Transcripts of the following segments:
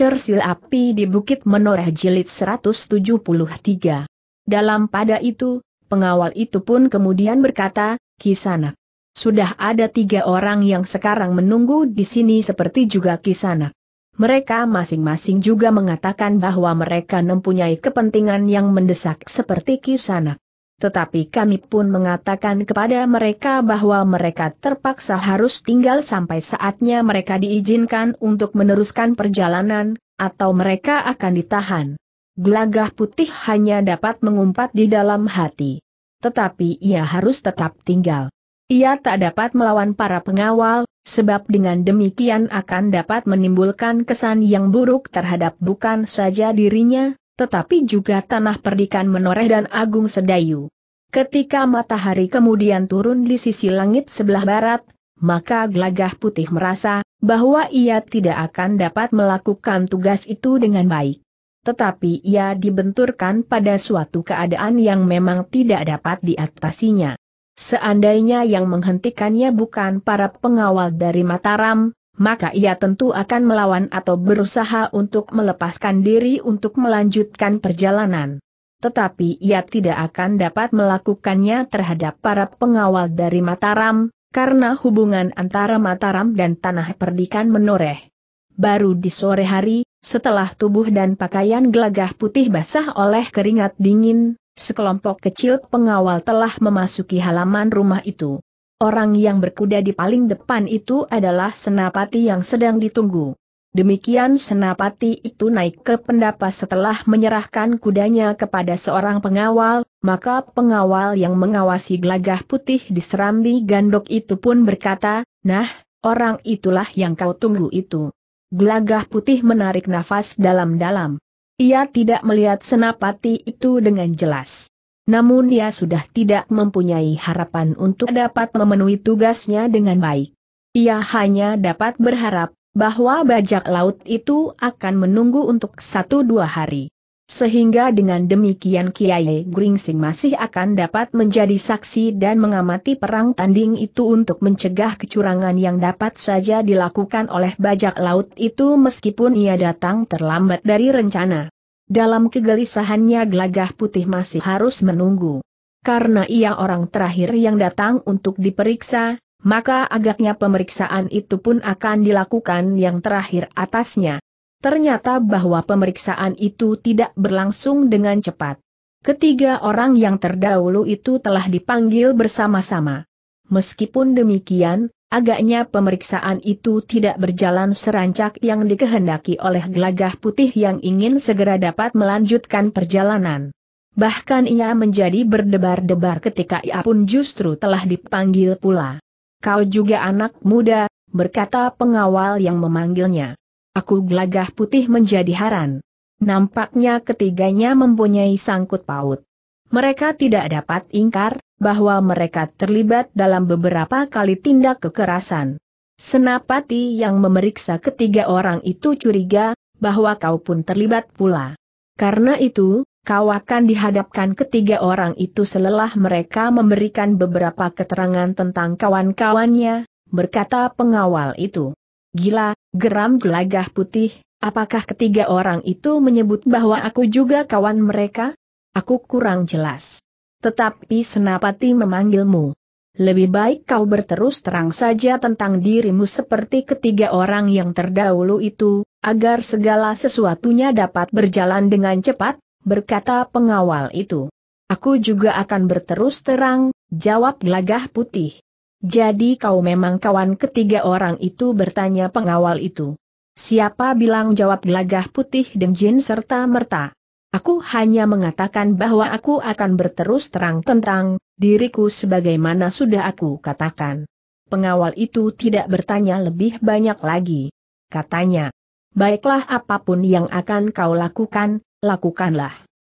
Cersil Api di Bukit Menoreh Jilid 173. Dalam pada itu, pengawal itu pun kemudian berkata, Kisanak. Sudah ada tiga orang yang sekarang menunggu di sini seperti juga Kisanak. Mereka masing-masing juga mengatakan bahwa mereka mempunyai kepentingan yang mendesak seperti Kisanak tetapi kami pun mengatakan kepada mereka bahwa mereka terpaksa harus tinggal sampai saatnya mereka diizinkan untuk meneruskan perjalanan, atau mereka akan ditahan. Gelagah putih hanya dapat mengumpat di dalam hati. Tetapi ia harus tetap tinggal. Ia tak dapat melawan para pengawal, sebab dengan demikian akan dapat menimbulkan kesan yang buruk terhadap bukan saja dirinya, tetapi juga tanah perdikan menoreh dan agung sedayu. Ketika matahari kemudian turun di sisi langit sebelah barat, maka gelagah putih merasa bahwa ia tidak akan dapat melakukan tugas itu dengan baik. Tetapi ia dibenturkan pada suatu keadaan yang memang tidak dapat diatasinya. Seandainya yang menghentikannya bukan para pengawal dari Mataram, maka ia tentu akan melawan atau berusaha untuk melepaskan diri untuk melanjutkan perjalanan. Tetapi ia tidak akan dapat melakukannya terhadap para pengawal dari Mataram, karena hubungan antara Mataram dan tanah perdikan menoreh. Baru di sore hari, setelah tubuh dan pakaian gelagah putih basah oleh keringat dingin, sekelompok kecil pengawal telah memasuki halaman rumah itu. Orang yang berkuda di paling depan itu adalah senapati yang sedang ditunggu. Demikian senapati itu naik ke pendapa setelah menyerahkan kudanya kepada seorang pengawal, maka pengawal yang mengawasi gelagah putih di serambi gandok itu pun berkata, Nah, orang itulah yang kau tunggu itu. Gelagah putih menarik nafas dalam-dalam. Ia tidak melihat senapati itu dengan jelas. Namun ia sudah tidak mempunyai harapan untuk dapat memenuhi tugasnya dengan baik. Ia hanya dapat berharap bahwa bajak laut itu akan menunggu untuk satu dua hari. Sehingga dengan demikian Kiai Gringsing masih akan dapat menjadi saksi dan mengamati perang tanding itu untuk mencegah kecurangan yang dapat saja dilakukan oleh bajak laut itu meskipun ia datang terlambat dari rencana. Dalam kegelisahannya gelagah putih masih harus menunggu. Karena ia orang terakhir yang datang untuk diperiksa, maka agaknya pemeriksaan itu pun akan dilakukan yang terakhir atasnya. Ternyata bahwa pemeriksaan itu tidak berlangsung dengan cepat. Ketiga orang yang terdahulu itu telah dipanggil bersama-sama. Meskipun demikian, Agaknya pemeriksaan itu tidak berjalan serancak yang dikehendaki oleh gelagah putih yang ingin segera dapat melanjutkan perjalanan. Bahkan ia menjadi berdebar-debar ketika ia pun justru telah dipanggil pula. Kau juga anak muda, berkata pengawal yang memanggilnya. Aku gelagah putih menjadi haran. Nampaknya ketiganya mempunyai sangkut paut. Mereka tidak dapat ingkar, bahwa mereka terlibat dalam beberapa kali tindak kekerasan. Senapati yang memeriksa ketiga orang itu curiga, bahwa kau pun terlibat pula. Karena itu, kau akan dihadapkan ketiga orang itu selelah mereka memberikan beberapa keterangan tentang kawan-kawannya, berkata pengawal itu. Gila, geram gelagah putih, apakah ketiga orang itu menyebut bahwa aku juga kawan mereka? Aku kurang jelas. Tetapi Senapati memanggilmu. Lebih baik kau berterus terang saja tentang dirimu seperti ketiga orang yang terdahulu itu, agar segala sesuatunya dapat berjalan dengan cepat, berkata pengawal itu. Aku juga akan berterus terang, jawab gelagah putih. Jadi kau memang kawan ketiga orang itu bertanya pengawal itu. Siapa bilang jawab gelagah putih jin serta merta. Aku hanya mengatakan bahwa aku akan berterus terang tentang diriku sebagaimana sudah aku katakan. Pengawal itu tidak bertanya lebih banyak lagi. Katanya, baiklah apapun yang akan kau lakukan, lakukanlah.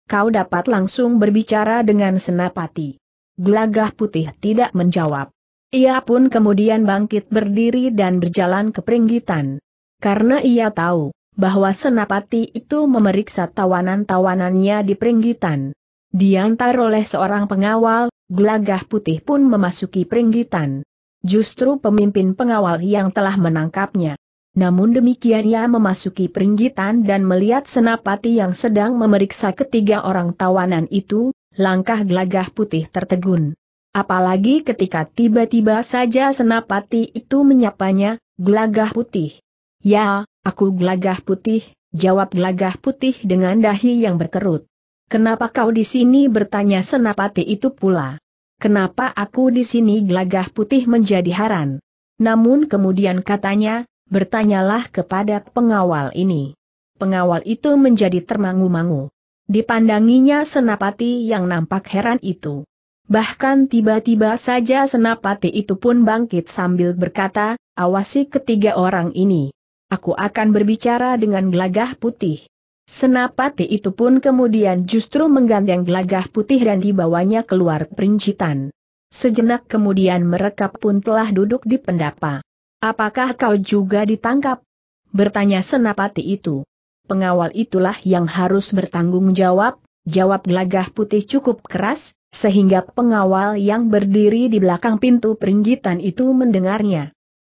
Kau dapat langsung berbicara dengan senapati. Gelagah putih tidak menjawab. Ia pun kemudian bangkit berdiri dan berjalan ke peringgitan. Karena ia tahu, bahwa Senapati itu memeriksa tawanan-tawanannya di peringgitan. Diantar oleh seorang pengawal, gelagah putih pun memasuki peringgitan. Justru pemimpin pengawal yang telah menangkapnya. Namun demikian ia memasuki peringgitan dan melihat Senapati yang sedang memeriksa ketiga orang tawanan itu, langkah gelagah putih tertegun. Apalagi ketika tiba-tiba saja Senapati itu menyapanya, gelagah putih. Ya, Aku gelagah putih, jawab gelagah putih dengan dahi yang berkerut. Kenapa kau di sini bertanya senapati itu pula? Kenapa aku di sini gelagah putih menjadi haran? Namun kemudian katanya, bertanyalah kepada pengawal ini. Pengawal itu menjadi termangu-mangu. Dipandanginya senapati yang nampak heran itu. Bahkan tiba-tiba saja senapati itu pun bangkit sambil berkata, awasi ketiga orang ini aku akan berbicara dengan gelagah putih. Senapati itu pun kemudian justru menggandeng gelagah putih dan dibawanya keluar perincitan. Sejenak kemudian mereka pun telah duduk di pendapa. Apakah kau juga ditangkap? Bertanya senapati itu. Pengawal itulah yang harus bertanggung jawab, jawab gelagah putih cukup keras, sehingga pengawal yang berdiri di belakang pintu peringgitan itu mendengarnya.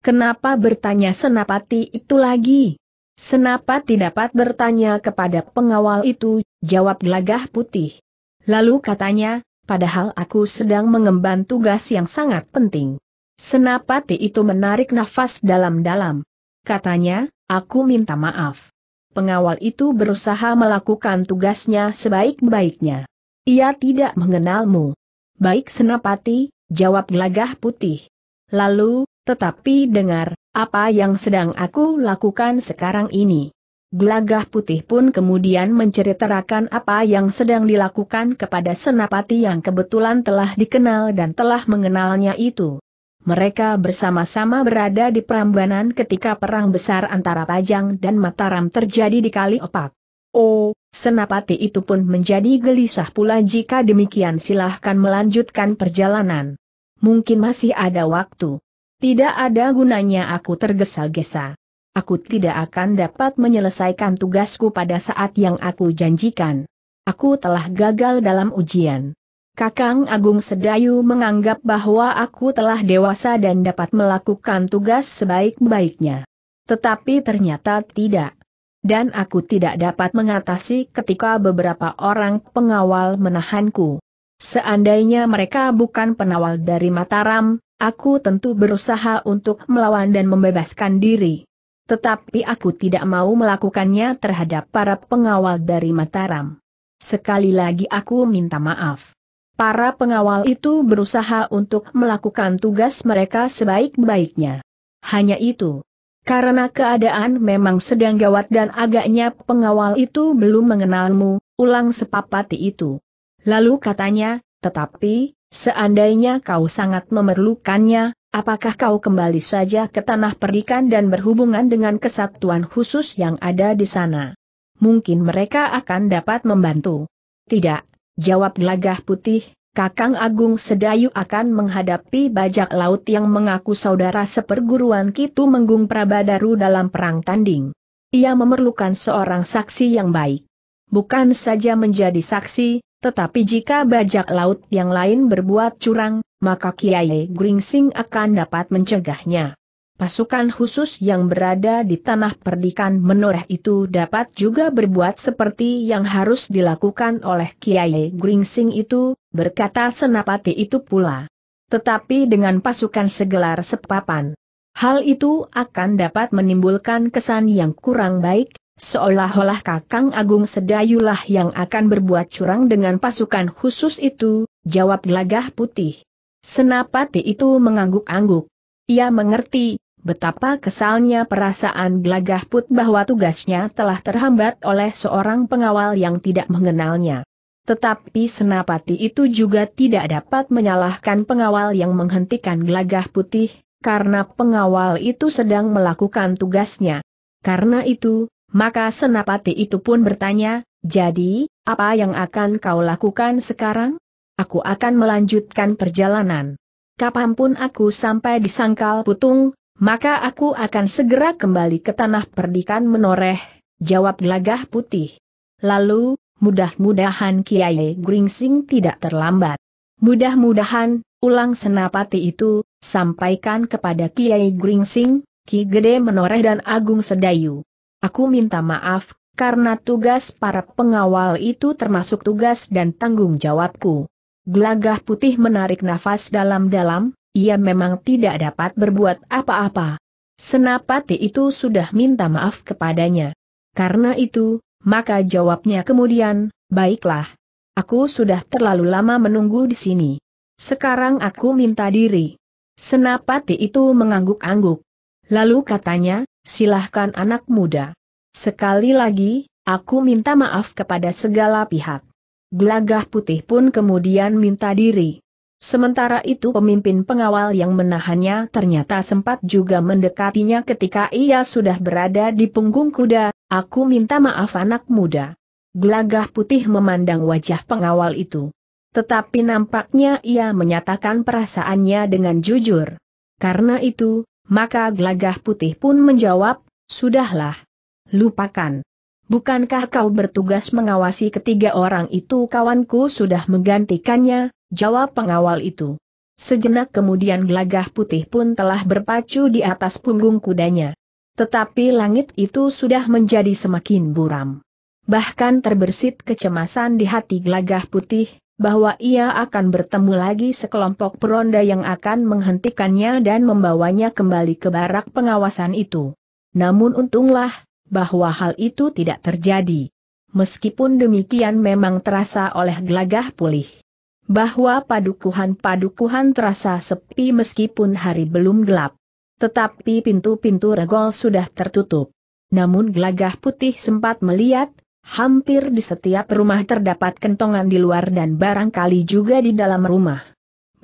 Kenapa bertanya Senapati itu lagi? Senapati dapat bertanya kepada pengawal itu, jawab gelagah putih. Lalu katanya, padahal aku sedang mengemban tugas yang sangat penting. Senapati itu menarik nafas dalam-dalam. Katanya, aku minta maaf. Pengawal itu berusaha melakukan tugasnya sebaik-baiknya. Ia tidak mengenalmu. Baik Senapati, jawab gelagah putih. Lalu, tetapi dengar, apa yang sedang aku lakukan sekarang ini. Gelagah putih pun kemudian menceritakan apa yang sedang dilakukan kepada senapati yang kebetulan telah dikenal dan telah mengenalnya itu. Mereka bersama-sama berada di Prambanan ketika perang besar antara Pajang dan Mataram terjadi di Kali Opak. Oh, senapati itu pun menjadi gelisah pula jika demikian silahkan melanjutkan perjalanan. Mungkin masih ada waktu. Tidak ada gunanya aku tergesa-gesa. Aku tidak akan dapat menyelesaikan tugasku pada saat yang aku janjikan. Aku telah gagal dalam ujian. Kakang Agung Sedayu menganggap bahwa aku telah dewasa dan dapat melakukan tugas sebaik-baiknya. Tetapi ternyata tidak. Dan aku tidak dapat mengatasi ketika beberapa orang pengawal menahanku. Seandainya mereka bukan penawal dari Mataram, Aku tentu berusaha untuk melawan dan membebaskan diri. Tetapi aku tidak mau melakukannya terhadap para pengawal dari Mataram. Sekali lagi aku minta maaf. Para pengawal itu berusaha untuk melakukan tugas mereka sebaik-baiknya. Hanya itu. Karena keadaan memang sedang gawat dan agaknya pengawal itu belum mengenalmu, ulang sepapati itu. Lalu katanya, tetapi, Seandainya kau sangat memerlukannya, apakah kau kembali saja ke tanah perdikan dan berhubungan dengan kesatuan khusus yang ada di sana? Mungkin mereka akan dapat membantu. Tidak, jawab Gelagah Putih, Kakang Agung Sedayu akan menghadapi bajak laut yang mengaku saudara seperguruan Kitu Menggung Prabadaru dalam perang tanding. Ia memerlukan seorang saksi yang baik. Bukan saja menjadi saksi, tetapi jika bajak laut yang lain berbuat curang, maka Kiai Gringsing akan dapat mencegahnya. Pasukan khusus yang berada di tanah perdikan menoreh itu dapat juga berbuat seperti yang harus dilakukan oleh Kiai Gringsing itu, berkata Senapati itu pula. Tetapi dengan pasukan segelar sepapan. Hal itu akan dapat menimbulkan kesan yang kurang baik, Seolah-olah Kakang Agung Sedayulah yang akan berbuat curang dengan pasukan khusus itu, jawab Gelagah Putih. Senapati itu mengangguk-angguk. Ia mengerti, betapa kesalnya perasaan Gelagah Put bahwa tugasnya telah terhambat oleh seorang pengawal yang tidak mengenalnya. Tetapi Senapati itu juga tidak dapat menyalahkan pengawal yang menghentikan Gelagah Putih, karena pengawal itu sedang melakukan tugasnya. Karena itu, maka senapati itu pun bertanya, jadi, apa yang akan kau lakukan sekarang? Aku akan melanjutkan perjalanan. Kapanpun aku sampai di sangkal putung, maka aku akan segera kembali ke tanah perdikan menoreh, jawab gelagah putih. Lalu, mudah-mudahan Kiai Gringsing tidak terlambat. Mudah-mudahan, ulang senapati itu, sampaikan kepada Kiai Gringsing, Ki Gede Menoreh dan Agung Sedayu. Aku minta maaf, karena tugas para pengawal itu termasuk tugas dan tanggung jawabku. Gelagah putih menarik nafas dalam-dalam, ia memang tidak dapat berbuat apa-apa. Senapati itu sudah minta maaf kepadanya. Karena itu, maka jawabnya kemudian, baiklah. Aku sudah terlalu lama menunggu di sini. Sekarang aku minta diri. Senapati itu mengangguk-angguk. Lalu katanya, silahkan anak muda. Sekali lagi, aku minta maaf kepada segala pihak. Gelagah putih pun kemudian minta diri. Sementara itu pemimpin pengawal yang menahannya ternyata sempat juga mendekatinya ketika ia sudah berada di punggung kuda, aku minta maaf anak muda. Gelagah putih memandang wajah pengawal itu. Tetapi nampaknya ia menyatakan perasaannya dengan jujur. Karena itu, maka gelagah putih pun menjawab, sudahlah. Lupakan. Bukankah kau bertugas mengawasi ketiga orang itu kawanku sudah menggantikannya, jawab pengawal itu. Sejenak kemudian gelagah putih pun telah berpacu di atas punggung kudanya. Tetapi langit itu sudah menjadi semakin buram. Bahkan terbersit kecemasan di hati gelagah putih, bahwa ia akan bertemu lagi sekelompok peronda yang akan menghentikannya dan membawanya kembali ke barak pengawasan itu. Namun untunglah, bahwa hal itu tidak terjadi. Meskipun demikian memang terasa oleh gelagah pulih. Bahwa padukuhan-padukuhan terasa sepi meskipun hari belum gelap. Tetapi pintu-pintu regol sudah tertutup. Namun gelagah putih sempat melihat, Hampir di setiap rumah terdapat kentongan di luar dan barangkali juga di dalam rumah.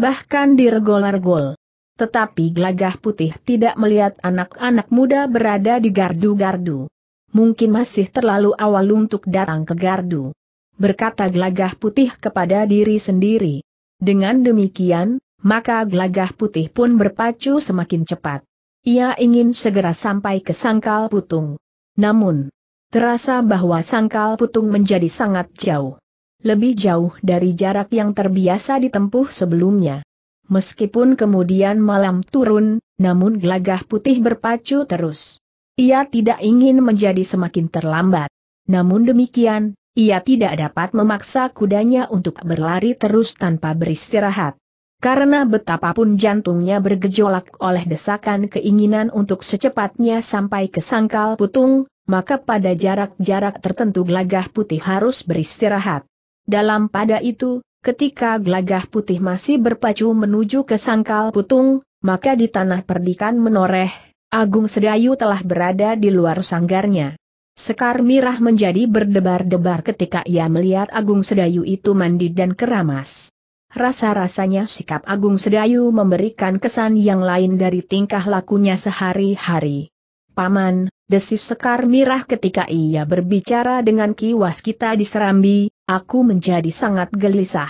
Bahkan di regol-regol. Tetapi gelagah putih tidak melihat anak-anak muda berada di gardu-gardu. Mungkin masih terlalu awal untuk datang ke gardu. Berkata gelagah putih kepada diri sendiri. Dengan demikian, maka gelagah putih pun berpacu semakin cepat. Ia ingin segera sampai ke sangkal putung. Namun, Terasa bahwa sangkal putung menjadi sangat jauh. Lebih jauh dari jarak yang terbiasa ditempuh sebelumnya. Meskipun kemudian malam turun, namun gelagah putih berpacu terus. Ia tidak ingin menjadi semakin terlambat. Namun demikian, ia tidak dapat memaksa kudanya untuk berlari terus tanpa beristirahat. Karena betapapun jantungnya bergejolak oleh desakan keinginan untuk secepatnya sampai ke sangkal putung, maka pada jarak-jarak tertentu gelagah putih harus beristirahat. Dalam pada itu, ketika gelagah putih masih berpacu menuju ke sangkal putung, maka di tanah perdikan menoreh, Agung Sedayu telah berada di luar sanggarnya. Sekar Mirah menjadi berdebar-debar ketika ia melihat Agung Sedayu itu mandi dan keramas. Rasa-rasanya sikap Agung Sedayu memberikan kesan yang lain dari tingkah lakunya sehari-hari. Paman, Desis Sekar Mirah ketika ia berbicara dengan Kiwas kita di Serambi, aku menjadi sangat gelisah.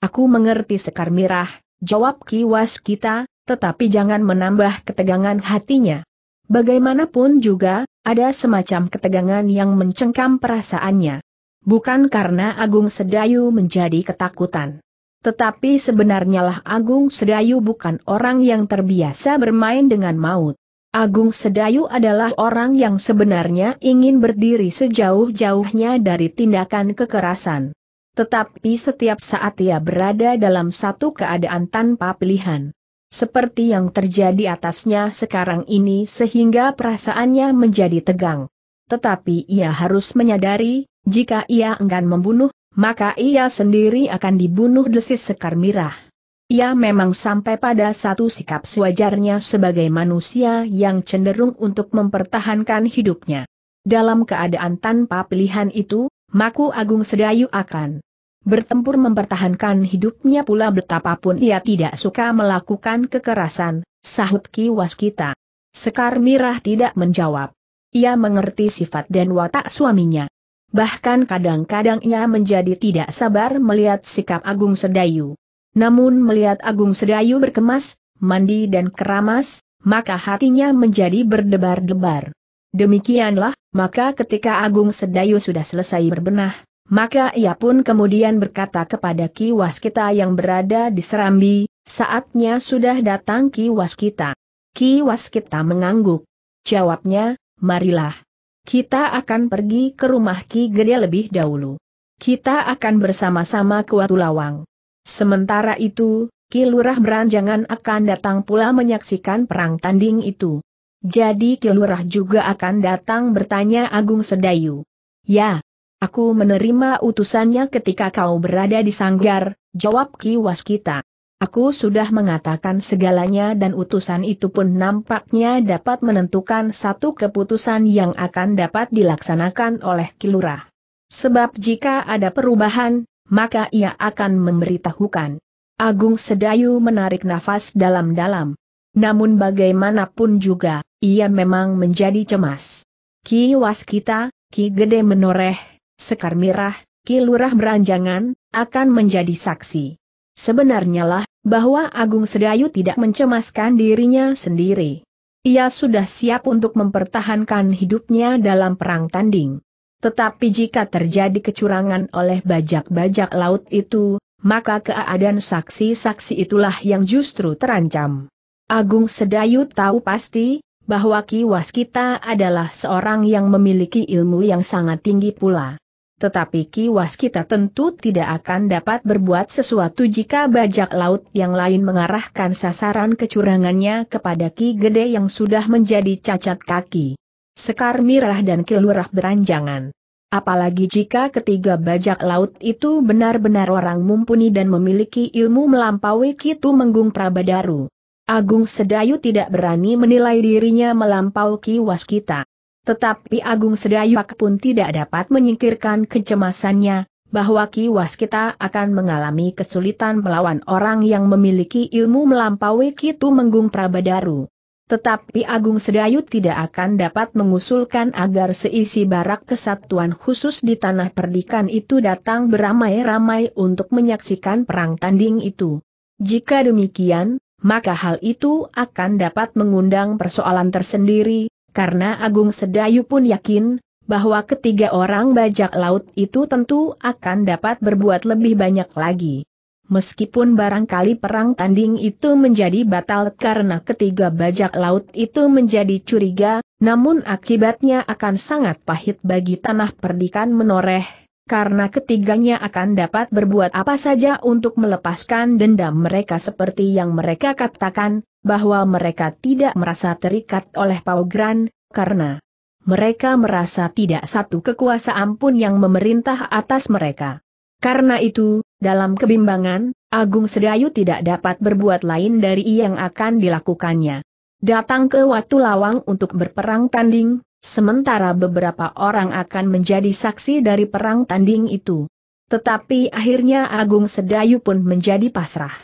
Aku mengerti Sekar Mirah, jawab Kiwas kita, tetapi jangan menambah ketegangan hatinya. Bagaimanapun juga, ada semacam ketegangan yang mencengkam perasaannya. Bukan karena Agung Sedayu menjadi ketakutan. Tetapi sebenarnya lah Agung Sedayu bukan orang yang terbiasa bermain dengan maut. Agung Sedayu adalah orang yang sebenarnya ingin berdiri sejauh-jauhnya dari tindakan kekerasan. Tetapi setiap saat ia berada dalam satu keadaan tanpa pilihan. Seperti yang terjadi atasnya sekarang ini sehingga perasaannya menjadi tegang. Tetapi ia harus menyadari, jika ia enggan membunuh, maka ia sendiri akan dibunuh desis sekar mirah. Ia memang sampai pada satu sikap sewajarnya sebagai manusia yang cenderung untuk mempertahankan hidupnya. Dalam keadaan tanpa pilihan itu, Maku Agung Sedayu akan bertempur mempertahankan hidupnya pula betapapun ia tidak suka melakukan kekerasan, sahut Ki Waskita. Sekar Mirah tidak menjawab. Ia mengerti sifat dan watak suaminya. Bahkan kadang-kadang ia menjadi tidak sabar melihat sikap Agung Sedayu. Namun melihat Agung Sedayu berkemas, mandi dan keramas, maka hatinya menjadi berdebar-debar. Demikianlah, maka ketika Agung Sedayu sudah selesai berbenah, maka ia pun kemudian berkata kepada Ki Waskita yang berada di Serambi, saatnya sudah datang Ki Waskita. Ki Waskita mengangguk. Jawabnya, marilah. Kita akan pergi ke rumah Ki Gede lebih dahulu. Kita akan bersama-sama ke Watulawang. Sementara itu, Ki Lurah Beranjangan akan datang pula menyaksikan perang tanding itu. Jadi Ki Lurah juga akan datang bertanya Agung Sedayu. Ya, aku menerima utusannya ketika kau berada di sanggar, jawab Ki Waskita. Aku sudah mengatakan segalanya dan utusan itu pun nampaknya dapat menentukan satu keputusan yang akan dapat dilaksanakan oleh Kilurah. Sebab jika ada perubahan, maka ia akan memberitahukan. Agung Sedayu menarik nafas dalam-dalam. Namun bagaimanapun juga, ia memang menjadi cemas. Ki Waskita, Ki Gede menoreh, Sekar Mirah, Ki Lurah beranjangan, akan menjadi saksi. Sebenarnya lah, bahwa Agung Sedayu tidak mencemaskan dirinya sendiri. Ia sudah siap untuk mempertahankan hidupnya dalam perang tanding. Tetapi jika terjadi kecurangan oleh bajak-bajak laut itu, maka keadaan saksi-saksi itulah yang justru terancam. Agung Sedayu tahu pasti, bahwa Ki Waskita adalah seorang yang memiliki ilmu yang sangat tinggi pula. Tetapi Ki Waskita tentu tidak akan dapat berbuat sesuatu jika bajak laut yang lain mengarahkan sasaran kecurangannya kepada Ki Gede yang sudah menjadi cacat kaki. Sekar Mirah dan Kilurah beranjangan. Apalagi jika ketiga bajak laut itu benar-benar orang mumpuni dan memiliki ilmu melampaui Kitu Menggung Prabadaru. Agung Sedayu tidak berani menilai dirinya melampau kiwas kita. Tetapi Agung Sedayu pun tidak dapat menyingkirkan kecemasannya, bahwa kiwas kita akan mengalami kesulitan melawan orang yang memiliki ilmu melampaui Kitu Menggung Prabadaru. Tetapi Agung Sedayu tidak akan dapat mengusulkan agar seisi barak kesatuan khusus di tanah perdikan itu datang beramai-ramai untuk menyaksikan perang tanding itu. Jika demikian, maka hal itu akan dapat mengundang persoalan tersendiri, karena Agung Sedayu pun yakin, bahwa ketiga orang bajak laut itu tentu akan dapat berbuat lebih banyak lagi meskipun barangkali perang tanding itu menjadi batal karena ketiga bajak laut itu menjadi curiga, namun akibatnya akan sangat pahit bagi tanah perdikan menoreh, karena ketiganya akan dapat berbuat apa saja untuk melepaskan dendam mereka seperti yang mereka katakan, bahwa mereka tidak merasa terikat oleh Paugran, karena mereka merasa tidak satu kekuasaan pun yang memerintah atas mereka. Karena itu, dalam kebimbangan, Agung Sedayu tidak dapat berbuat lain dari yang akan dilakukannya. Datang ke Watu Lawang untuk berperang tanding, sementara beberapa orang akan menjadi saksi dari perang tanding itu. Tetapi akhirnya Agung Sedayu pun menjadi pasrah.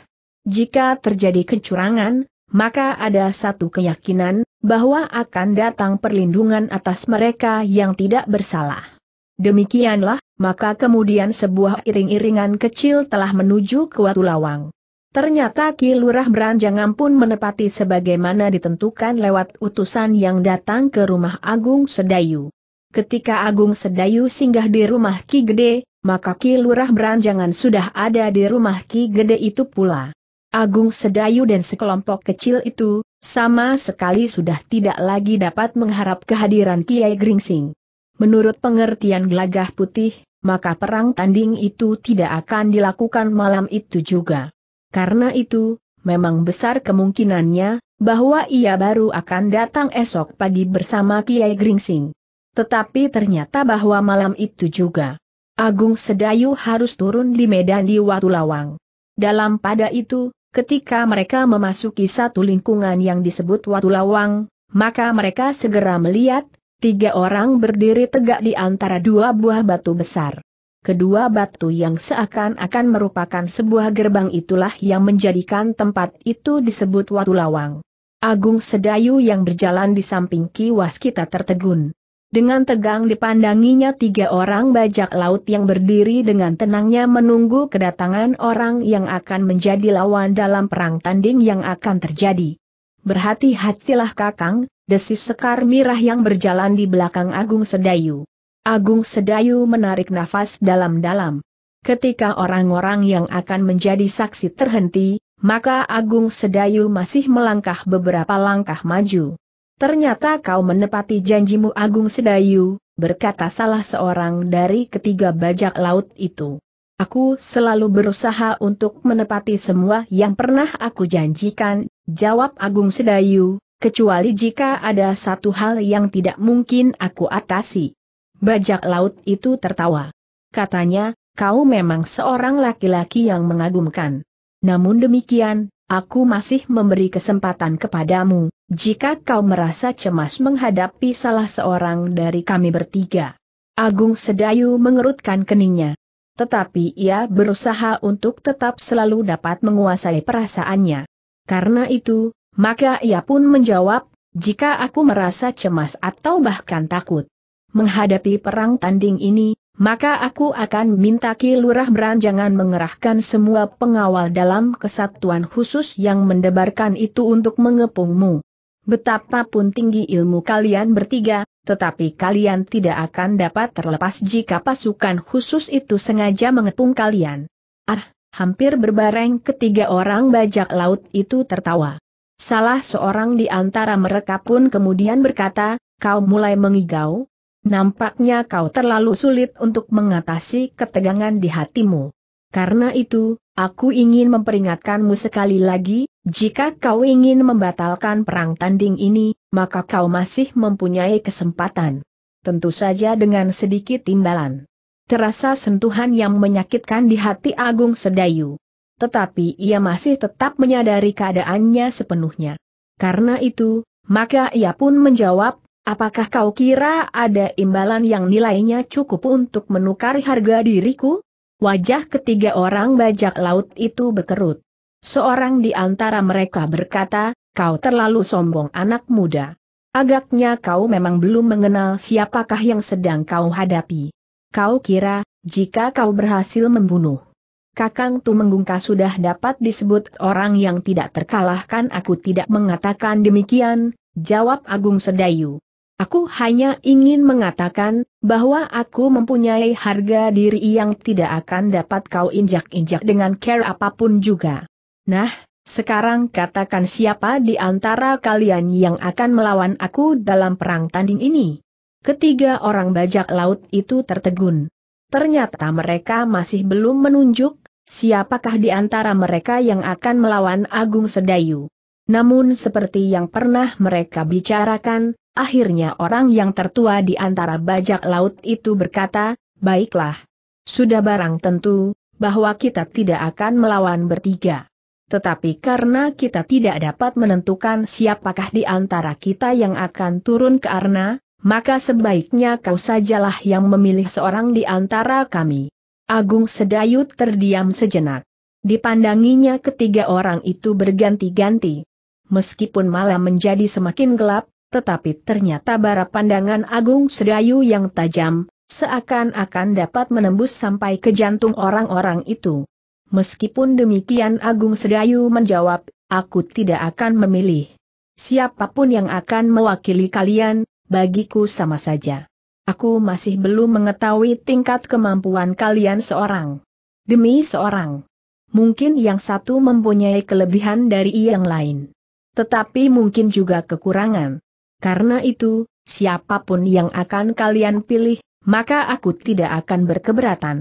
Jika terjadi kecurangan, maka ada satu keyakinan, bahwa akan datang perlindungan atas mereka yang tidak bersalah. Demikianlah, maka kemudian sebuah iring-iringan kecil telah menuju ke Watu Lawang. Ternyata Ki Lurah Beranjangan pun menepati sebagaimana ditentukan lewat utusan yang datang ke rumah Agung Sedayu. Ketika Agung Sedayu singgah di rumah Ki Gede, maka Ki Lurah Beranjangan sudah ada di rumah Ki Gede itu pula. Agung Sedayu dan sekelompok kecil itu, sama sekali sudah tidak lagi dapat mengharap kehadiran Kiai Gringsing. Menurut pengertian gelagah putih, maka perang tanding itu tidak akan dilakukan malam itu juga. Karena itu, memang besar kemungkinannya, bahwa ia baru akan datang esok pagi bersama Kiai Gringsing. Tetapi ternyata bahwa malam itu juga, Agung Sedayu harus turun di medan di Watu Lawang. Dalam pada itu, Ketika mereka memasuki satu lingkungan yang disebut Watu Lawang, maka mereka segera melihat Tiga orang berdiri tegak di antara dua buah batu besar. Kedua batu yang seakan-akan merupakan sebuah gerbang itulah yang menjadikan tempat itu disebut Watu Lawang. Agung Sedayu yang berjalan di samping kiwas kita tertegun. Dengan tegang dipandanginya tiga orang bajak laut yang berdiri dengan tenangnya menunggu kedatangan orang yang akan menjadi lawan dalam perang tanding yang akan terjadi. Berhati-hatilah Kakang, desis Sekar Mirah yang berjalan di belakang Agung Sedayu. Agung Sedayu menarik nafas dalam-dalam. Ketika orang-orang yang akan menjadi saksi terhenti, maka Agung Sedayu masih melangkah beberapa langkah maju. Ternyata kau menepati janjimu Agung Sedayu, berkata salah seorang dari ketiga bajak laut itu. Aku selalu berusaha untuk menepati semua yang pernah aku janjikan, jawab Agung Sedayu, kecuali jika ada satu hal yang tidak mungkin aku atasi. Bajak laut itu tertawa. Katanya, kau memang seorang laki-laki yang mengagumkan. Namun demikian, aku masih memberi kesempatan kepadamu, jika kau merasa cemas menghadapi salah seorang dari kami bertiga. Agung Sedayu mengerutkan keningnya. Tetapi ia berusaha untuk tetap selalu dapat menguasai perasaannya. Karena itu, maka ia pun menjawab, jika aku merasa cemas atau bahkan takut menghadapi perang tanding ini, maka aku akan minta Ki Lurah Beranjangan mengerahkan semua pengawal dalam kesatuan khusus yang mendebarkan itu untuk mengepungmu. Betapapun tinggi ilmu kalian bertiga, tetapi kalian tidak akan dapat terlepas jika pasukan khusus itu sengaja mengepung kalian. Ah, hampir berbareng ketiga orang bajak laut itu tertawa. Salah seorang di antara mereka pun kemudian berkata, kau mulai mengigau? Nampaknya kau terlalu sulit untuk mengatasi ketegangan di hatimu. Karena itu, aku ingin memperingatkanmu sekali lagi, jika kau ingin membatalkan perang tanding ini, maka kau masih mempunyai kesempatan. Tentu saja dengan sedikit timbalan. Terasa sentuhan yang menyakitkan di hati Agung Sedayu tetapi ia masih tetap menyadari keadaannya sepenuhnya. Karena itu, maka ia pun menjawab, apakah kau kira ada imbalan yang nilainya cukup untuk menukar harga diriku? Wajah ketiga orang bajak laut itu berkerut. Seorang di antara mereka berkata, kau terlalu sombong anak muda. Agaknya kau memang belum mengenal siapakah yang sedang kau hadapi. Kau kira, jika kau berhasil membunuh Kakang Tumenggungka sudah dapat disebut orang yang tidak terkalahkan aku tidak mengatakan demikian, jawab Agung Sedayu. Aku hanya ingin mengatakan, bahwa aku mempunyai harga diri yang tidak akan dapat kau injak-injak dengan care apapun juga. Nah, sekarang katakan siapa di antara kalian yang akan melawan aku dalam perang tanding ini. Ketiga orang bajak laut itu tertegun. Ternyata mereka masih belum menunjuk siapakah di antara mereka yang akan melawan Agung Sedayu. Namun seperti yang pernah mereka bicarakan, akhirnya orang yang tertua di antara bajak laut itu berkata, baiklah. Sudah barang tentu, bahwa kita tidak akan melawan bertiga. Tetapi karena kita tidak dapat menentukan siapakah di antara kita yang akan turun ke arna, maka sebaiknya kau sajalah yang memilih seorang di antara kami. Agung Sedayu terdiam sejenak. Dipandanginya ketiga orang itu berganti-ganti. Meskipun malam menjadi semakin gelap, tetapi ternyata bara pandangan Agung Sedayu yang tajam, seakan-akan dapat menembus sampai ke jantung orang-orang itu. Meskipun demikian Agung Sedayu menjawab, aku tidak akan memilih. Siapapun yang akan mewakili kalian, bagiku sama saja. Aku masih belum mengetahui tingkat kemampuan kalian seorang. Demi seorang. Mungkin yang satu mempunyai kelebihan dari yang lain. Tetapi mungkin juga kekurangan. Karena itu, siapapun yang akan kalian pilih, maka aku tidak akan berkeberatan.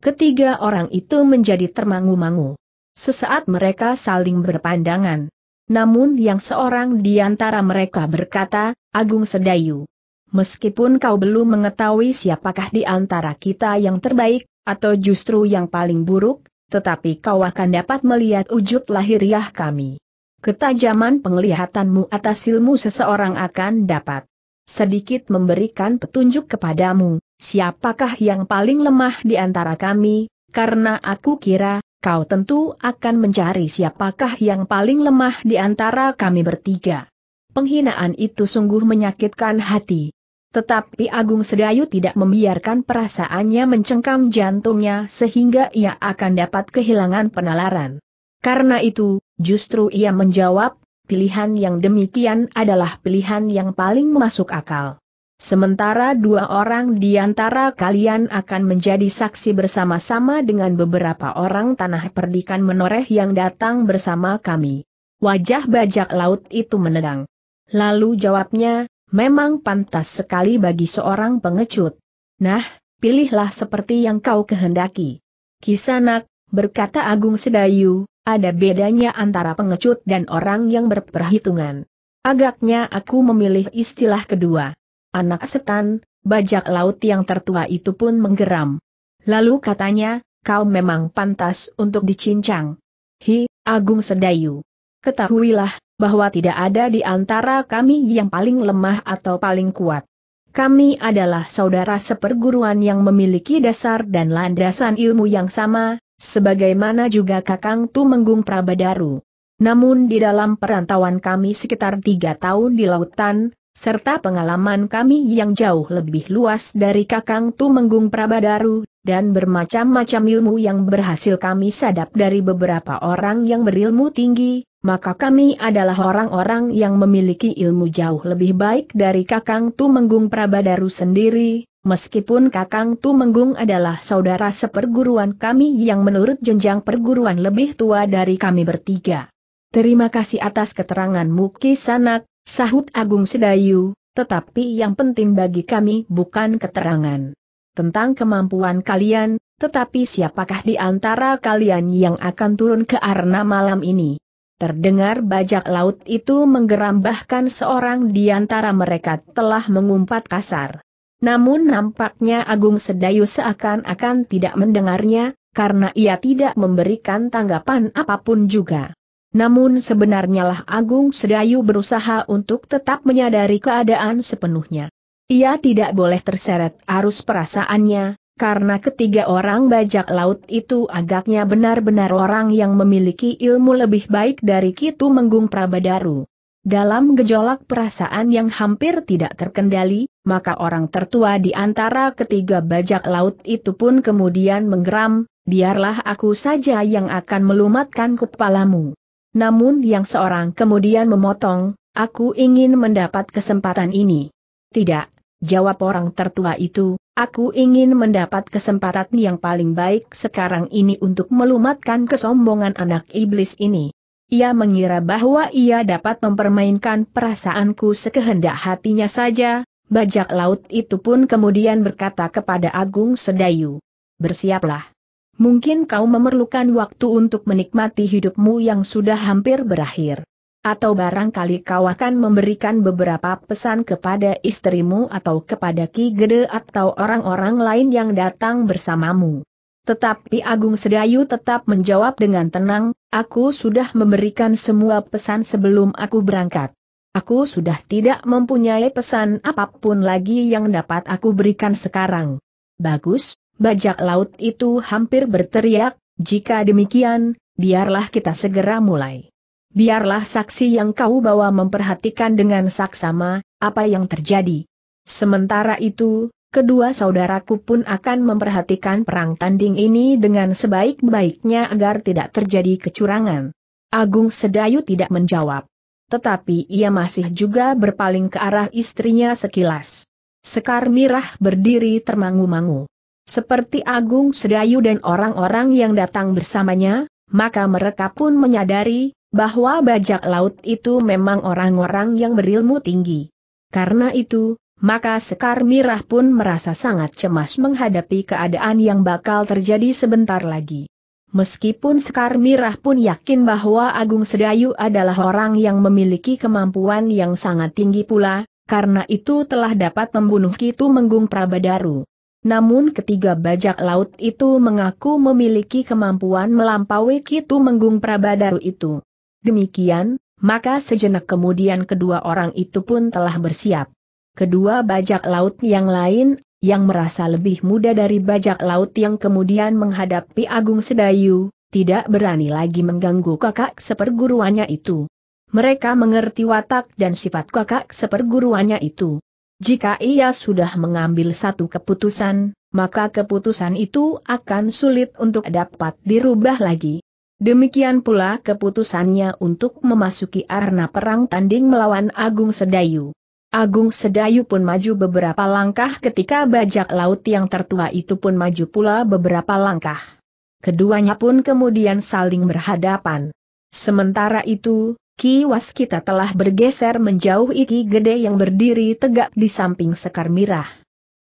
Ketiga orang itu menjadi termangu-mangu. Sesaat mereka saling berpandangan. Namun yang seorang di antara mereka berkata, Agung Sedayu. Meskipun kau belum mengetahui siapakah di antara kita yang terbaik, atau justru yang paling buruk, tetapi kau akan dapat melihat wujud lahiriah kami. Ketajaman penglihatanmu atas ilmu seseorang akan dapat sedikit memberikan petunjuk kepadamu, siapakah yang paling lemah di antara kami, karena aku kira, kau tentu akan mencari siapakah yang paling lemah di antara kami bertiga. Penghinaan itu sungguh menyakitkan hati. Tetapi Agung Sedayu tidak membiarkan perasaannya mencengkam jantungnya sehingga ia akan dapat kehilangan penalaran. Karena itu, justru ia menjawab, pilihan yang demikian adalah pilihan yang paling masuk akal. Sementara dua orang di antara kalian akan menjadi saksi bersama-sama dengan beberapa orang tanah perdikan menoreh yang datang bersama kami. Wajah bajak laut itu menedang. Lalu jawabnya, memang pantas sekali bagi seorang pengecut. Nah, pilihlah seperti yang kau kehendaki. Kisanak, berkata Agung Sedayu, ada bedanya antara pengecut dan orang yang berperhitungan. Agaknya aku memilih istilah kedua. Anak setan, bajak laut yang tertua itu pun menggeram. Lalu katanya, kau memang pantas untuk dicincang. Hi, Agung Sedayu. Ketahuilah, bahwa tidak ada di antara kami yang paling lemah atau paling kuat. Kami adalah saudara seperguruan yang memiliki dasar dan landasan ilmu yang sama, sebagaimana juga Kakang Tumenggung Prabadaru. Namun di dalam perantauan kami sekitar tiga tahun di lautan, serta pengalaman kami yang jauh lebih luas dari Kakang Tumenggung Prabadaru, dan bermacam-macam ilmu yang berhasil kami sadap dari beberapa orang yang berilmu tinggi, maka kami adalah orang-orang yang memiliki ilmu jauh lebih baik dari Kakang Tumenggung Prabadaru sendiri, meskipun Kakang Tumenggung adalah saudara seperguruan kami yang menurut jenjang perguruan lebih tua dari kami bertiga. Terima kasih atas keteranganmu Kisanak, sahut Agung Sedayu, tetapi yang penting bagi kami bukan keterangan tentang kemampuan kalian, tetapi siapakah di antara kalian yang akan turun ke arena malam ini? Terdengar bajak laut itu menggeram seorang di antara mereka telah mengumpat kasar. Namun nampaknya Agung Sedayu seakan-akan tidak mendengarnya, karena ia tidak memberikan tanggapan apapun juga. Namun sebenarnya lah Agung Sedayu berusaha untuk tetap menyadari keadaan sepenuhnya. Ia tidak boleh terseret arus perasaannya, karena ketiga orang bajak laut itu agaknya benar-benar orang yang memiliki ilmu lebih baik dari Kitu Menggung Prabadaru. Dalam gejolak perasaan yang hampir tidak terkendali, maka orang tertua di antara ketiga bajak laut itu pun kemudian menggeram, biarlah aku saja yang akan melumatkan kepalamu. Namun yang seorang kemudian memotong, aku ingin mendapat kesempatan ini. Tidak, jawab orang tertua itu, Aku ingin mendapat kesempatan yang paling baik sekarang ini untuk melumatkan kesombongan anak iblis ini. Ia mengira bahwa ia dapat mempermainkan perasaanku sekehendak hatinya saja, bajak laut itu pun kemudian berkata kepada Agung Sedayu. Bersiaplah. Mungkin kau memerlukan waktu untuk menikmati hidupmu yang sudah hampir berakhir. Atau barangkali kau akan memberikan beberapa pesan kepada istrimu atau kepada Ki Gede atau orang-orang lain yang datang bersamamu. Tetapi Agung Sedayu tetap menjawab dengan tenang, aku sudah memberikan semua pesan sebelum aku berangkat. Aku sudah tidak mempunyai pesan apapun lagi yang dapat aku berikan sekarang. Bagus, bajak laut itu hampir berteriak, jika demikian, biarlah kita segera mulai biarlah saksi yang kau bawa memperhatikan dengan saksama, apa yang terjadi. Sementara itu, kedua saudaraku pun akan memperhatikan perang tanding ini dengan sebaik-baiknya agar tidak terjadi kecurangan. Agung Sedayu tidak menjawab. Tetapi ia masih juga berpaling ke arah istrinya sekilas. Sekar Mirah berdiri termangu-mangu. Seperti Agung Sedayu dan orang-orang yang datang bersamanya, maka mereka pun menyadari, bahwa bajak laut itu memang orang-orang yang berilmu tinggi. Karena itu, maka Sekar Mirah pun merasa sangat cemas menghadapi keadaan yang bakal terjadi sebentar lagi. Meskipun Sekar Mirah pun yakin bahwa Agung Sedayu adalah orang yang memiliki kemampuan yang sangat tinggi pula, karena itu telah dapat membunuh Kitu Menggung Prabadaru. Namun ketiga bajak laut itu mengaku memiliki kemampuan melampaui Kitu Menggung Prabadaru itu. Demikian, maka sejenak kemudian kedua orang itu pun telah bersiap. Kedua bajak laut yang lain, yang merasa lebih muda dari bajak laut yang kemudian menghadapi Agung Sedayu, tidak berani lagi mengganggu kakak seperguruannya itu. Mereka mengerti watak dan sifat kakak seperguruannya itu. Jika ia sudah mengambil satu keputusan, maka keputusan itu akan sulit untuk dapat dirubah lagi. Demikian pula keputusannya untuk memasuki arena perang tanding melawan Agung Sedayu. Agung Sedayu pun maju beberapa langkah ketika bajak laut yang tertua itu pun maju pula beberapa langkah. Keduanya pun kemudian saling berhadapan. Sementara itu, Ki Waskita telah bergeser menjauh Iki Gede yang berdiri tegak di samping Sekar Mirah.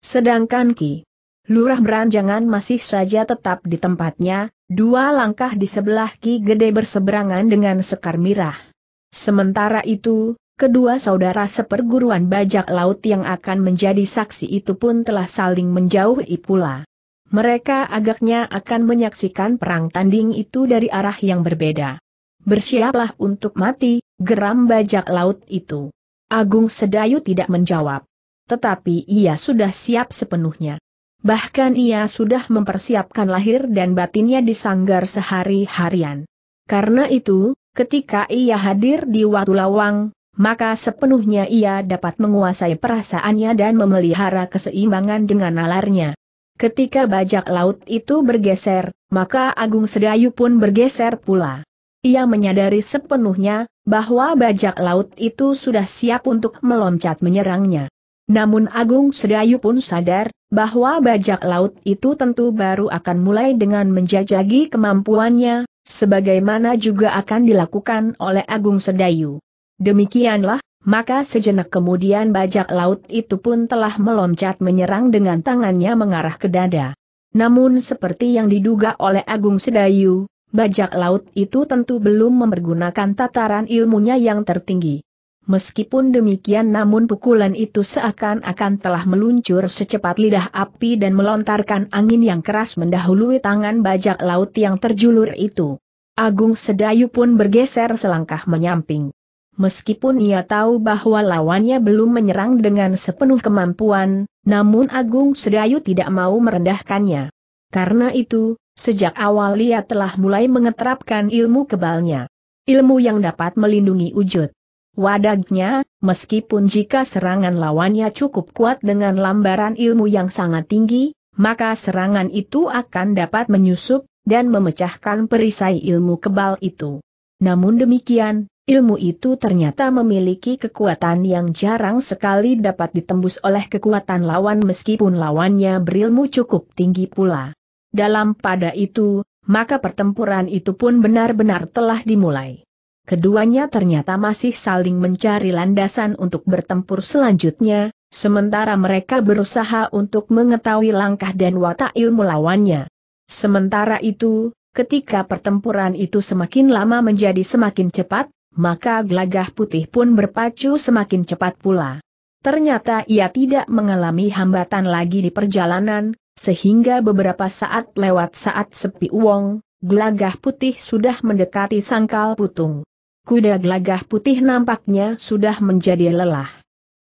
Sedangkan Ki Lurah Beranjangan masih saja tetap di tempatnya, Dua langkah di sebelah Ki Gede berseberangan dengan Sekar Mirah. Sementara itu, kedua saudara seperguruan bajak laut yang akan menjadi saksi itu pun telah saling menjauh pula. Mereka agaknya akan menyaksikan perang tanding itu dari arah yang berbeda. Bersiaplah untuk mati, geram bajak laut itu. Agung Sedayu tidak menjawab. Tetapi ia sudah siap sepenuhnya. Bahkan ia sudah mempersiapkan lahir dan batinnya di sanggar sehari-harian. Karena itu, ketika ia hadir di Watu Lawang, maka sepenuhnya ia dapat menguasai perasaannya dan memelihara keseimbangan dengan nalarnya. Ketika bajak laut itu bergeser, maka Agung Sedayu pun bergeser pula. Ia menyadari sepenuhnya, bahwa bajak laut itu sudah siap untuk meloncat menyerangnya. Namun Agung Sedayu pun sadar, bahwa bajak laut itu tentu baru akan mulai dengan menjajagi kemampuannya, sebagaimana juga akan dilakukan oleh Agung Sedayu. Demikianlah, maka sejenak kemudian bajak laut itu pun telah meloncat menyerang dengan tangannya mengarah ke dada. Namun seperti yang diduga oleh Agung Sedayu, bajak laut itu tentu belum mempergunakan tataran ilmunya yang tertinggi. Meskipun demikian namun pukulan itu seakan-akan telah meluncur secepat lidah api dan melontarkan angin yang keras mendahului tangan bajak laut yang terjulur itu. Agung Sedayu pun bergeser selangkah menyamping. Meskipun ia tahu bahwa lawannya belum menyerang dengan sepenuh kemampuan, namun Agung Sedayu tidak mau merendahkannya. Karena itu, sejak awal ia telah mulai mengeterapkan ilmu kebalnya. Ilmu yang dapat melindungi wujud Wadagnya, meskipun jika serangan lawannya cukup kuat dengan lambaran ilmu yang sangat tinggi, maka serangan itu akan dapat menyusup dan memecahkan perisai ilmu kebal itu. Namun demikian, ilmu itu ternyata memiliki kekuatan yang jarang sekali dapat ditembus oleh kekuatan lawan meskipun lawannya berilmu cukup tinggi pula. Dalam pada itu, maka pertempuran itu pun benar-benar telah dimulai. Keduanya ternyata masih saling mencari landasan untuk bertempur selanjutnya, sementara mereka berusaha untuk mengetahui langkah dan watak ilmu lawannya. Sementara itu, ketika pertempuran itu semakin lama menjadi semakin cepat, maka gelagah putih pun berpacu semakin cepat pula. Ternyata ia tidak mengalami hambatan lagi di perjalanan, sehingga beberapa saat lewat saat sepi uong, gelagah putih sudah mendekati sangkal putung kuda gelagah putih nampaknya sudah menjadi lelah.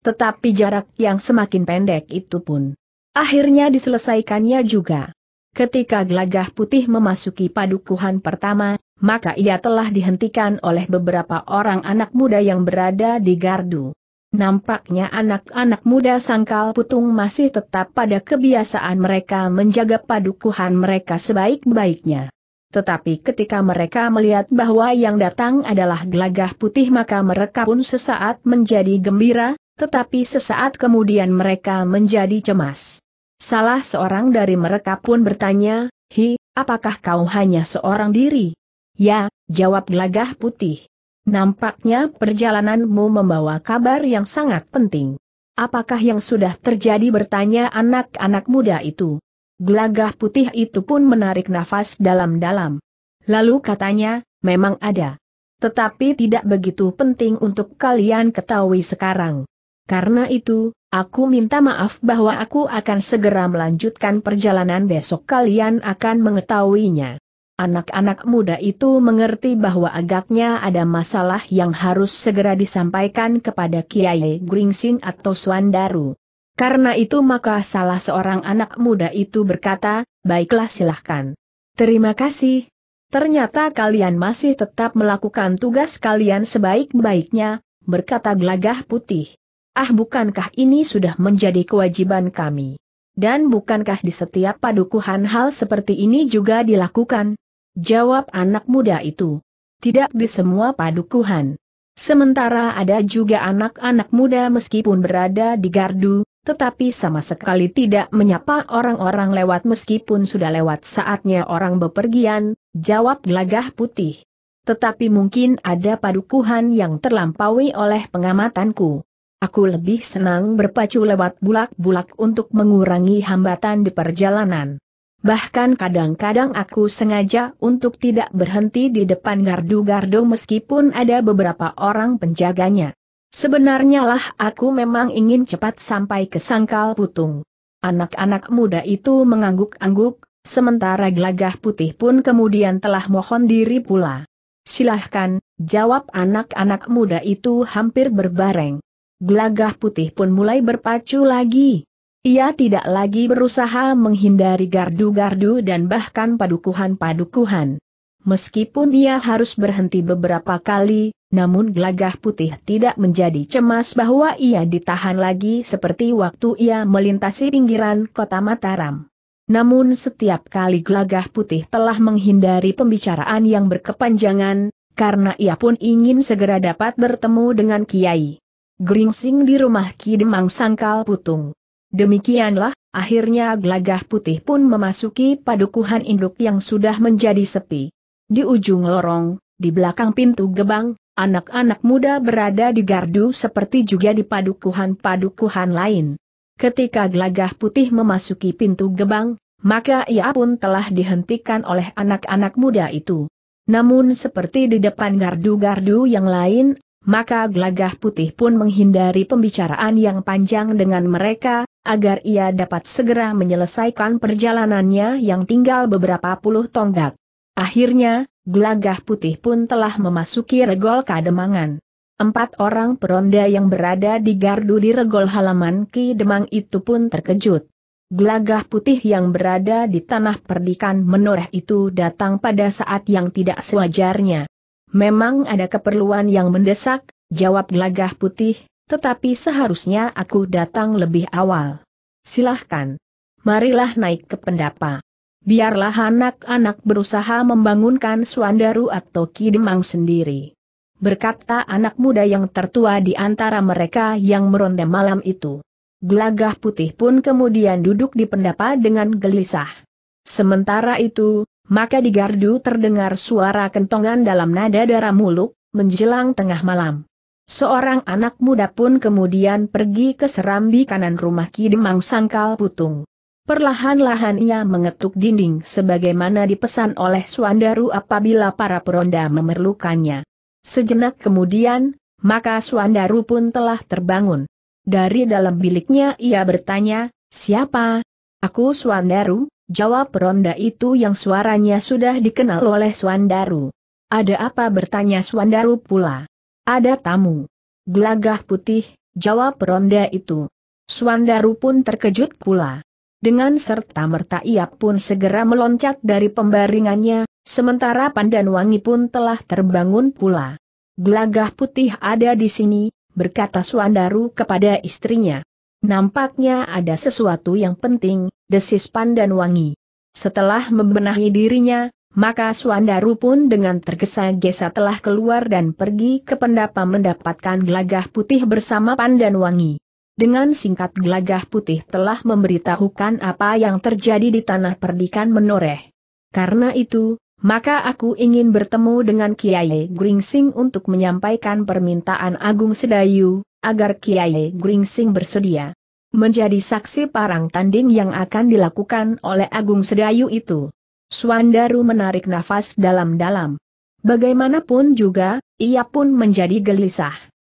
Tetapi jarak yang semakin pendek itu pun akhirnya diselesaikannya juga. Ketika gelagah putih memasuki padukuhan pertama, maka ia telah dihentikan oleh beberapa orang anak muda yang berada di gardu. Nampaknya anak-anak muda sangkal putung masih tetap pada kebiasaan mereka menjaga padukuhan mereka sebaik-baiknya. Tetapi ketika mereka melihat bahwa yang datang adalah gelagah putih maka mereka pun sesaat menjadi gembira, tetapi sesaat kemudian mereka menjadi cemas. Salah seorang dari mereka pun bertanya, Hi, apakah kau hanya seorang diri? Ya, jawab gelagah putih. Nampaknya perjalananmu membawa kabar yang sangat penting. Apakah yang sudah terjadi bertanya anak-anak muda itu? Gelagah putih itu pun menarik nafas dalam-dalam. Lalu katanya, memang ada. Tetapi tidak begitu penting untuk kalian ketahui sekarang. Karena itu, aku minta maaf bahwa aku akan segera melanjutkan perjalanan besok kalian akan mengetahuinya. Anak-anak muda itu mengerti bahwa agaknya ada masalah yang harus segera disampaikan kepada Kiai Gringsing atau Swandaru. Karena itu maka salah seorang anak muda itu berkata, baiklah silahkan. Terima kasih. Ternyata kalian masih tetap melakukan tugas kalian sebaik-baiknya, berkata gelagah putih. Ah bukankah ini sudah menjadi kewajiban kami? Dan bukankah di setiap padukuhan hal seperti ini juga dilakukan? Jawab anak muda itu. Tidak di semua padukuhan. Sementara ada juga anak-anak muda meskipun berada di gardu, tetapi sama sekali tidak menyapa orang-orang lewat meskipun sudah lewat saatnya orang bepergian, jawab gelagah putih. Tetapi mungkin ada padukuhan yang terlampaui oleh pengamatanku. Aku lebih senang berpacu lewat bulak-bulak untuk mengurangi hambatan di perjalanan. Bahkan kadang-kadang aku sengaja untuk tidak berhenti di depan gardu-gardu meskipun ada beberapa orang penjaganya. Sebenarnya lah aku memang ingin cepat sampai ke sangkal putung. Anak-anak muda itu mengangguk-angguk, sementara gelagah putih pun kemudian telah mohon diri pula. Silahkan, jawab anak-anak muda itu hampir berbareng. Gelagah putih pun mulai berpacu lagi. Ia tidak lagi berusaha menghindari gardu-gardu dan bahkan padukuhan-padukuhan. Meskipun ia harus berhenti beberapa kali, namun Glagah putih tidak menjadi cemas bahwa ia ditahan lagi seperti waktu ia melintasi pinggiran kota Mataram. Namun setiap kali Glagah putih telah menghindari pembicaraan yang berkepanjangan, karena ia pun ingin segera dapat bertemu dengan Kiai. Gringsing di rumah Ki Demang Sangkal Putung. Demikianlah, akhirnya Glagah putih pun memasuki padukuhan induk yang sudah menjadi sepi. Di ujung lorong, di belakang pintu gebang, anak-anak muda berada di gardu seperti juga di padukuhan-padukuhan lain. Ketika gelagah putih memasuki pintu gebang, maka ia pun telah dihentikan oleh anak-anak muda itu. Namun seperti di depan gardu-gardu yang lain, maka gelagah putih pun menghindari pembicaraan yang panjang dengan mereka, agar ia dapat segera menyelesaikan perjalanannya yang tinggal beberapa puluh tonggak. Akhirnya, gelagah putih pun telah memasuki regol kademangan. Empat orang peronda yang berada di gardu di regol halaman Ki Demang itu pun terkejut. Gelagah putih yang berada di tanah perdikan menoreh itu datang pada saat yang tidak sewajarnya. Memang ada keperluan yang mendesak, jawab gelagah putih, tetapi seharusnya aku datang lebih awal. Silahkan. Marilah naik ke pendapa biarlah anak-anak berusaha membangunkan Suandaru atau Kidemang sendiri. Berkata anak muda yang tertua di antara mereka yang meronda malam itu. Gelagah putih pun kemudian duduk di pendapa dengan gelisah. Sementara itu, maka di gardu terdengar suara kentongan dalam nada darah muluk, menjelang tengah malam. Seorang anak muda pun kemudian pergi ke serambi kanan rumah Kidemang Sangkal Putung. Perlahan-lahan ia mengetuk dinding sebagaimana dipesan oleh Suandaru apabila para peronda memerlukannya. Sejenak kemudian, maka Suandaru pun telah terbangun. Dari dalam biliknya ia bertanya, siapa? Aku Suandaru, jawab peronda itu yang suaranya sudah dikenal oleh Suandaru. Ada apa bertanya Suandaru pula? Ada tamu. Gelagah putih, jawab peronda itu. Suandaru pun terkejut pula. Dengan serta merta ia pun segera meloncat dari pembaringannya, sementara pandan wangi pun telah terbangun pula. Gelagah putih ada di sini, berkata Suandaru kepada istrinya. Nampaknya ada sesuatu yang penting, desis pandan wangi. Setelah membenahi dirinya, maka Suandaru pun dengan tergesa-gesa telah keluar dan pergi ke pendapa mendapatkan gelagah putih bersama pandan wangi dengan singkat gelagah putih telah memberitahukan apa yang terjadi di tanah perdikan menoreh. Karena itu, maka aku ingin bertemu dengan Kiai Gringsing untuk menyampaikan permintaan Agung Sedayu, agar Kiai Gringsing bersedia menjadi saksi parang tanding yang akan dilakukan oleh Agung Sedayu itu. Suandaru menarik nafas dalam-dalam. Bagaimanapun juga, ia pun menjadi gelisah.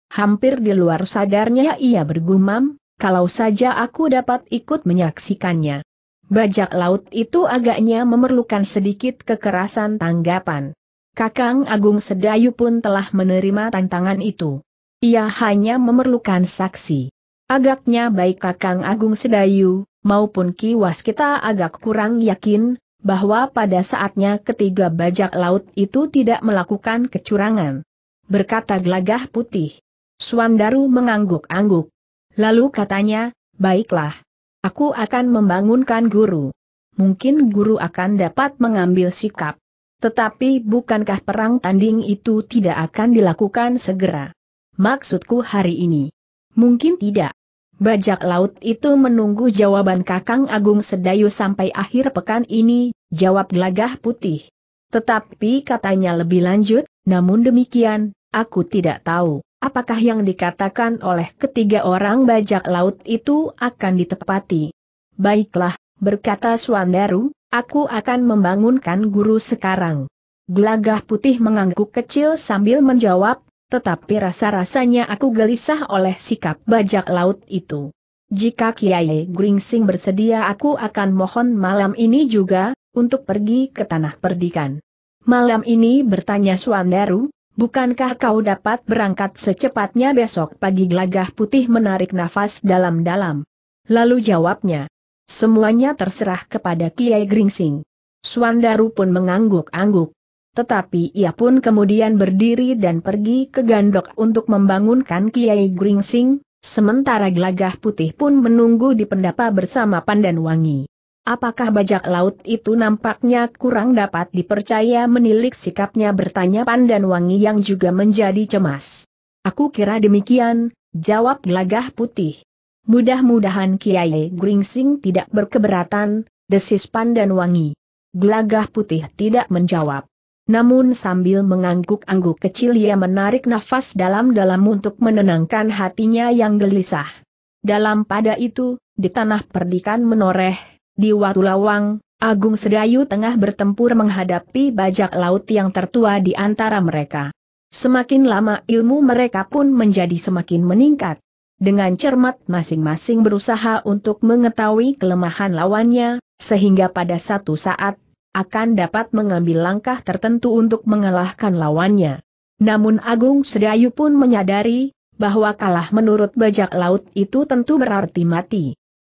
Hampir di luar sadarnya ia bergumam, kalau saja aku dapat ikut menyaksikannya. Bajak laut itu agaknya memerlukan sedikit kekerasan tanggapan. Kakang Agung Sedayu pun telah menerima tantangan itu. Ia hanya memerlukan saksi. Agaknya baik Kakang Agung Sedayu, maupun Kiwas kita agak kurang yakin, bahwa pada saatnya ketiga bajak laut itu tidak melakukan kecurangan. Berkata gelagah putih. Daru mengangguk-angguk. Lalu katanya, baiklah. Aku akan membangunkan guru. Mungkin guru akan dapat mengambil sikap. Tetapi bukankah perang tanding itu tidak akan dilakukan segera? Maksudku hari ini. Mungkin tidak. Bajak laut itu menunggu jawaban Kakang Agung Sedayu sampai akhir pekan ini, jawab gelagah putih. Tetapi katanya lebih lanjut, namun demikian, aku tidak tahu apakah yang dikatakan oleh ketiga orang bajak laut itu akan ditepati. Baiklah, berkata Suandaru, aku akan membangunkan guru sekarang. Gelagah putih mengangguk kecil sambil menjawab, tetapi rasa-rasanya aku gelisah oleh sikap bajak laut itu. Jika Kiai Gringsing bersedia aku akan mohon malam ini juga, untuk pergi ke tanah perdikan. Malam ini bertanya Suandaru, Bukankah kau dapat berangkat secepatnya besok pagi gelagah putih menarik nafas dalam-dalam? Lalu jawabnya. Semuanya terserah kepada Kiai Gringsing. Suandaru pun mengangguk-angguk. Tetapi ia pun kemudian berdiri dan pergi ke gandok untuk membangunkan Kiai Gringsing, sementara gelagah putih pun menunggu di pendapa bersama Pandan Wangi. Apakah bajak laut itu nampaknya kurang dapat dipercaya menilik sikapnya bertanya Pandan Wangi yang juga menjadi cemas. Aku kira demikian, jawab gelagah putih. Mudah-mudahan Kiai Gringsing tidak berkeberatan, desis Pandan Wangi. Gelagah putih tidak menjawab. Namun sambil mengangguk-angguk kecil ia menarik nafas dalam-dalam untuk menenangkan hatinya yang gelisah. Dalam pada itu, di tanah perdikan menoreh, di Watu Lawang, Agung Sedayu tengah bertempur menghadapi bajak laut yang tertua di antara mereka. Semakin lama ilmu mereka pun menjadi semakin meningkat. Dengan cermat masing-masing berusaha untuk mengetahui kelemahan lawannya, sehingga pada satu saat, akan dapat mengambil langkah tertentu untuk mengalahkan lawannya. Namun Agung Sedayu pun menyadari, bahwa kalah menurut bajak laut itu tentu berarti mati.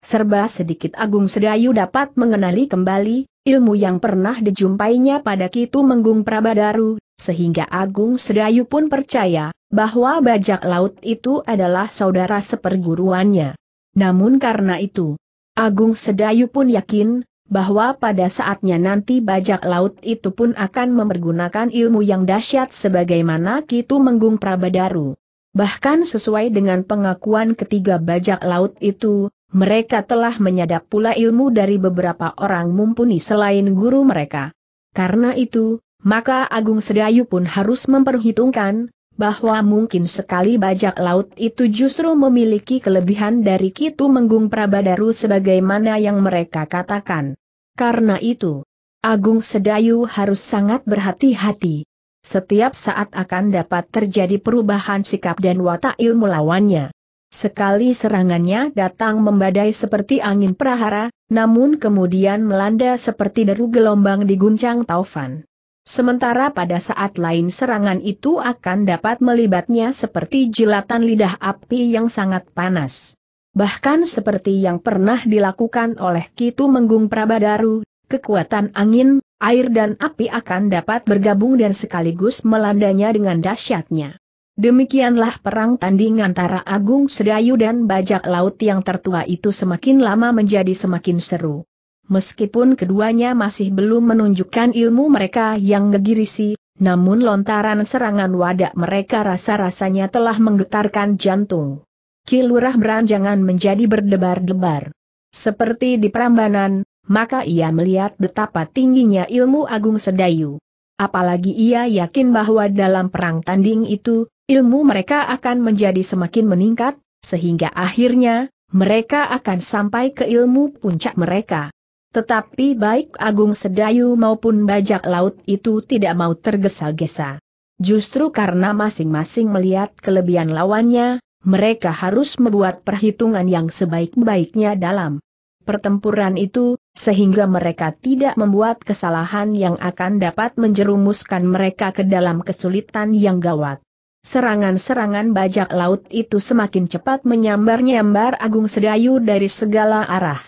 Serba sedikit Agung Sedayu dapat mengenali kembali, ilmu yang pernah dijumpainya pada Kitu Menggung Prabadaru, sehingga Agung Sedayu pun percaya, bahwa bajak laut itu adalah saudara seperguruannya. Namun karena itu, Agung Sedayu pun yakin, bahwa pada saatnya nanti bajak laut itu pun akan mempergunakan ilmu yang dahsyat sebagaimana Kitu Menggung Prabadaru. Bahkan sesuai dengan pengakuan ketiga bajak laut itu, mereka telah menyadap pula ilmu dari beberapa orang mumpuni selain guru mereka. Karena itu, maka Agung Sedayu pun harus memperhitungkan, bahwa mungkin sekali bajak laut itu justru memiliki kelebihan dari Kitu Menggung Prabadaru sebagaimana yang mereka katakan. Karena itu, Agung Sedayu harus sangat berhati-hati. Setiap saat akan dapat terjadi perubahan sikap dan watak ilmu lawannya. Sekali serangannya datang membadai seperti angin prahara, namun kemudian melanda seperti deru gelombang diguncang taufan. Sementara pada saat lain serangan itu akan dapat melibatnya seperti jilatan lidah api yang sangat panas. Bahkan seperti yang pernah dilakukan oleh Kitu Menggung Prabadaru, kekuatan angin, air dan api akan dapat bergabung dan sekaligus melandanya dengan dahsyatnya. Demikianlah perang tanding antara Agung Sedayu dan bajak laut yang tertua itu semakin lama menjadi semakin seru. Meskipun keduanya masih belum menunjukkan ilmu mereka yang ngegirisi, namun lontaran serangan wadak mereka rasa-rasanya telah menggetarkan jantung. Kilurah beranjangan menjadi berdebar-debar. Seperti di Prambanan, maka ia melihat betapa tingginya ilmu Agung Sedayu. Apalagi ia yakin bahwa dalam perang tanding itu, ilmu mereka akan menjadi semakin meningkat, sehingga akhirnya, mereka akan sampai ke ilmu puncak mereka. Tetapi baik Agung Sedayu maupun bajak laut itu tidak mau tergesa-gesa. Justru karena masing-masing melihat kelebihan lawannya, mereka harus membuat perhitungan yang sebaik-baiknya dalam pertempuran itu, sehingga mereka tidak membuat kesalahan yang akan dapat menjerumuskan mereka ke dalam kesulitan yang gawat. Serangan-serangan bajak laut itu semakin cepat menyambar-nyambar Agung Sedayu dari segala arah.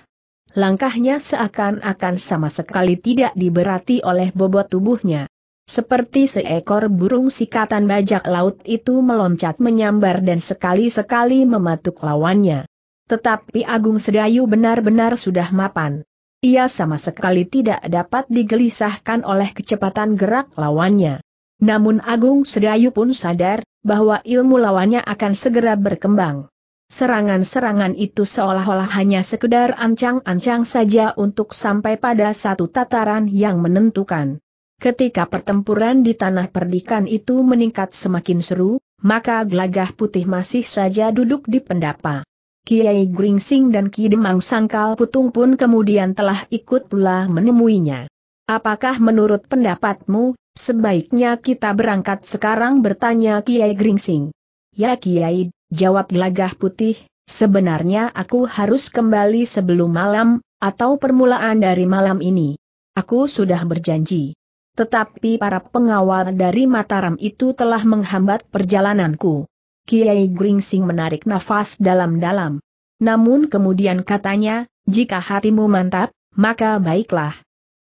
Langkahnya seakan-akan sama sekali tidak diberati oleh bobot tubuhnya. Seperti seekor burung sikatan bajak laut itu meloncat menyambar dan sekali-sekali mematuk lawannya. Tetapi Agung Sedayu benar-benar sudah mapan. Ia sama sekali tidak dapat digelisahkan oleh kecepatan gerak lawannya. Namun Agung Sedayu pun sadar, bahwa ilmu lawannya akan segera berkembang. Serangan-serangan itu seolah-olah hanya sekedar ancang-ancang saja untuk sampai pada satu tataran yang menentukan. Ketika pertempuran di tanah perdikan itu meningkat semakin seru, maka gelagah putih masih saja duduk di pendapa. Kiai Gringsing dan Ki Demang Sangkal Putung pun kemudian telah ikut pula menemuinya. Apakah menurut pendapatmu, sebaiknya kita berangkat sekarang bertanya Kiai Gringsing? Ya Kiai, jawab gelagah putih, sebenarnya aku harus kembali sebelum malam, atau permulaan dari malam ini. Aku sudah berjanji. Tetapi para pengawal dari Mataram itu telah menghambat perjalananku. Kiai Gringsing menarik nafas dalam-dalam. Namun kemudian katanya, jika hatimu mantap, maka baiklah.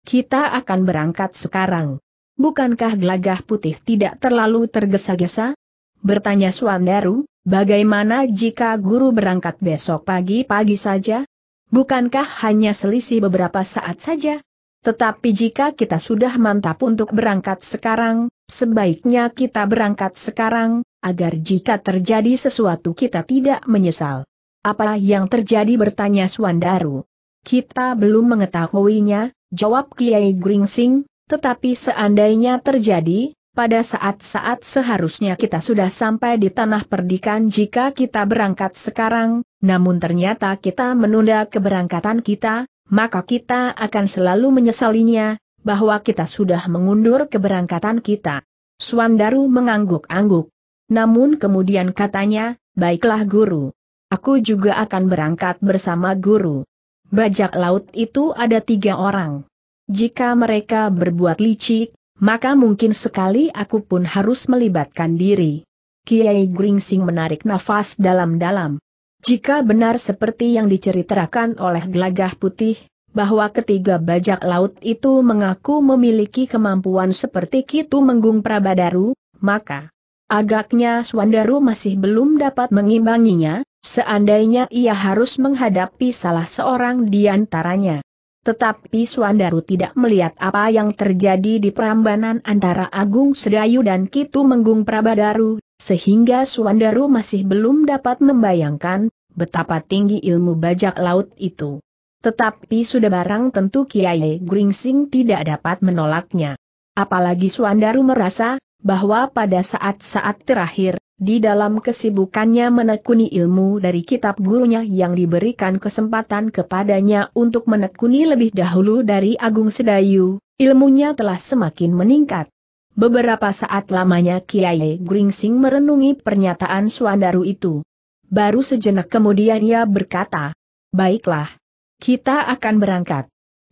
Kita akan berangkat sekarang. Bukankah gelagah putih tidak terlalu tergesa-gesa? Bertanya Suandaru, bagaimana jika guru berangkat besok pagi-pagi saja? Bukankah hanya selisih beberapa saat saja? Tetapi jika kita sudah mantap untuk berangkat sekarang, sebaiknya kita berangkat sekarang, agar jika terjadi sesuatu kita tidak menyesal. Apa yang terjadi bertanya Suandaru. Kita belum mengetahuinya, jawab Kiai Gringsing, tetapi seandainya terjadi, pada saat-saat seharusnya kita sudah sampai di tanah perdikan jika kita berangkat sekarang, namun ternyata kita menunda keberangkatan kita, maka kita akan selalu menyesalinya, bahwa kita sudah mengundur keberangkatan kita. Suandaru mengangguk-angguk. Namun kemudian katanya, baiklah guru. Aku juga akan berangkat bersama guru. Bajak laut itu ada tiga orang. Jika mereka berbuat licik, maka mungkin sekali aku pun harus melibatkan diri. Kiai Gringsing menarik nafas dalam-dalam. Jika benar seperti yang diceritakan oleh gelagah putih, bahwa ketiga bajak laut itu mengaku memiliki kemampuan seperti Kitu Menggung Prabadaru, maka Agaknya Swandaru masih belum dapat mengimbanginya, seandainya ia harus menghadapi salah seorang di antaranya. Tetapi Swandaru tidak melihat apa yang terjadi di perambanan antara Agung Sedayu dan Kitu Menggung Prabadaru, sehingga Swandaru masih belum dapat membayangkan betapa tinggi ilmu bajak laut itu. Tetapi sudah barang tentu Kiai Gringsing tidak dapat menolaknya. Apalagi Swandaru merasa, bahwa pada saat-saat terakhir, di dalam kesibukannya menekuni ilmu dari kitab gurunya yang diberikan kesempatan kepadanya untuk menekuni lebih dahulu dari Agung Sedayu, ilmunya telah semakin meningkat. Beberapa saat lamanya Kiai Gringsing merenungi pernyataan Suandaru itu. Baru sejenak kemudian ia berkata, Baiklah, kita akan berangkat.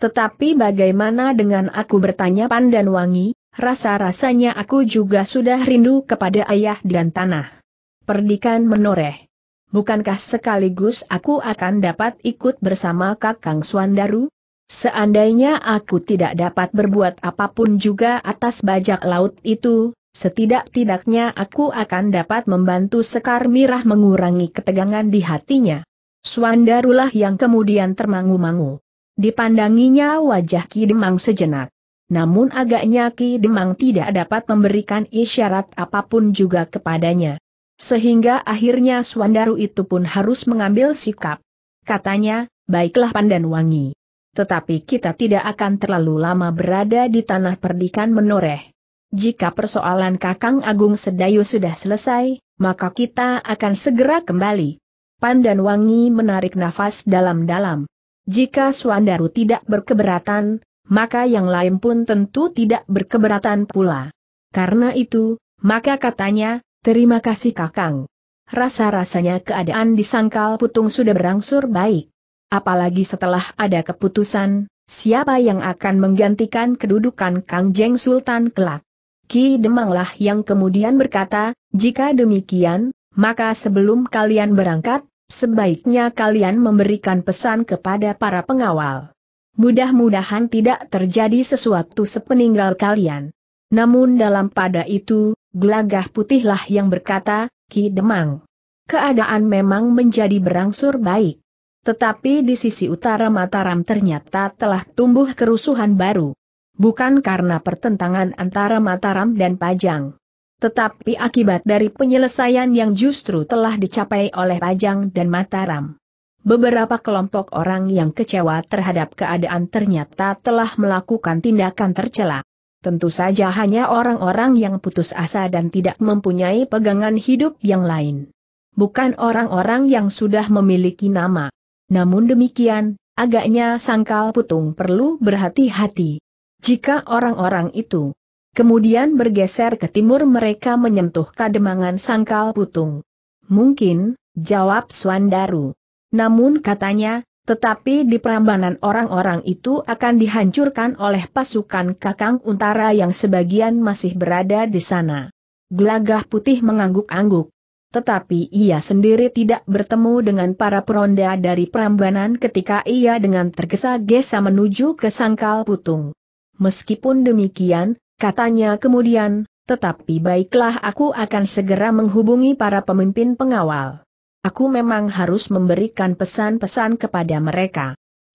Tetapi bagaimana dengan aku bertanya Pandan Wangi, Rasa-rasanya aku juga sudah rindu kepada ayah dan tanah. Perdikan menoreh. Bukankah sekaligus aku akan dapat ikut bersama Kakang Swandaru? Seandainya aku tidak dapat berbuat apapun juga atas bajak laut itu, setidak-tidaknya aku akan dapat membantu Sekar Mirah mengurangi ketegangan di hatinya. Suandarulah yang kemudian termangu-mangu. Dipandanginya wajah Kidemang sejenak namun agaknya Ki Demang tidak dapat memberikan isyarat apapun juga kepadanya. Sehingga akhirnya Suandaru itu pun harus mengambil sikap. Katanya, baiklah Pandan Wangi. Tetapi kita tidak akan terlalu lama berada di tanah perdikan menoreh. Jika persoalan Kakang Agung Sedayu sudah selesai, maka kita akan segera kembali. Pandan Wangi menarik nafas dalam-dalam. Jika Suandaru tidak berkeberatan, maka yang lain pun tentu tidak berkeberatan pula. Karena itu, maka katanya, terima kasih kakang. Rasa-rasanya keadaan di sangkal putung sudah berangsur baik. Apalagi setelah ada keputusan, siapa yang akan menggantikan kedudukan Kang Jeng Sultan kelak. Ki Demanglah yang kemudian berkata, jika demikian, maka sebelum kalian berangkat, sebaiknya kalian memberikan pesan kepada para pengawal mudah-mudahan tidak terjadi sesuatu sepeninggal kalian. Namun dalam pada itu, gelagah putihlah yang berkata, Ki Demang. Keadaan memang menjadi berangsur baik. Tetapi di sisi utara Mataram ternyata telah tumbuh kerusuhan baru. Bukan karena pertentangan antara Mataram dan Pajang. Tetapi akibat dari penyelesaian yang justru telah dicapai oleh Pajang dan Mataram beberapa kelompok orang yang kecewa terhadap keadaan ternyata telah melakukan tindakan tercela. Tentu saja hanya orang-orang yang putus asa dan tidak mempunyai pegangan hidup yang lain. Bukan orang-orang yang sudah memiliki nama. Namun demikian, agaknya sangkal putung perlu berhati-hati. Jika orang-orang itu kemudian bergeser ke timur mereka menyentuh kademangan sangkal putung. Mungkin, jawab Swandaru. Namun katanya, tetapi di perambanan orang-orang itu akan dihancurkan oleh pasukan Kakang Untara yang sebagian masih berada di sana. Gelagah putih mengangguk-angguk. Tetapi ia sendiri tidak bertemu dengan para peronda dari perambanan ketika ia dengan tergesa-gesa menuju ke Sangkal Putung. Meskipun demikian, katanya kemudian, tetapi baiklah aku akan segera menghubungi para pemimpin pengawal aku memang harus memberikan pesan-pesan kepada mereka.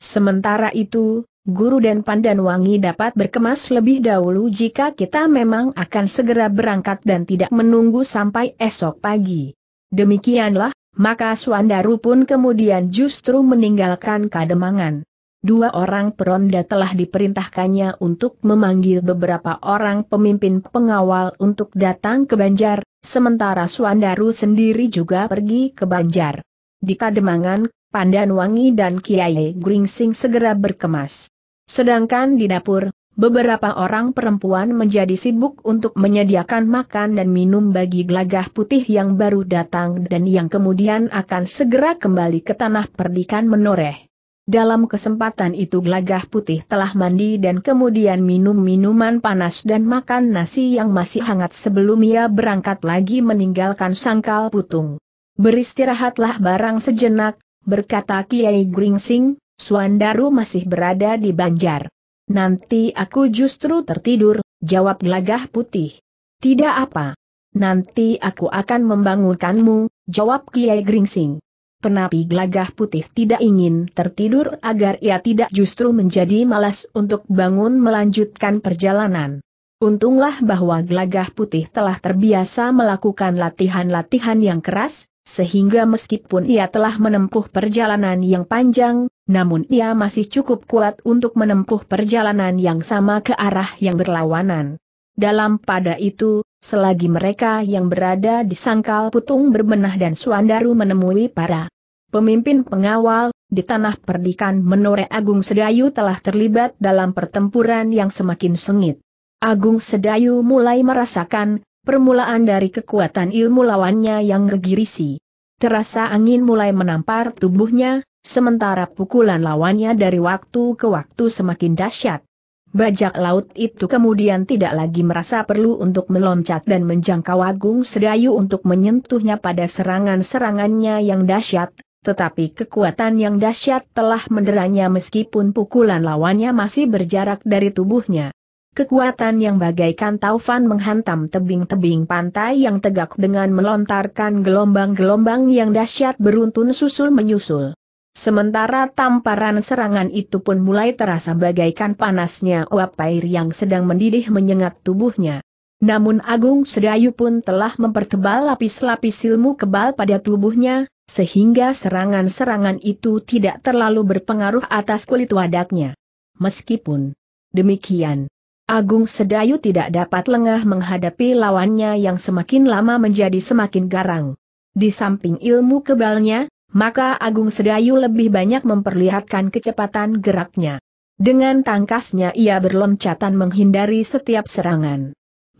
Sementara itu, Guru dan Pandan Wangi dapat berkemas lebih dahulu jika kita memang akan segera berangkat dan tidak menunggu sampai esok pagi. Demikianlah, maka Suandaru pun kemudian justru meninggalkan Kademangan. Dua orang peronda telah diperintahkannya untuk memanggil beberapa orang pemimpin pengawal untuk datang ke Banjar, Sementara Suandaru sendiri juga pergi ke Banjar. Di Kademangan, Wangi dan Kiai Gringsing segera berkemas. Sedangkan di dapur, beberapa orang perempuan menjadi sibuk untuk menyediakan makan dan minum bagi gelagah putih yang baru datang dan yang kemudian akan segera kembali ke tanah perdikan menoreh. Dalam kesempatan itu Glagah putih telah mandi dan kemudian minum minuman panas dan makan nasi yang masih hangat sebelum ia berangkat lagi meninggalkan sangkal putung. Beristirahatlah barang sejenak, berkata Kiai Gringsing, Suandaru masih berada di Banjar. Nanti aku justru tertidur, jawab Glagah putih. Tidak apa. Nanti aku akan membangunkanmu, jawab Kiai Gringsing penapi gelagah putih tidak ingin tertidur agar ia tidak justru menjadi malas untuk bangun melanjutkan perjalanan. Untunglah bahwa gelagah putih telah terbiasa melakukan latihan-latihan yang keras, sehingga meskipun ia telah menempuh perjalanan yang panjang, namun ia masih cukup kuat untuk menempuh perjalanan yang sama ke arah yang berlawanan. Dalam pada itu, selagi mereka yang berada di sangkal putung berbenah dan Suandaru menemui para pemimpin pengawal, di tanah perdikan Menore Agung Sedayu telah terlibat dalam pertempuran yang semakin sengit. Agung Sedayu mulai merasakan permulaan dari kekuatan ilmu lawannya yang gegirisi. Terasa angin mulai menampar tubuhnya, sementara pukulan lawannya dari waktu ke waktu semakin dahsyat. Bajak laut itu kemudian tidak lagi merasa perlu untuk meloncat dan menjangkau Agung Sedayu untuk menyentuhnya pada serangan-serangannya yang dahsyat, tetapi kekuatan yang dahsyat telah menderanya meskipun pukulan lawannya masih berjarak dari tubuhnya. Kekuatan yang bagaikan taufan menghantam tebing-tebing pantai yang tegak dengan melontarkan gelombang-gelombang yang dahsyat beruntun susul menyusul. Sementara tamparan serangan itu pun mulai terasa bagaikan panasnya uap air yang sedang mendidih menyengat tubuhnya. Namun Agung Sedayu pun telah mempertebal lapis-lapis ilmu kebal pada tubuhnya, sehingga serangan-serangan itu tidak terlalu berpengaruh atas kulit wadaknya. Meskipun demikian, Agung Sedayu tidak dapat lengah menghadapi lawannya yang semakin lama menjadi semakin garang. Di samping ilmu kebalnya, maka Agung Sedayu lebih banyak memperlihatkan kecepatan geraknya. Dengan tangkasnya ia berloncatan menghindari setiap serangan.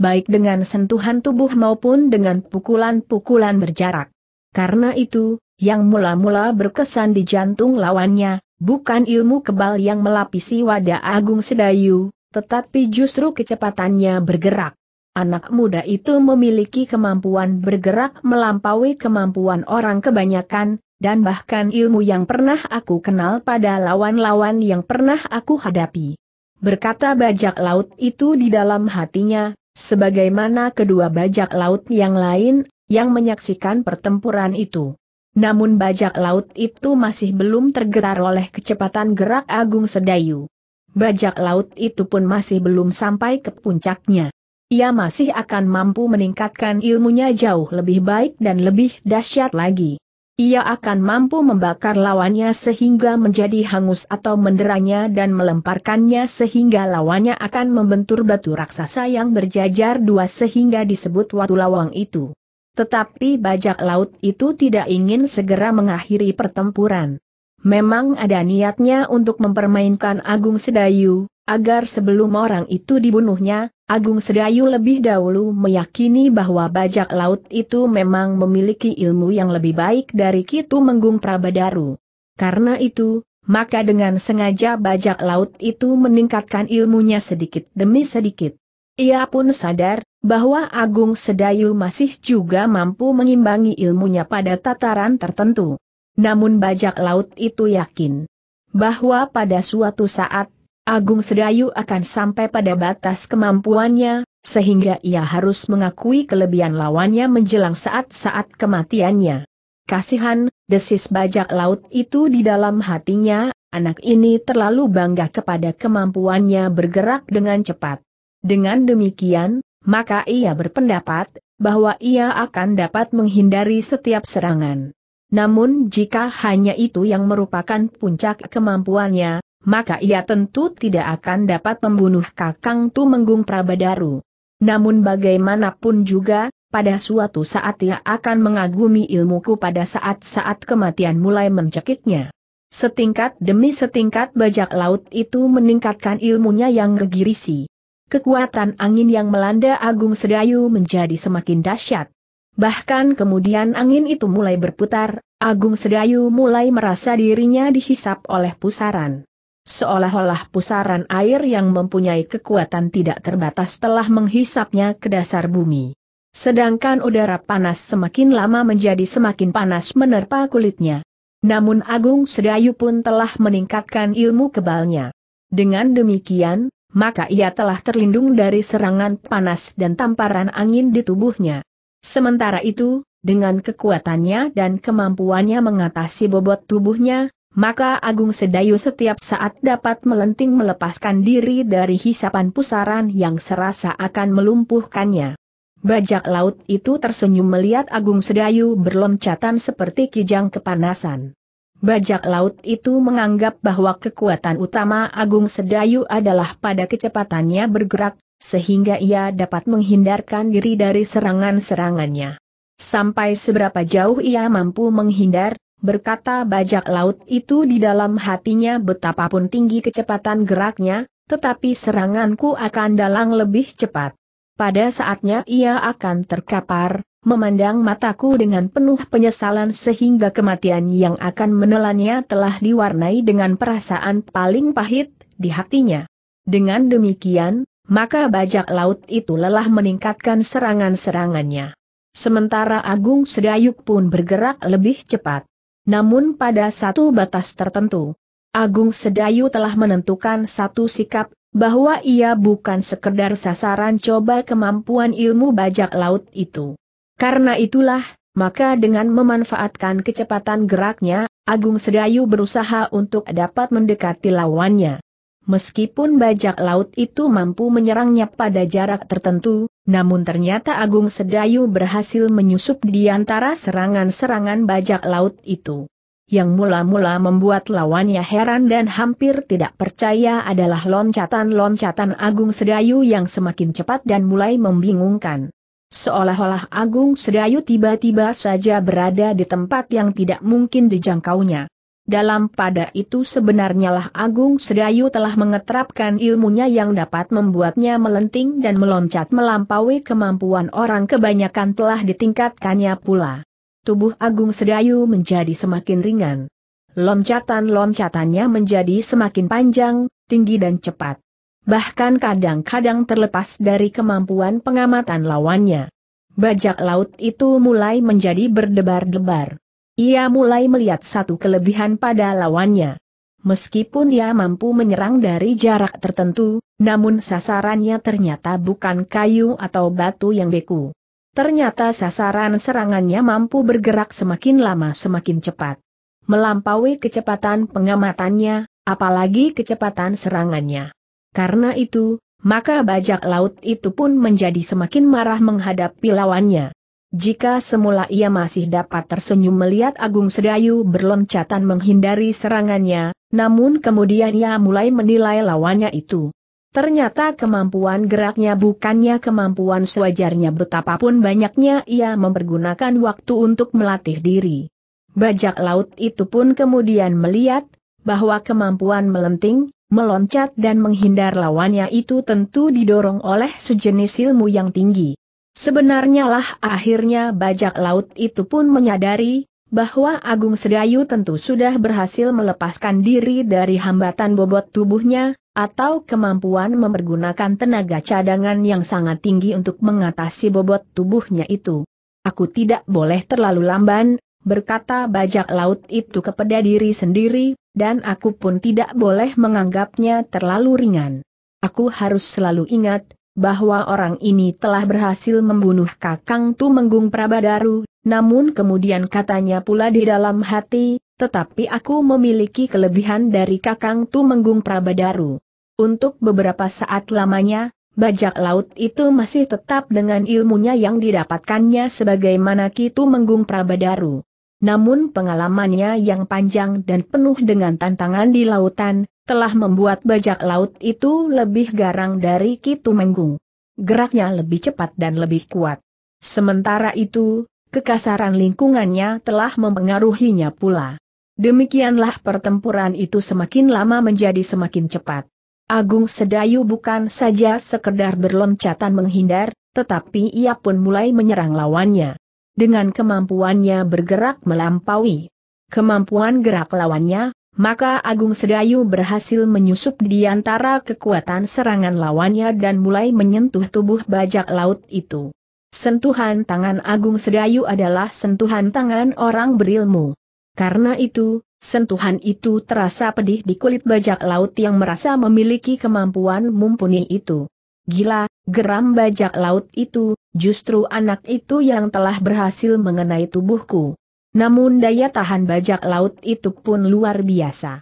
Baik dengan sentuhan tubuh maupun dengan pukulan-pukulan berjarak. Karena itu, yang mula-mula berkesan di jantung lawannya, bukan ilmu kebal yang melapisi wadah Agung Sedayu, tetapi justru kecepatannya bergerak. Anak muda itu memiliki kemampuan bergerak melampaui kemampuan orang kebanyakan, dan bahkan ilmu yang pernah aku kenal pada lawan-lawan yang pernah aku hadapi. Berkata bajak laut itu di dalam hatinya, sebagaimana kedua bajak laut yang lain, yang menyaksikan pertempuran itu. Namun bajak laut itu masih belum tergerak oleh kecepatan gerak Agung Sedayu. Bajak laut itu pun masih belum sampai ke puncaknya ia masih akan mampu meningkatkan ilmunya jauh lebih baik dan lebih dahsyat lagi ia akan mampu membakar lawannya sehingga menjadi hangus atau menderanya dan melemparkannya sehingga lawannya akan membentur batu raksasa yang berjajar dua sehingga disebut watu lawang itu. Tetapi bajak laut itu tidak ingin segera mengakhiri pertempuran. Memang ada niatnya untuk mempermainkan Agung Sedayu, agar sebelum orang itu dibunuhnya, Agung Sedayu lebih dahulu meyakini bahwa bajak laut itu memang memiliki ilmu yang lebih baik dari Kitu Menggung Prabadaru. Karena itu, maka dengan sengaja bajak laut itu meningkatkan ilmunya sedikit demi sedikit. Ia pun sadar bahwa Agung Sedayu masih juga mampu mengimbangi ilmunya pada tataran tertentu. Namun bajak laut itu yakin bahwa pada suatu saat Agung Sedayu akan sampai pada batas kemampuannya, sehingga ia harus mengakui kelebihan lawannya menjelang saat-saat kematiannya. Kasihan, desis bajak laut itu di dalam hatinya, anak ini terlalu bangga kepada kemampuannya bergerak dengan cepat. Dengan demikian, maka ia berpendapat bahwa ia akan dapat menghindari setiap serangan. Namun jika hanya itu yang merupakan puncak kemampuannya, maka ia tentu tidak akan dapat membunuh Kakang Tumenggung Prabadaru. Namun bagaimanapun juga, pada suatu saat ia akan mengagumi ilmuku pada saat-saat kematian mulai mencekiknya. Setingkat demi setingkat bajak laut itu meningkatkan ilmunya yang gegirisi. Kekuatan angin yang melanda Agung Sedayu menjadi semakin dahsyat. Bahkan kemudian angin itu mulai berputar, Agung Sedayu mulai merasa dirinya dihisap oleh pusaran. Seolah-olah pusaran air yang mempunyai kekuatan tidak terbatas telah menghisapnya ke dasar bumi. Sedangkan udara panas semakin lama menjadi semakin panas menerpa kulitnya. Namun Agung Sedayu pun telah meningkatkan ilmu kebalnya. Dengan demikian, maka ia telah terlindung dari serangan panas dan tamparan angin di tubuhnya. Sementara itu, dengan kekuatannya dan kemampuannya mengatasi bobot tubuhnya, maka Agung Sedayu setiap saat dapat melenting melepaskan diri dari hisapan pusaran yang serasa akan melumpuhkannya. Bajak laut itu tersenyum melihat Agung Sedayu berloncatan seperti kijang kepanasan. Bajak laut itu menganggap bahwa kekuatan utama Agung Sedayu adalah pada kecepatannya bergerak, sehingga ia dapat menghindarkan diri dari serangan-serangannya. Sampai seberapa jauh ia mampu menghindar, berkata bajak laut itu di dalam hatinya betapapun tinggi kecepatan geraknya, tetapi seranganku akan dalang lebih cepat. Pada saatnya ia akan terkapar, memandang mataku dengan penuh penyesalan sehingga kematian yang akan menelannya telah diwarnai dengan perasaan paling pahit di hatinya. Dengan demikian, maka bajak laut itu lelah meningkatkan serangan-serangannya. Sementara Agung Sedayuk pun bergerak lebih cepat. Namun pada satu batas tertentu, Agung Sedayu telah menentukan satu sikap, bahwa ia bukan sekedar sasaran coba kemampuan ilmu bajak laut itu. Karena itulah, maka dengan memanfaatkan kecepatan geraknya, Agung Sedayu berusaha untuk dapat mendekati lawannya meskipun bajak laut itu mampu menyerangnya pada jarak tertentu, namun ternyata Agung Sedayu berhasil menyusup di antara serangan-serangan bajak laut itu. Yang mula-mula membuat lawannya heran dan hampir tidak percaya adalah loncatan-loncatan Agung Sedayu yang semakin cepat dan mulai membingungkan. Seolah-olah Agung Sedayu tiba-tiba saja berada di tempat yang tidak mungkin dijangkaunya. Dalam pada itu sebenarnya lah Agung Sedayu telah mengetrapkan ilmunya yang dapat membuatnya melenting dan meloncat melampaui kemampuan orang kebanyakan telah ditingkatkannya pula. Tubuh Agung Sedayu menjadi semakin ringan. Loncatan-loncatannya menjadi semakin panjang, tinggi dan cepat. Bahkan kadang-kadang terlepas dari kemampuan pengamatan lawannya. Bajak laut itu mulai menjadi berdebar-debar. Ia mulai melihat satu kelebihan pada lawannya. Meskipun ia mampu menyerang dari jarak tertentu, namun sasarannya ternyata bukan kayu atau batu yang beku. Ternyata sasaran serangannya mampu bergerak semakin lama semakin cepat. Melampaui kecepatan pengamatannya, apalagi kecepatan serangannya. Karena itu, maka bajak laut itu pun menjadi semakin marah menghadapi lawannya. Jika semula ia masih dapat tersenyum melihat Agung Sedayu berloncatan menghindari serangannya, namun kemudian ia mulai menilai lawannya itu. Ternyata kemampuan geraknya bukannya kemampuan sewajarnya betapapun banyaknya ia mempergunakan waktu untuk melatih diri. Bajak laut itu pun kemudian melihat, bahwa kemampuan melenting, meloncat dan menghindar lawannya itu tentu didorong oleh sejenis ilmu yang tinggi. Sebenarnya lah akhirnya bajak laut itu pun menyadari, bahwa Agung Sedayu tentu sudah berhasil melepaskan diri dari hambatan bobot tubuhnya, atau kemampuan mempergunakan tenaga cadangan yang sangat tinggi untuk mengatasi bobot tubuhnya itu. Aku tidak boleh terlalu lamban, berkata bajak laut itu kepada diri sendiri, dan aku pun tidak boleh menganggapnya terlalu ringan. Aku harus selalu ingat, bahwa orang ini telah berhasil membunuh Kakang Tu Menggung Prabadaru, namun kemudian katanya pula di dalam hati, tetapi aku memiliki kelebihan dari Kakang Tu Menggung Prabadaru. Untuk beberapa saat lamanya, bajak laut itu masih tetap dengan ilmunya yang didapatkannya sebagaimana Kitu Menggung Prabadaru. Namun pengalamannya yang panjang dan penuh dengan tantangan di lautan, telah membuat bajak laut itu lebih garang dari Kitu Menggung. Geraknya lebih cepat dan lebih kuat. Sementara itu, kekasaran lingkungannya telah mempengaruhinya pula. Demikianlah pertempuran itu semakin lama menjadi semakin cepat. Agung Sedayu bukan saja sekedar berloncatan menghindar, tetapi ia pun mulai menyerang lawannya dengan kemampuannya bergerak melampaui kemampuan gerak lawannya, maka Agung Sedayu berhasil menyusup di antara kekuatan serangan lawannya dan mulai menyentuh tubuh bajak laut itu. Sentuhan tangan Agung Sedayu adalah sentuhan tangan orang berilmu. Karena itu, sentuhan itu terasa pedih di kulit bajak laut yang merasa memiliki kemampuan mumpuni itu. Gila, geram bajak laut itu, justru anak itu yang telah berhasil mengenai tubuhku. Namun daya tahan bajak laut itu pun luar biasa.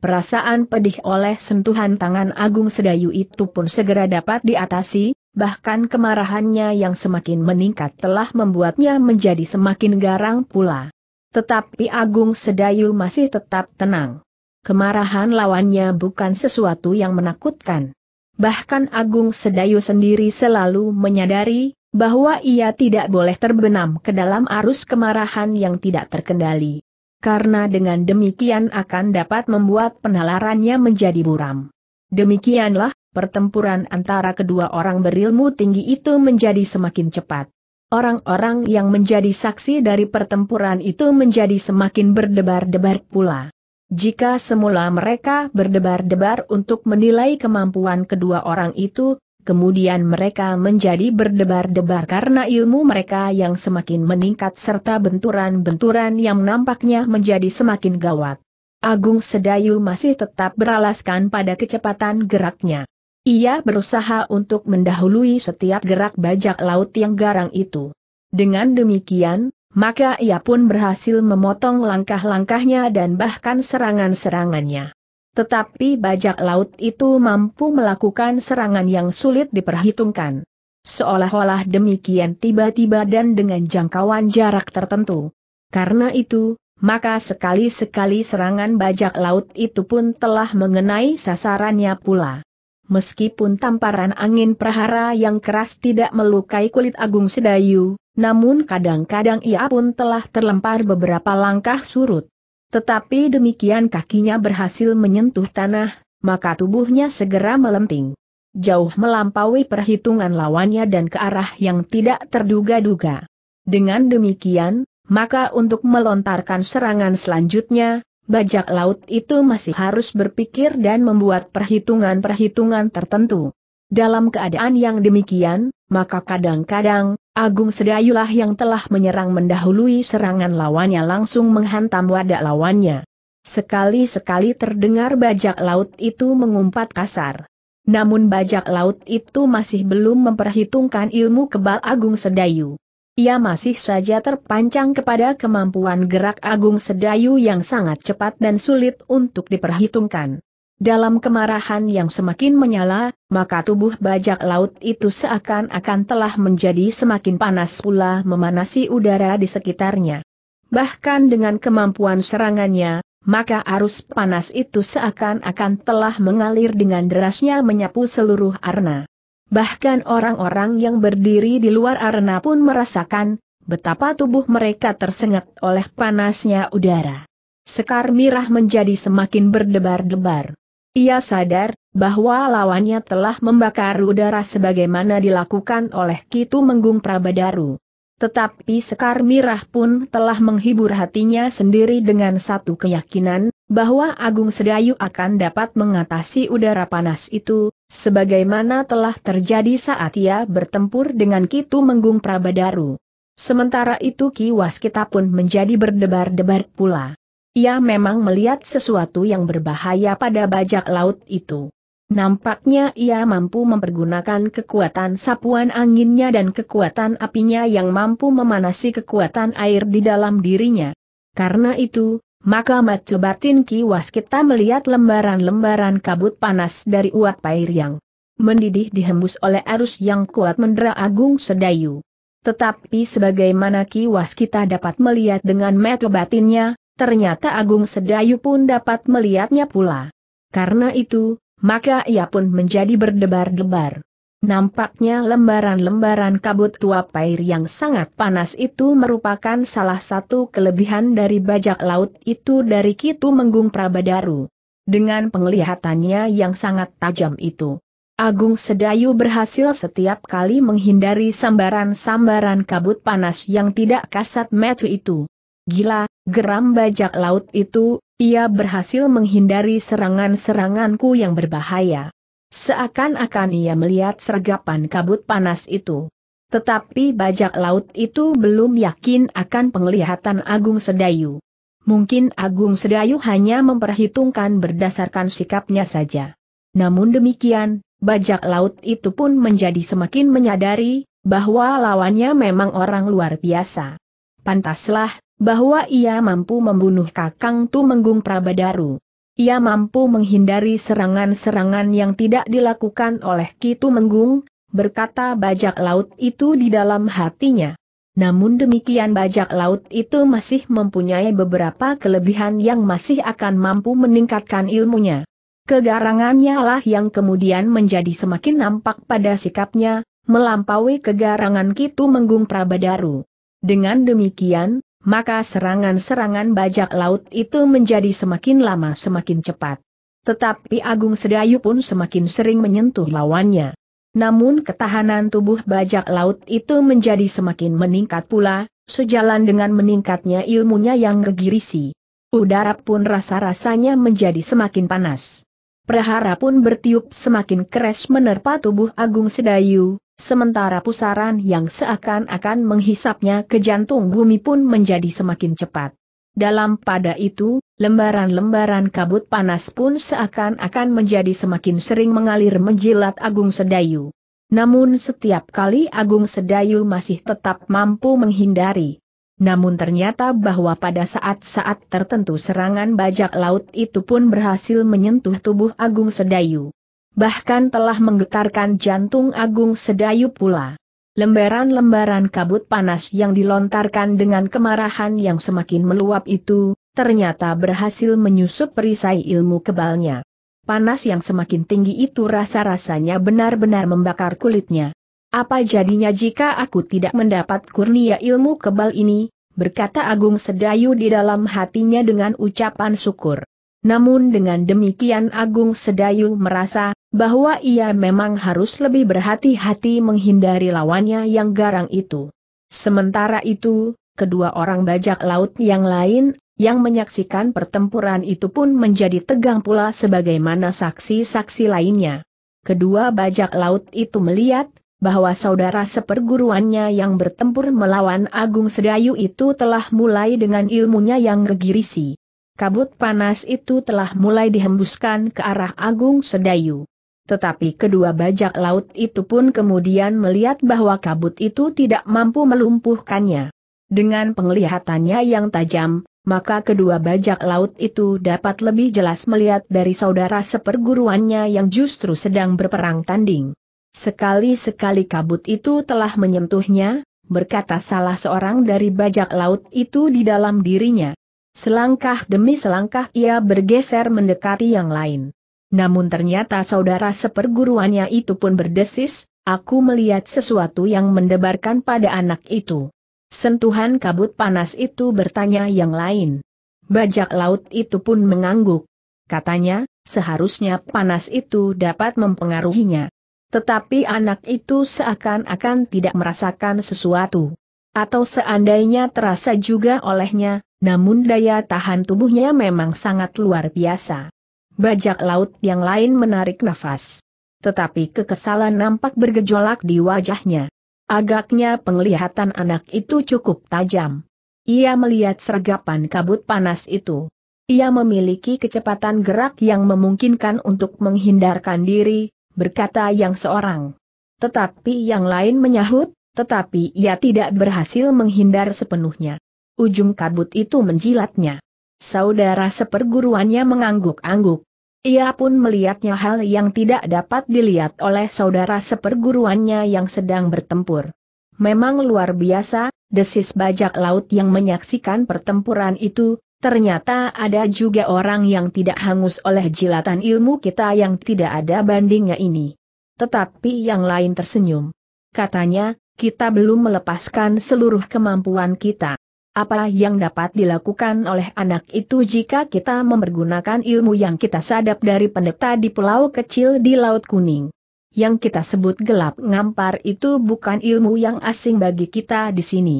Perasaan pedih oleh sentuhan tangan Agung Sedayu itu pun segera dapat diatasi, bahkan kemarahannya yang semakin meningkat telah membuatnya menjadi semakin garang pula. Tetapi Agung Sedayu masih tetap tenang. Kemarahan lawannya bukan sesuatu yang menakutkan bahkan Agung Sedayu sendiri selalu menyadari bahwa ia tidak boleh terbenam ke dalam arus kemarahan yang tidak terkendali. Karena dengan demikian akan dapat membuat penalarannya menjadi buram. Demikianlah, pertempuran antara kedua orang berilmu tinggi itu menjadi semakin cepat. Orang-orang yang menjadi saksi dari pertempuran itu menjadi semakin berdebar-debar pula. Jika semula mereka berdebar-debar untuk menilai kemampuan kedua orang itu, kemudian mereka menjadi berdebar-debar karena ilmu mereka yang semakin meningkat serta benturan-benturan yang nampaknya menjadi semakin gawat. Agung Sedayu masih tetap beralaskan pada kecepatan geraknya. Ia berusaha untuk mendahului setiap gerak bajak laut yang garang itu. Dengan demikian, maka ia pun berhasil memotong langkah-langkahnya dan bahkan serangan-serangannya. Tetapi bajak laut itu mampu melakukan serangan yang sulit diperhitungkan. Seolah-olah demikian tiba-tiba dan dengan jangkauan jarak tertentu. Karena itu, maka sekali-sekali serangan bajak laut itu pun telah mengenai sasarannya pula. Meskipun tamparan angin prahara yang keras tidak melukai kulit Agung Sedayu, namun kadang-kadang ia pun telah terlempar beberapa langkah surut. Tetapi demikian kakinya berhasil menyentuh tanah, maka tubuhnya segera melenting. Jauh melampaui perhitungan lawannya dan ke arah yang tidak terduga-duga. Dengan demikian, maka untuk melontarkan serangan selanjutnya, bajak laut itu masih harus berpikir dan membuat perhitungan-perhitungan tertentu. Dalam keadaan yang demikian, maka kadang-kadang, Agung Sedayulah yang telah menyerang mendahului serangan lawannya langsung menghantam wadah lawannya. Sekali-sekali terdengar bajak laut itu mengumpat kasar. Namun bajak laut itu masih belum memperhitungkan ilmu kebal Agung Sedayu. Ia masih saja terpancang kepada kemampuan gerak Agung Sedayu yang sangat cepat dan sulit untuk diperhitungkan. Dalam kemarahan yang semakin menyala, maka tubuh bajak laut itu seakan-akan telah menjadi semakin panas pula memanasi udara di sekitarnya. Bahkan dengan kemampuan serangannya, maka arus panas itu seakan-akan telah mengalir dengan derasnya menyapu seluruh arena. Bahkan orang-orang yang berdiri di luar arena pun merasakan betapa tubuh mereka tersengat oleh panasnya udara. Sekar mirah menjadi semakin berdebar-debar. Ia sadar bahwa lawannya telah membakar udara sebagaimana dilakukan oleh Kitu Menggung Prabadaru. Tetapi Sekar Mirah pun telah menghibur hatinya sendiri dengan satu keyakinan, bahwa Agung Sedayu akan dapat mengatasi udara panas itu, sebagaimana telah terjadi saat ia bertempur dengan Kitu Menggung Prabadaru. Sementara itu Ki Waskita pun menjadi berdebar-debar pula. Ia memang melihat sesuatu yang berbahaya pada bajak laut itu. Nampaknya ia mampu mempergunakan kekuatan sapuan anginnya dan kekuatan apinya yang mampu memanasi kekuatan air di dalam dirinya. Karena itu, maka Matsu Batin Waskita Waskita melihat lembaran-lembaran kabut panas dari uap air yang mendidih dihembus oleh arus yang kuat mendera agung sedayu. Tetapi sebagaimana Ki Waskita dapat melihat dengan mata batinnya, ternyata Agung Sedayu pun dapat melihatnya pula. Karena itu, maka ia pun menjadi berdebar-debar. Nampaknya lembaran-lembaran kabut tua pair yang sangat panas itu merupakan salah satu kelebihan dari bajak laut itu dari Kitu Menggung Prabadaru. Dengan penglihatannya yang sangat tajam itu, Agung Sedayu berhasil setiap kali menghindari sambaran-sambaran kabut panas yang tidak kasat mata itu. Gila, geram bajak laut itu, ia berhasil menghindari serangan-seranganku yang berbahaya. Seakan-akan ia melihat sergapan kabut panas itu. Tetapi bajak laut itu belum yakin akan penglihatan Agung Sedayu. Mungkin Agung Sedayu hanya memperhitungkan berdasarkan sikapnya saja. Namun demikian, bajak laut itu pun menjadi semakin menyadari bahwa lawannya memang orang luar biasa. Pantaslah, bahwa ia mampu membunuh Kakang Tumenggung Prabadaru. Ia mampu menghindari serangan-serangan yang tidak dilakukan oleh Ki Tumenggung, berkata bajak laut itu di dalam hatinya. Namun demikian bajak laut itu masih mempunyai beberapa kelebihan yang masih akan mampu meningkatkan ilmunya. Kegarangannya lah yang kemudian menjadi semakin nampak pada sikapnya, melampaui kegarangan Kitu Menggung Prabadaru. Dengan demikian, maka serangan-serangan bajak laut itu menjadi semakin lama semakin cepat. Tetapi Agung Sedayu pun semakin sering menyentuh lawannya. Namun ketahanan tubuh bajak laut itu menjadi semakin meningkat pula, sejalan dengan meningkatnya ilmunya yang gegirisi. Udara pun rasa-rasanya menjadi semakin panas. Prahara pun bertiup semakin keras menerpa tubuh Agung Sedayu, sementara pusaran yang seakan-akan menghisapnya ke jantung bumi pun menjadi semakin cepat. Dalam pada itu, lembaran-lembaran kabut panas pun seakan-akan menjadi semakin sering mengalir menjilat Agung Sedayu. Namun setiap kali Agung Sedayu masih tetap mampu menghindari namun ternyata bahwa pada saat-saat tertentu serangan bajak laut itu pun berhasil menyentuh tubuh Agung Sedayu. Bahkan telah menggetarkan jantung Agung Sedayu pula. Lembaran-lembaran kabut panas yang dilontarkan dengan kemarahan yang semakin meluap itu, ternyata berhasil menyusup perisai ilmu kebalnya. Panas yang semakin tinggi itu rasa-rasanya benar-benar membakar kulitnya. Apa jadinya jika aku tidak mendapat kurnia ilmu kebal ini, berkata Agung Sedayu di dalam hatinya dengan ucapan syukur. Namun dengan demikian Agung Sedayu merasa, bahwa ia memang harus lebih berhati-hati menghindari lawannya yang garang itu. Sementara itu, kedua orang bajak laut yang lain, yang menyaksikan pertempuran itu pun menjadi tegang pula sebagaimana saksi-saksi lainnya. Kedua bajak laut itu melihat, bahwa saudara seperguruannya yang bertempur melawan Agung Sedayu itu telah mulai dengan ilmunya yang gegirisi. Kabut panas itu telah mulai dihembuskan ke arah Agung Sedayu. Tetapi kedua bajak laut itu pun kemudian melihat bahwa kabut itu tidak mampu melumpuhkannya. Dengan penglihatannya yang tajam, maka kedua bajak laut itu dapat lebih jelas melihat dari saudara seperguruannya yang justru sedang berperang tanding. Sekali-sekali kabut itu telah menyentuhnya, berkata salah seorang dari bajak laut itu di dalam dirinya. Selangkah demi selangkah ia bergeser mendekati yang lain. Namun ternyata saudara seperguruannya itu pun berdesis, aku melihat sesuatu yang mendebarkan pada anak itu. Sentuhan kabut panas itu bertanya yang lain. Bajak laut itu pun mengangguk. Katanya, seharusnya panas itu dapat mempengaruhinya. Tetapi anak itu seakan-akan tidak merasakan sesuatu. Atau seandainya terasa juga olehnya, namun daya tahan tubuhnya memang sangat luar biasa. Bajak laut yang lain menarik nafas. Tetapi kekesalan nampak bergejolak di wajahnya. Agaknya penglihatan anak itu cukup tajam. Ia melihat sergapan kabut panas itu. Ia memiliki kecepatan gerak yang memungkinkan untuk menghindarkan diri, berkata yang seorang. Tetapi yang lain menyahut, tetapi ia tidak berhasil menghindar sepenuhnya. Ujung kabut itu menjilatnya. Saudara seperguruannya mengangguk-angguk. Ia pun melihatnya hal yang tidak dapat dilihat oleh saudara seperguruannya yang sedang bertempur. Memang luar biasa, desis bajak laut yang menyaksikan pertempuran itu, Ternyata ada juga orang yang tidak hangus oleh jilatan ilmu kita yang tidak ada bandingnya ini. Tetapi yang lain tersenyum. Katanya, kita belum melepaskan seluruh kemampuan kita. Apa yang dapat dilakukan oleh anak itu jika kita mempergunakan ilmu yang kita sadap dari pendeta di pulau kecil di Laut Kuning? Yang kita sebut gelap ngampar itu bukan ilmu yang asing bagi kita di sini.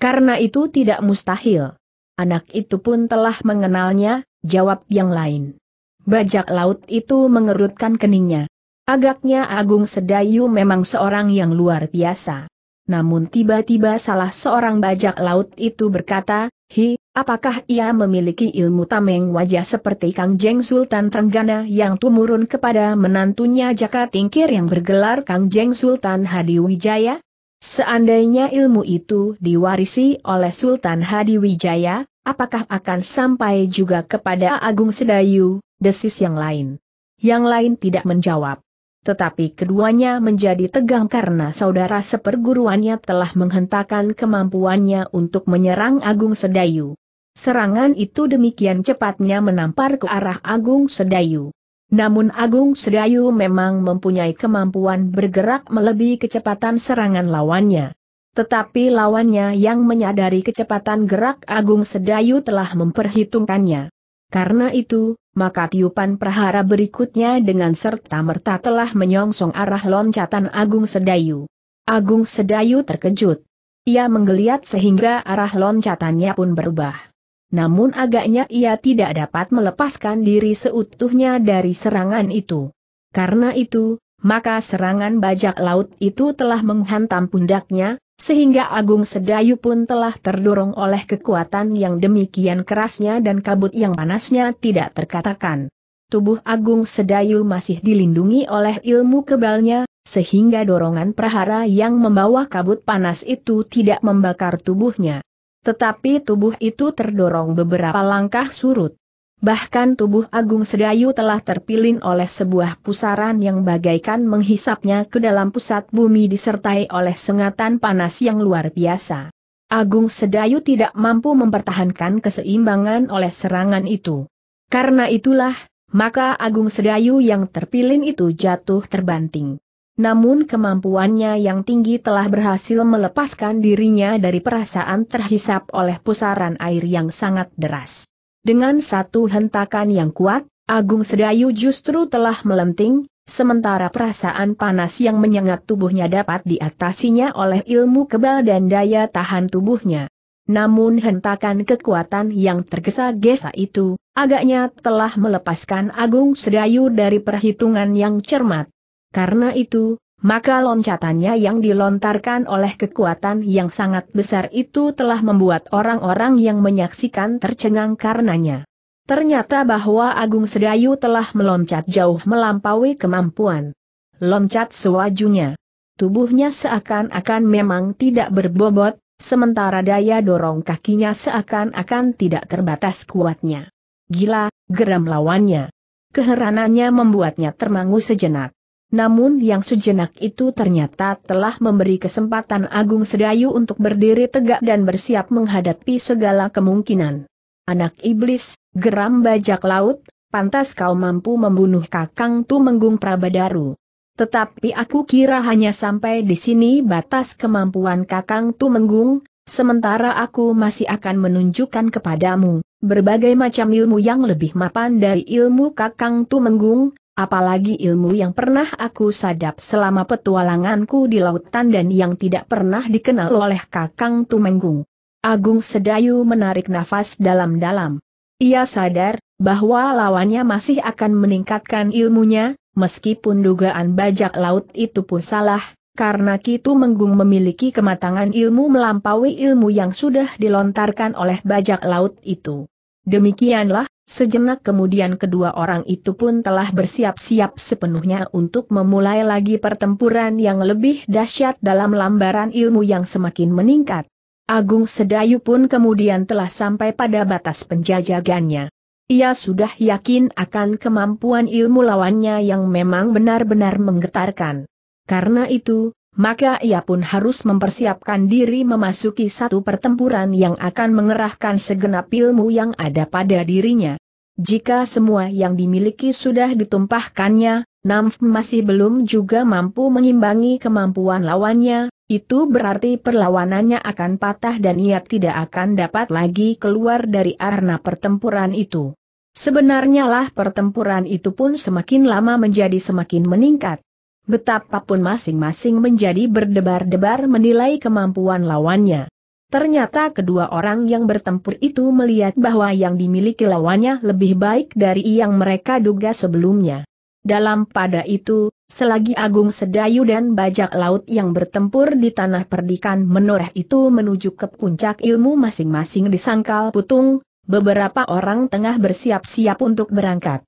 Karena itu tidak mustahil. Anak itu pun telah mengenalnya, jawab yang lain. Bajak laut itu mengerutkan keningnya. Agaknya Agung Sedayu memang seorang yang luar biasa. Namun tiba-tiba salah seorang bajak laut itu berkata, Hi, apakah ia memiliki ilmu tameng wajah seperti Kang Jeng Sultan Trenggana yang tumurun kepada menantunya Jaka Tingkir yang bergelar Kang Jeng Sultan Hadiwijaya? Seandainya ilmu itu diwarisi oleh Sultan Hadi Wijaya, apakah akan sampai juga kepada Agung Sedayu, desis yang lain? Yang lain tidak menjawab. Tetapi keduanya menjadi tegang karena saudara seperguruannya telah menghentakkan kemampuannya untuk menyerang Agung Sedayu. Serangan itu demikian cepatnya menampar ke arah Agung Sedayu. Namun Agung Sedayu memang mempunyai kemampuan bergerak melebihi kecepatan serangan lawannya. Tetapi lawannya yang menyadari kecepatan gerak Agung Sedayu telah memperhitungkannya. Karena itu, maka tiupan perhara berikutnya dengan serta-merta telah menyongsong arah loncatan Agung Sedayu. Agung Sedayu terkejut. Ia menggeliat sehingga arah loncatannya pun berubah namun agaknya ia tidak dapat melepaskan diri seutuhnya dari serangan itu. Karena itu, maka serangan bajak laut itu telah menghantam pundaknya, sehingga Agung Sedayu pun telah terdorong oleh kekuatan yang demikian kerasnya dan kabut yang panasnya tidak terkatakan. Tubuh Agung Sedayu masih dilindungi oleh ilmu kebalnya, sehingga dorongan prahara yang membawa kabut panas itu tidak membakar tubuhnya. Tetapi tubuh itu terdorong beberapa langkah surut. Bahkan tubuh Agung Sedayu telah terpilin oleh sebuah pusaran yang bagaikan menghisapnya ke dalam pusat bumi disertai oleh sengatan panas yang luar biasa. Agung Sedayu tidak mampu mempertahankan keseimbangan oleh serangan itu. Karena itulah, maka Agung Sedayu yang terpilin itu jatuh terbanting namun kemampuannya yang tinggi telah berhasil melepaskan dirinya dari perasaan terhisap oleh pusaran air yang sangat deras. Dengan satu hentakan yang kuat, Agung Sedayu justru telah melenting, sementara perasaan panas yang menyengat tubuhnya dapat diatasinya oleh ilmu kebal dan daya tahan tubuhnya. Namun hentakan kekuatan yang tergesa-gesa itu, agaknya telah melepaskan Agung Sedayu dari perhitungan yang cermat. Karena itu, maka loncatannya yang dilontarkan oleh kekuatan yang sangat besar itu telah membuat orang-orang yang menyaksikan tercengang karenanya. Ternyata bahwa Agung Sedayu telah meloncat jauh melampaui kemampuan. Loncat sewajunya. Tubuhnya seakan-akan memang tidak berbobot, sementara daya dorong kakinya seakan-akan tidak terbatas kuatnya. Gila, geram lawannya. Keheranannya membuatnya termangu sejenak. Namun yang sejenak itu ternyata telah memberi kesempatan Agung Sedayu untuk berdiri tegak dan bersiap menghadapi segala kemungkinan. Anak iblis, geram bajak laut, pantas kau mampu membunuh kakang Tumenggung Prabadaru. Tetapi aku kira hanya sampai di sini batas kemampuan kakang Tumenggung, sementara aku masih akan menunjukkan kepadamu, berbagai macam ilmu yang lebih mapan dari ilmu kakang Tumenggung, Apalagi ilmu yang pernah aku sadap selama petualanganku di lautan dan yang tidak pernah dikenal oleh Kakang Tumenggung. Agung Sedayu menarik nafas dalam-dalam. Ia sadar bahwa lawannya masih akan meningkatkan ilmunya, meskipun dugaan bajak laut itu pun salah, karena Kitu Menggung memiliki kematangan ilmu melampaui ilmu yang sudah dilontarkan oleh bajak laut itu. Demikianlah, Sejenak kemudian kedua orang itu pun telah bersiap-siap sepenuhnya untuk memulai lagi pertempuran yang lebih dahsyat dalam lambaran ilmu yang semakin meningkat. Agung Sedayu pun kemudian telah sampai pada batas penjajagannya. Ia sudah yakin akan kemampuan ilmu lawannya yang memang benar-benar menggetarkan. Karena itu, maka ia pun harus mempersiapkan diri memasuki satu pertempuran yang akan mengerahkan segenap ilmu yang ada pada dirinya. Jika semua yang dimiliki sudah ditumpahkannya, Namf masih belum juga mampu mengimbangi kemampuan lawannya, itu berarti perlawanannya akan patah dan ia tidak akan dapat lagi keluar dari arena pertempuran itu. Sebenarnya lah pertempuran itu pun semakin lama menjadi semakin meningkat betapapun masing-masing menjadi berdebar-debar menilai kemampuan lawannya. Ternyata kedua orang yang bertempur itu melihat bahwa yang dimiliki lawannya lebih baik dari yang mereka duga sebelumnya. Dalam pada itu, selagi Agung Sedayu dan Bajak Laut yang bertempur di tanah perdikan menoreh itu menuju ke puncak ilmu masing-masing di sangkal putung, beberapa orang tengah bersiap-siap untuk berangkat.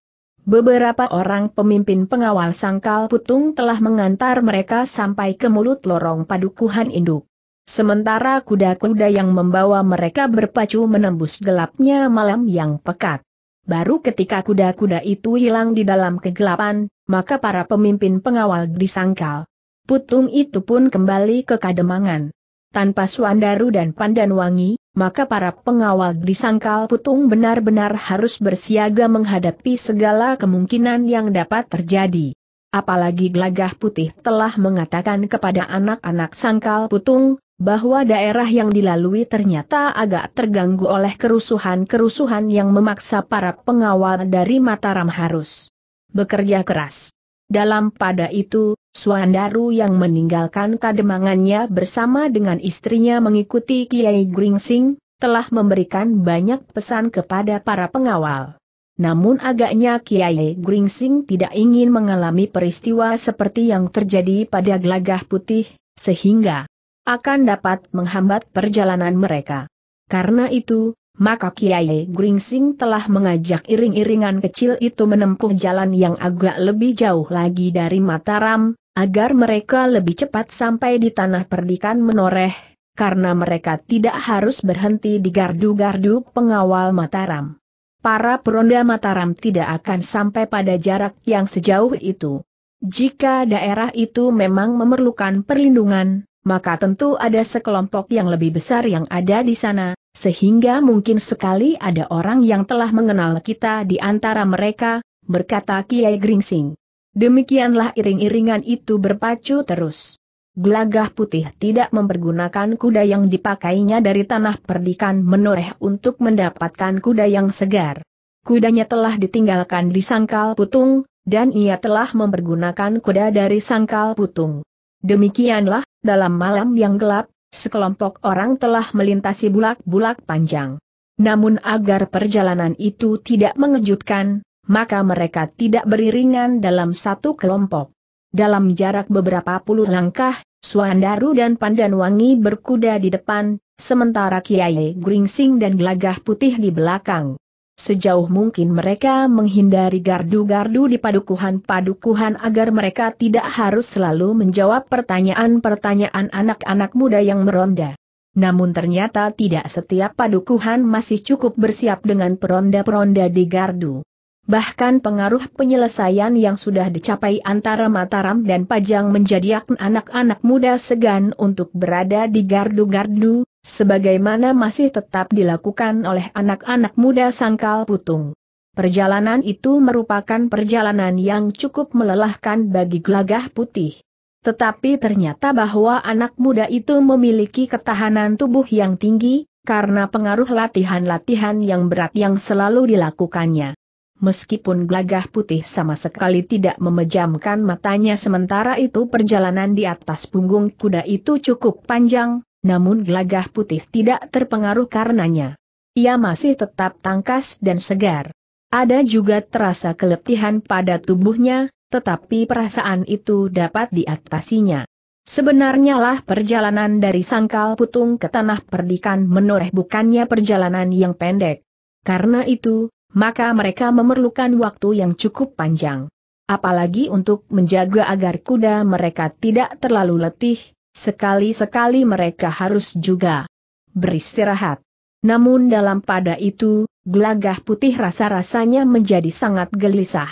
Beberapa orang pemimpin pengawal sangkal putung telah mengantar mereka sampai ke mulut lorong padukuhan induk. Sementara kuda-kuda yang membawa mereka berpacu menembus gelapnya malam yang pekat. Baru ketika kuda-kuda itu hilang di dalam kegelapan, maka para pemimpin pengawal disangkal. Putung itu pun kembali ke kademangan tanpa Suandaru dan Pandan Wangi, maka para pengawal di Sangkal putung benar-benar harus bersiaga menghadapi segala kemungkinan yang dapat terjadi. Apalagi Gelagah Putih telah mengatakan kepada anak-anak sangkal putung, bahwa daerah yang dilalui ternyata agak terganggu oleh kerusuhan-kerusuhan yang memaksa para pengawal dari Mataram harus bekerja keras. Dalam pada itu, Suandaru yang meninggalkan kademangannya bersama dengan istrinya mengikuti Kiai Gringsing, telah memberikan banyak pesan kepada para pengawal. Namun agaknya Kiai Gringsing tidak ingin mengalami peristiwa seperti yang terjadi pada gelagah putih, sehingga akan dapat menghambat perjalanan mereka. Karena itu, maka Kiai Gringsing telah mengajak iring-iringan kecil itu menempuh jalan yang agak lebih jauh lagi dari Mataram, agar mereka lebih cepat sampai di tanah perdikan menoreh, karena mereka tidak harus berhenti di gardu-gardu pengawal Mataram. Para peronda Mataram tidak akan sampai pada jarak yang sejauh itu. Jika daerah itu memang memerlukan perlindungan, maka tentu ada sekelompok yang lebih besar yang ada di sana, sehingga mungkin sekali ada orang yang telah mengenal kita di antara mereka, berkata Kiai Gringsing. Demikianlah iring-iringan itu berpacu terus. Gelagah putih tidak mempergunakan kuda yang dipakainya dari tanah perdikan menoreh untuk mendapatkan kuda yang segar. Kudanya telah ditinggalkan di sangkal putung, dan ia telah mempergunakan kuda dari sangkal putung. Demikianlah, dalam malam yang gelap, sekelompok orang telah melintasi bulak-bulak panjang. Namun agar perjalanan itu tidak mengejutkan, maka mereka tidak beriringan dalam satu kelompok. Dalam jarak beberapa puluh langkah, Suandaru dan Pandanwangi berkuda di depan, sementara Kiai Gringsing dan Gelagah Putih di belakang. Sejauh mungkin mereka menghindari gardu-gardu di padukuhan-padukuhan agar mereka tidak harus selalu menjawab pertanyaan-pertanyaan anak-anak muda yang meronda. Namun ternyata tidak setiap padukuhan masih cukup bersiap dengan peronda-peronda di gardu. Bahkan pengaruh penyelesaian yang sudah dicapai antara Mataram dan Pajang menjadi anak-anak muda segan untuk berada di gardu-gardu, sebagaimana masih tetap dilakukan oleh anak-anak muda sangkal putung. Perjalanan itu merupakan perjalanan yang cukup melelahkan bagi gelagah putih. Tetapi ternyata bahwa anak muda itu memiliki ketahanan tubuh yang tinggi, karena pengaruh latihan-latihan yang berat yang selalu dilakukannya meskipun gelagah putih sama sekali tidak memejamkan matanya sementara itu perjalanan di atas punggung kuda itu cukup panjang, namun gelagah putih tidak terpengaruh karenanya. Ia masih tetap tangkas dan segar. Ada juga terasa keletihan pada tubuhnya, tetapi perasaan itu dapat diatasinya. Sebenarnya lah perjalanan dari Sangkal Putung ke Tanah Perdikan menoreh bukannya perjalanan yang pendek. Karena itu, maka mereka memerlukan waktu yang cukup panjang. Apalagi untuk menjaga agar kuda mereka tidak terlalu letih, sekali-sekali mereka harus juga beristirahat. Namun dalam pada itu, gelagah putih rasa-rasanya menjadi sangat gelisah.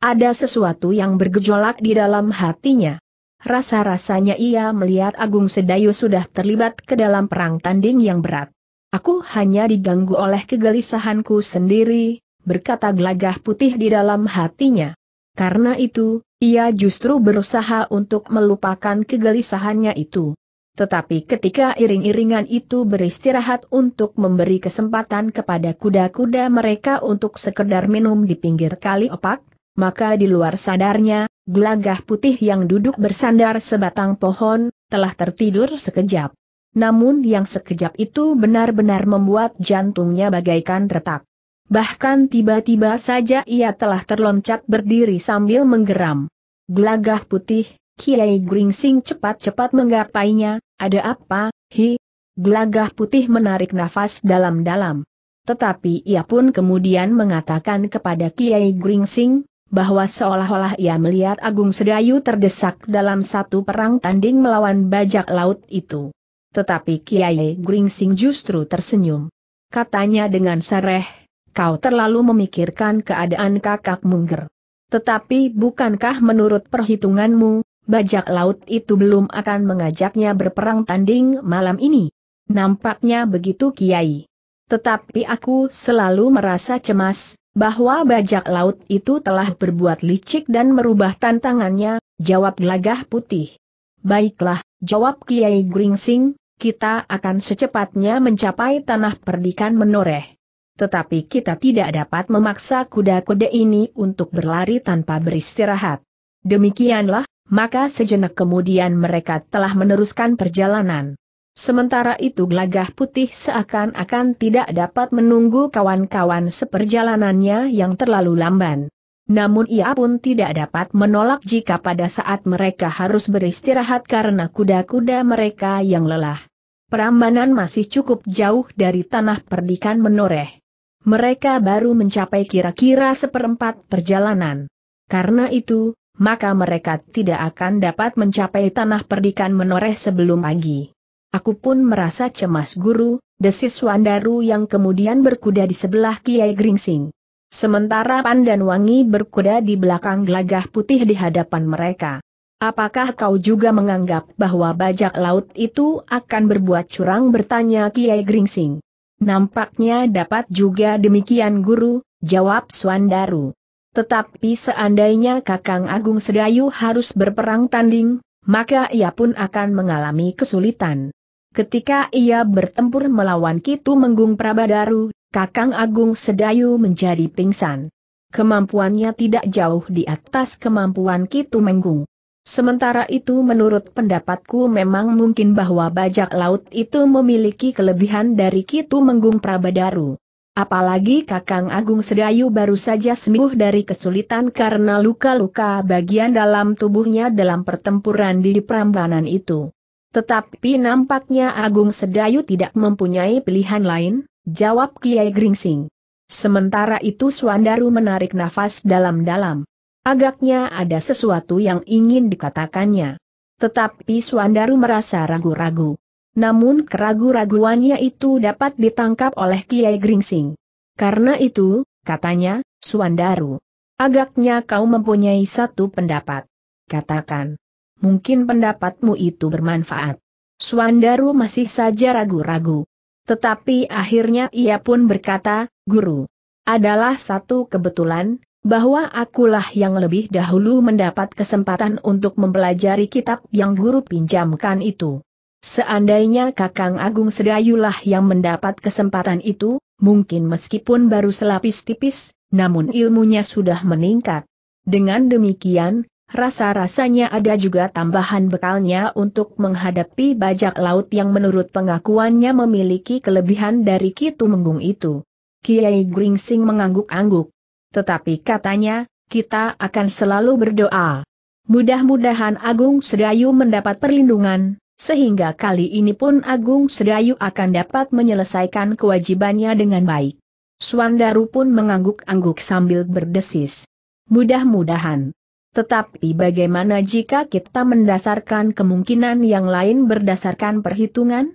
Ada sesuatu yang bergejolak di dalam hatinya. Rasa-rasanya ia melihat Agung Sedayu sudah terlibat ke dalam perang tanding yang berat. Aku hanya diganggu oleh kegelisahanku sendiri, berkata gelagah putih di dalam hatinya. Karena itu, ia justru berusaha untuk melupakan kegelisahannya itu. Tetapi ketika iring-iringan itu beristirahat untuk memberi kesempatan kepada kuda-kuda mereka untuk sekedar minum di pinggir kali opak, maka di luar sadarnya, gelagah putih yang duduk bersandar sebatang pohon, telah tertidur sekejap namun yang sekejap itu benar-benar membuat jantungnya bagaikan retak. Bahkan tiba-tiba saja ia telah terloncat berdiri sambil menggeram. Gelagah putih, Kiai Gringsing cepat-cepat menggapainya, ada apa, hi? Gelagah putih menarik nafas dalam-dalam. Tetapi ia pun kemudian mengatakan kepada Kiai Gringsing, bahwa seolah-olah ia melihat Agung Sedayu terdesak dalam satu perang tanding melawan bajak laut itu. Tetapi Kiai Gringsing justru tersenyum. Katanya dengan sereh, kau terlalu memikirkan keadaan kakak Mungger. Tetapi bukankah menurut perhitunganmu, bajak laut itu belum akan mengajaknya berperang tanding malam ini? Nampaknya begitu Kiai. Tetapi aku selalu merasa cemas, bahwa bajak laut itu telah berbuat licik dan merubah tantangannya, jawab gelagah putih. Baiklah, jawab Kiai Gringsing, kita akan secepatnya mencapai tanah perdikan menoreh. Tetapi kita tidak dapat memaksa kuda-kuda ini untuk berlari tanpa beristirahat. Demikianlah, maka sejenak kemudian mereka telah meneruskan perjalanan. Sementara itu gelagah putih seakan-akan tidak dapat menunggu kawan-kawan seperjalanannya yang terlalu lamban. Namun ia pun tidak dapat menolak jika pada saat mereka harus beristirahat karena kuda-kuda mereka yang lelah. Perambanan masih cukup jauh dari tanah perdikan menoreh. Mereka baru mencapai kira-kira seperempat perjalanan. Karena itu, maka mereka tidak akan dapat mencapai tanah perdikan menoreh sebelum pagi. Aku pun merasa cemas guru, desis Wandaru yang kemudian berkuda di sebelah Kiai Gringsing. Sementara Pandan Wangi berkuda di belakang gelagah putih di hadapan mereka. Apakah kau juga menganggap bahwa bajak laut itu akan berbuat curang bertanya Kiai Gringsing? Nampaknya dapat juga demikian guru, jawab Swandaru. Tetapi seandainya Kakang Agung Sedayu harus berperang tanding, maka ia pun akan mengalami kesulitan. Ketika ia bertempur melawan Kitu Menggung Prabadaru, Kakang Agung Sedayu menjadi pingsan. Kemampuannya tidak jauh di atas kemampuan Kitu Menggung. Sementara itu menurut pendapatku memang mungkin bahwa bajak laut itu memiliki kelebihan dari Kitu Menggung Prabadaru. Apalagi Kakang Agung Sedayu baru saja sembuh dari kesulitan karena luka-luka bagian dalam tubuhnya dalam pertempuran di Prambanan itu. Tetapi nampaknya Agung Sedayu tidak mempunyai pilihan lain, jawab Kiai Gringsing. Sementara itu Suandaru menarik nafas dalam-dalam. Agaknya ada sesuatu yang ingin dikatakannya. Tetapi Suandaru merasa ragu-ragu. Namun keragu-raguannya itu dapat ditangkap oleh Kiai Gringsing. Karena itu, katanya, Suandaru. Agaknya kau mempunyai satu pendapat. Katakan. Mungkin pendapatmu itu bermanfaat. Suandaru masih saja ragu-ragu. Tetapi akhirnya ia pun berkata, Guru, adalah satu kebetulan, bahwa akulah yang lebih dahulu mendapat kesempatan untuk mempelajari kitab yang guru pinjamkan itu. Seandainya Kakang Agung Sedayulah yang mendapat kesempatan itu, mungkin meskipun baru selapis tipis, namun ilmunya sudah meningkat. Dengan demikian, rasa-rasanya ada juga tambahan bekalnya untuk menghadapi bajak laut yang menurut pengakuannya memiliki kelebihan dari Kitu Menggung itu. Kiai Gringsing mengangguk-angguk. Tetapi katanya, kita akan selalu berdoa. Mudah-mudahan Agung Sedayu mendapat perlindungan, sehingga kali ini pun Agung Sedayu akan dapat menyelesaikan kewajibannya dengan baik. Swandaru pun mengangguk-angguk sambil berdesis. Mudah-mudahan. Tetapi bagaimana jika kita mendasarkan kemungkinan yang lain berdasarkan perhitungan?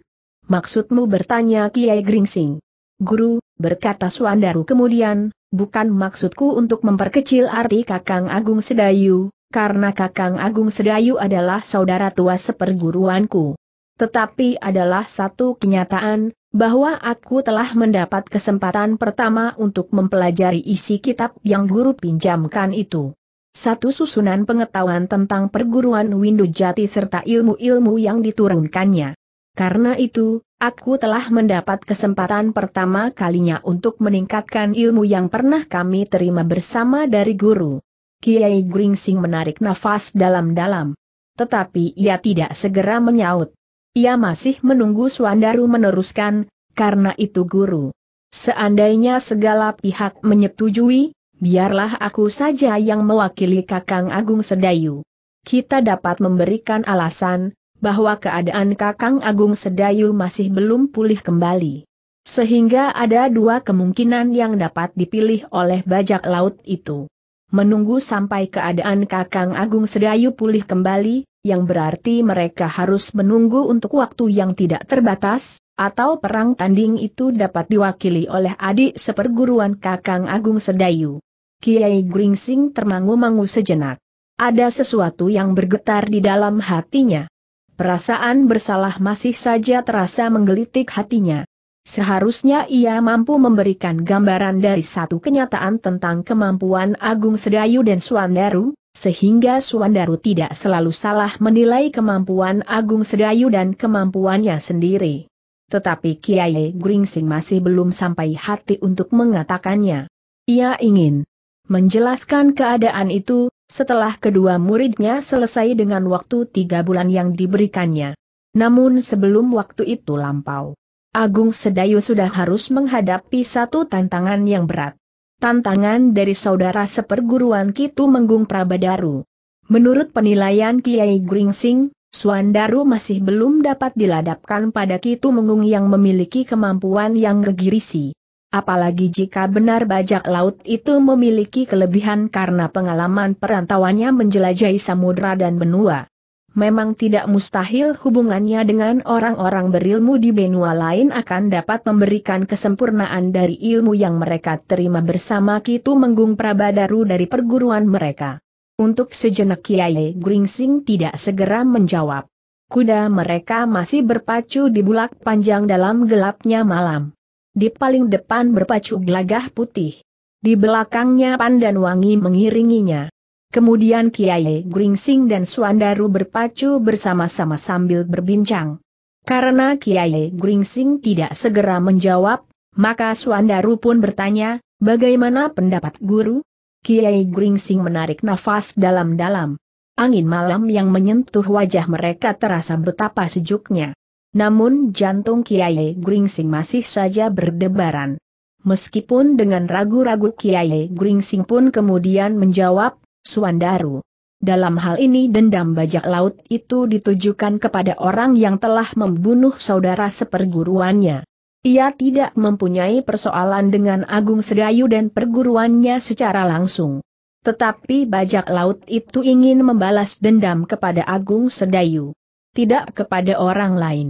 Maksudmu bertanya Kiai Gringsing. Guru, berkata Swandaru kemudian, bukan maksudku untuk memperkecil arti Kakang Agung Sedayu, karena Kakang Agung Sedayu adalah saudara tua seperguruanku. Tetapi adalah satu kenyataan, bahwa aku telah mendapat kesempatan pertama untuk mempelajari isi kitab yang guru pinjamkan itu. Satu susunan pengetahuan tentang perguruan Windu Jati serta ilmu-ilmu yang diturunkannya. Karena itu, Aku telah mendapat kesempatan pertama kalinya untuk meningkatkan ilmu yang pernah kami terima bersama dari guru. Kiai Gringsing menarik nafas dalam-dalam. Tetapi ia tidak segera menyaut. Ia masih menunggu Suandaru meneruskan, karena itu guru. Seandainya segala pihak menyetujui, biarlah aku saja yang mewakili Kakang Agung Sedayu. Kita dapat memberikan alasan, bahwa keadaan Kakang Agung Sedayu masih belum pulih kembali. Sehingga ada dua kemungkinan yang dapat dipilih oleh bajak laut itu. Menunggu sampai keadaan Kakang Agung Sedayu pulih kembali, yang berarti mereka harus menunggu untuk waktu yang tidak terbatas, atau perang tanding itu dapat diwakili oleh adik seperguruan Kakang Agung Sedayu. Kiai Gringsing termangu-mangu sejenak. Ada sesuatu yang bergetar di dalam hatinya. Perasaan bersalah masih saja terasa menggelitik hatinya. Seharusnya ia mampu memberikan gambaran dari satu kenyataan tentang kemampuan Agung Sedayu dan Suandaru, sehingga Suandaru tidak selalu salah menilai kemampuan Agung Sedayu dan kemampuannya sendiri. Tetapi Kiai Gringsing masih belum sampai hati untuk mengatakannya. Ia ingin menjelaskan keadaan itu, setelah kedua muridnya selesai dengan waktu tiga bulan yang diberikannya. Namun sebelum waktu itu lampau, Agung Sedayu sudah harus menghadapi satu tantangan yang berat. Tantangan dari saudara seperguruan Kitu Menggung Prabadaru. Menurut penilaian Kiai Gringsing, Suandaru masih belum dapat diladapkan pada Kitu Menggung yang memiliki kemampuan yang gegirisi. Apalagi jika benar bajak laut itu memiliki kelebihan karena pengalaman perantauannya menjelajahi samudera dan benua. Memang tidak mustahil hubungannya dengan orang-orang berilmu di benua lain akan dapat memberikan kesempurnaan dari ilmu yang mereka terima bersama Kitu Menggung Prabadaru dari perguruan mereka. Untuk sejenak Kiai Gringsing tidak segera menjawab. Kuda mereka masih berpacu di bulak panjang dalam gelapnya malam. Di paling depan berpacu gelagah putih. Di belakangnya Pandan Wangi mengiringinya. Kemudian Kiai Gringsing dan Suandaru berpacu bersama-sama sambil berbincang. Karena Kiai Gringsing tidak segera menjawab, maka Suandaru pun bertanya, bagaimana pendapat guru? Kiai Gringsing menarik nafas dalam-dalam. Angin malam yang menyentuh wajah mereka terasa betapa sejuknya. Namun jantung Kiai Gringsing masih saja berdebaran. Meskipun dengan ragu-ragu Kiai Gringsing pun kemudian menjawab, Suandaru. Dalam hal ini dendam bajak laut itu ditujukan kepada orang yang telah membunuh saudara seperguruannya. Ia tidak mempunyai persoalan dengan Agung Sedayu dan perguruannya secara langsung. Tetapi bajak laut itu ingin membalas dendam kepada Agung Sedayu. Tidak kepada orang lain.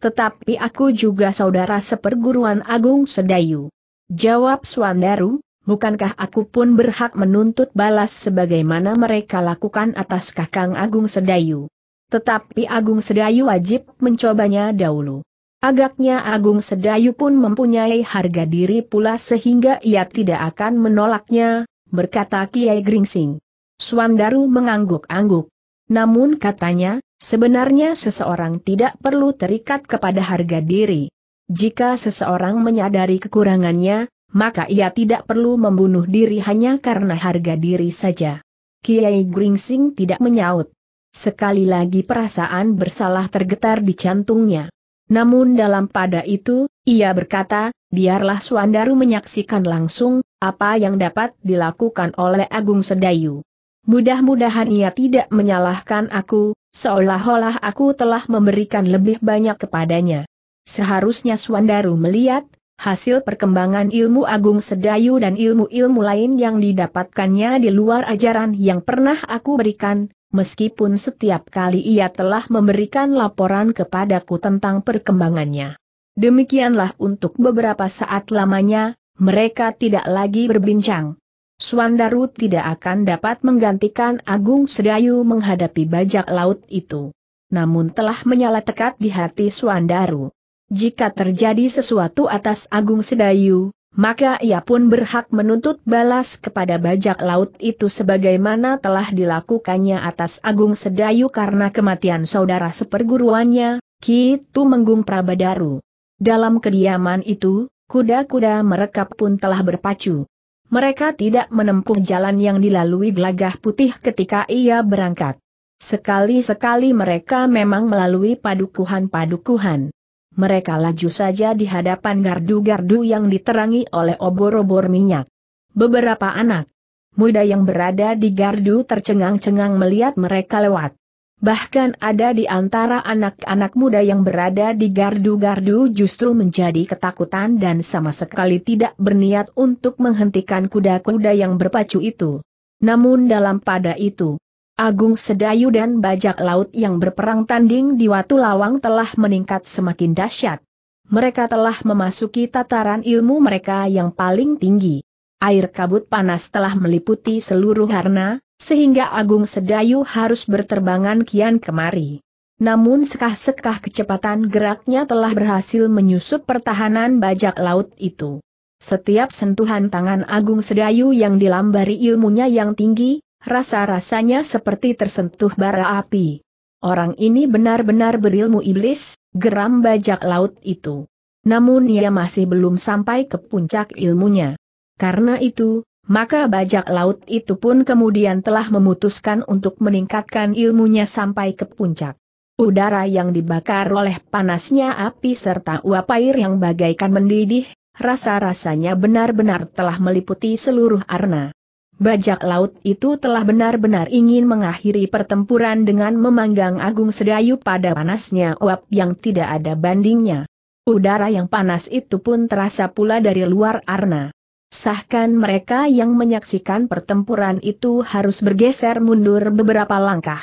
Tetapi aku juga saudara seperguruan Agung Sedayu. Jawab Swandaru, bukankah aku pun berhak menuntut balas sebagaimana mereka lakukan atas Kakang Agung Sedayu? Tetapi Agung Sedayu wajib mencobanya dahulu. Agaknya Agung Sedayu pun mempunyai harga diri pula sehingga ia tidak akan menolaknya, berkata Kiai Gringsing. Swandaru mengangguk-angguk. Namun katanya, Sebenarnya seseorang tidak perlu terikat kepada harga diri. Jika seseorang menyadari kekurangannya, maka ia tidak perlu membunuh diri hanya karena harga diri saja. Kiai Gringsing tidak menyaut. Sekali lagi perasaan bersalah tergetar di jantungnya. Namun dalam pada itu, ia berkata, biarlah Suandaru menyaksikan langsung, apa yang dapat dilakukan oleh Agung Sedayu. Mudah-mudahan ia tidak menyalahkan aku, Seolah-olah aku telah memberikan lebih banyak kepadanya. Seharusnya Suandaru melihat, hasil perkembangan ilmu agung sedayu dan ilmu-ilmu lain yang didapatkannya di luar ajaran yang pernah aku berikan, meskipun setiap kali ia telah memberikan laporan kepadaku tentang perkembangannya. Demikianlah untuk beberapa saat lamanya, mereka tidak lagi berbincang. Suandaru tidak akan dapat menggantikan Agung Sedayu menghadapi bajak laut itu. Namun telah menyala tekad di hati Suandaru. Jika terjadi sesuatu atas Agung Sedayu, maka ia pun berhak menuntut balas kepada bajak laut itu sebagaimana telah dilakukannya atas Agung Sedayu karena kematian saudara seperguruannya, Kitu Menggung Prabadaru. Dalam kediaman itu, kuda-kuda merekap pun telah berpacu. Mereka tidak menempuh jalan yang dilalui gelagah putih ketika ia berangkat. Sekali-sekali mereka memang melalui padukuhan-padukuhan. Mereka laju saja di hadapan gardu-gardu yang diterangi oleh obor-obor minyak. Beberapa anak muda yang berada di gardu tercengang-cengang melihat mereka lewat. Bahkan ada di antara anak-anak muda yang berada di gardu-gardu justru menjadi ketakutan dan sama sekali tidak berniat untuk menghentikan kuda-kuda yang berpacu itu. Namun dalam pada itu, Agung Sedayu dan bajak laut yang berperang tanding di Watu Lawang telah meningkat semakin dahsyat. Mereka telah memasuki tataran ilmu mereka yang paling tinggi. Air kabut panas telah meliputi seluruh harna, sehingga Agung Sedayu harus berterbangan kian kemari. Namun sekah-sekah kecepatan geraknya telah berhasil menyusup pertahanan bajak laut itu. Setiap sentuhan tangan Agung Sedayu yang dilambari ilmunya yang tinggi, rasa-rasanya seperti tersentuh bara api. Orang ini benar-benar berilmu iblis, geram bajak laut itu. Namun ia masih belum sampai ke puncak ilmunya. Karena itu, maka bajak laut itu pun kemudian telah memutuskan untuk meningkatkan ilmunya sampai ke puncak. Udara yang dibakar oleh panasnya api serta uap air yang bagaikan mendidih, rasa-rasanya benar-benar telah meliputi seluruh arna. Bajak laut itu telah benar-benar ingin mengakhiri pertempuran dengan memanggang Agung Sedayu pada panasnya uap yang tidak ada bandingnya. Udara yang panas itu pun terasa pula dari luar arna. Sahkan mereka yang menyaksikan pertempuran itu harus bergeser mundur beberapa langkah.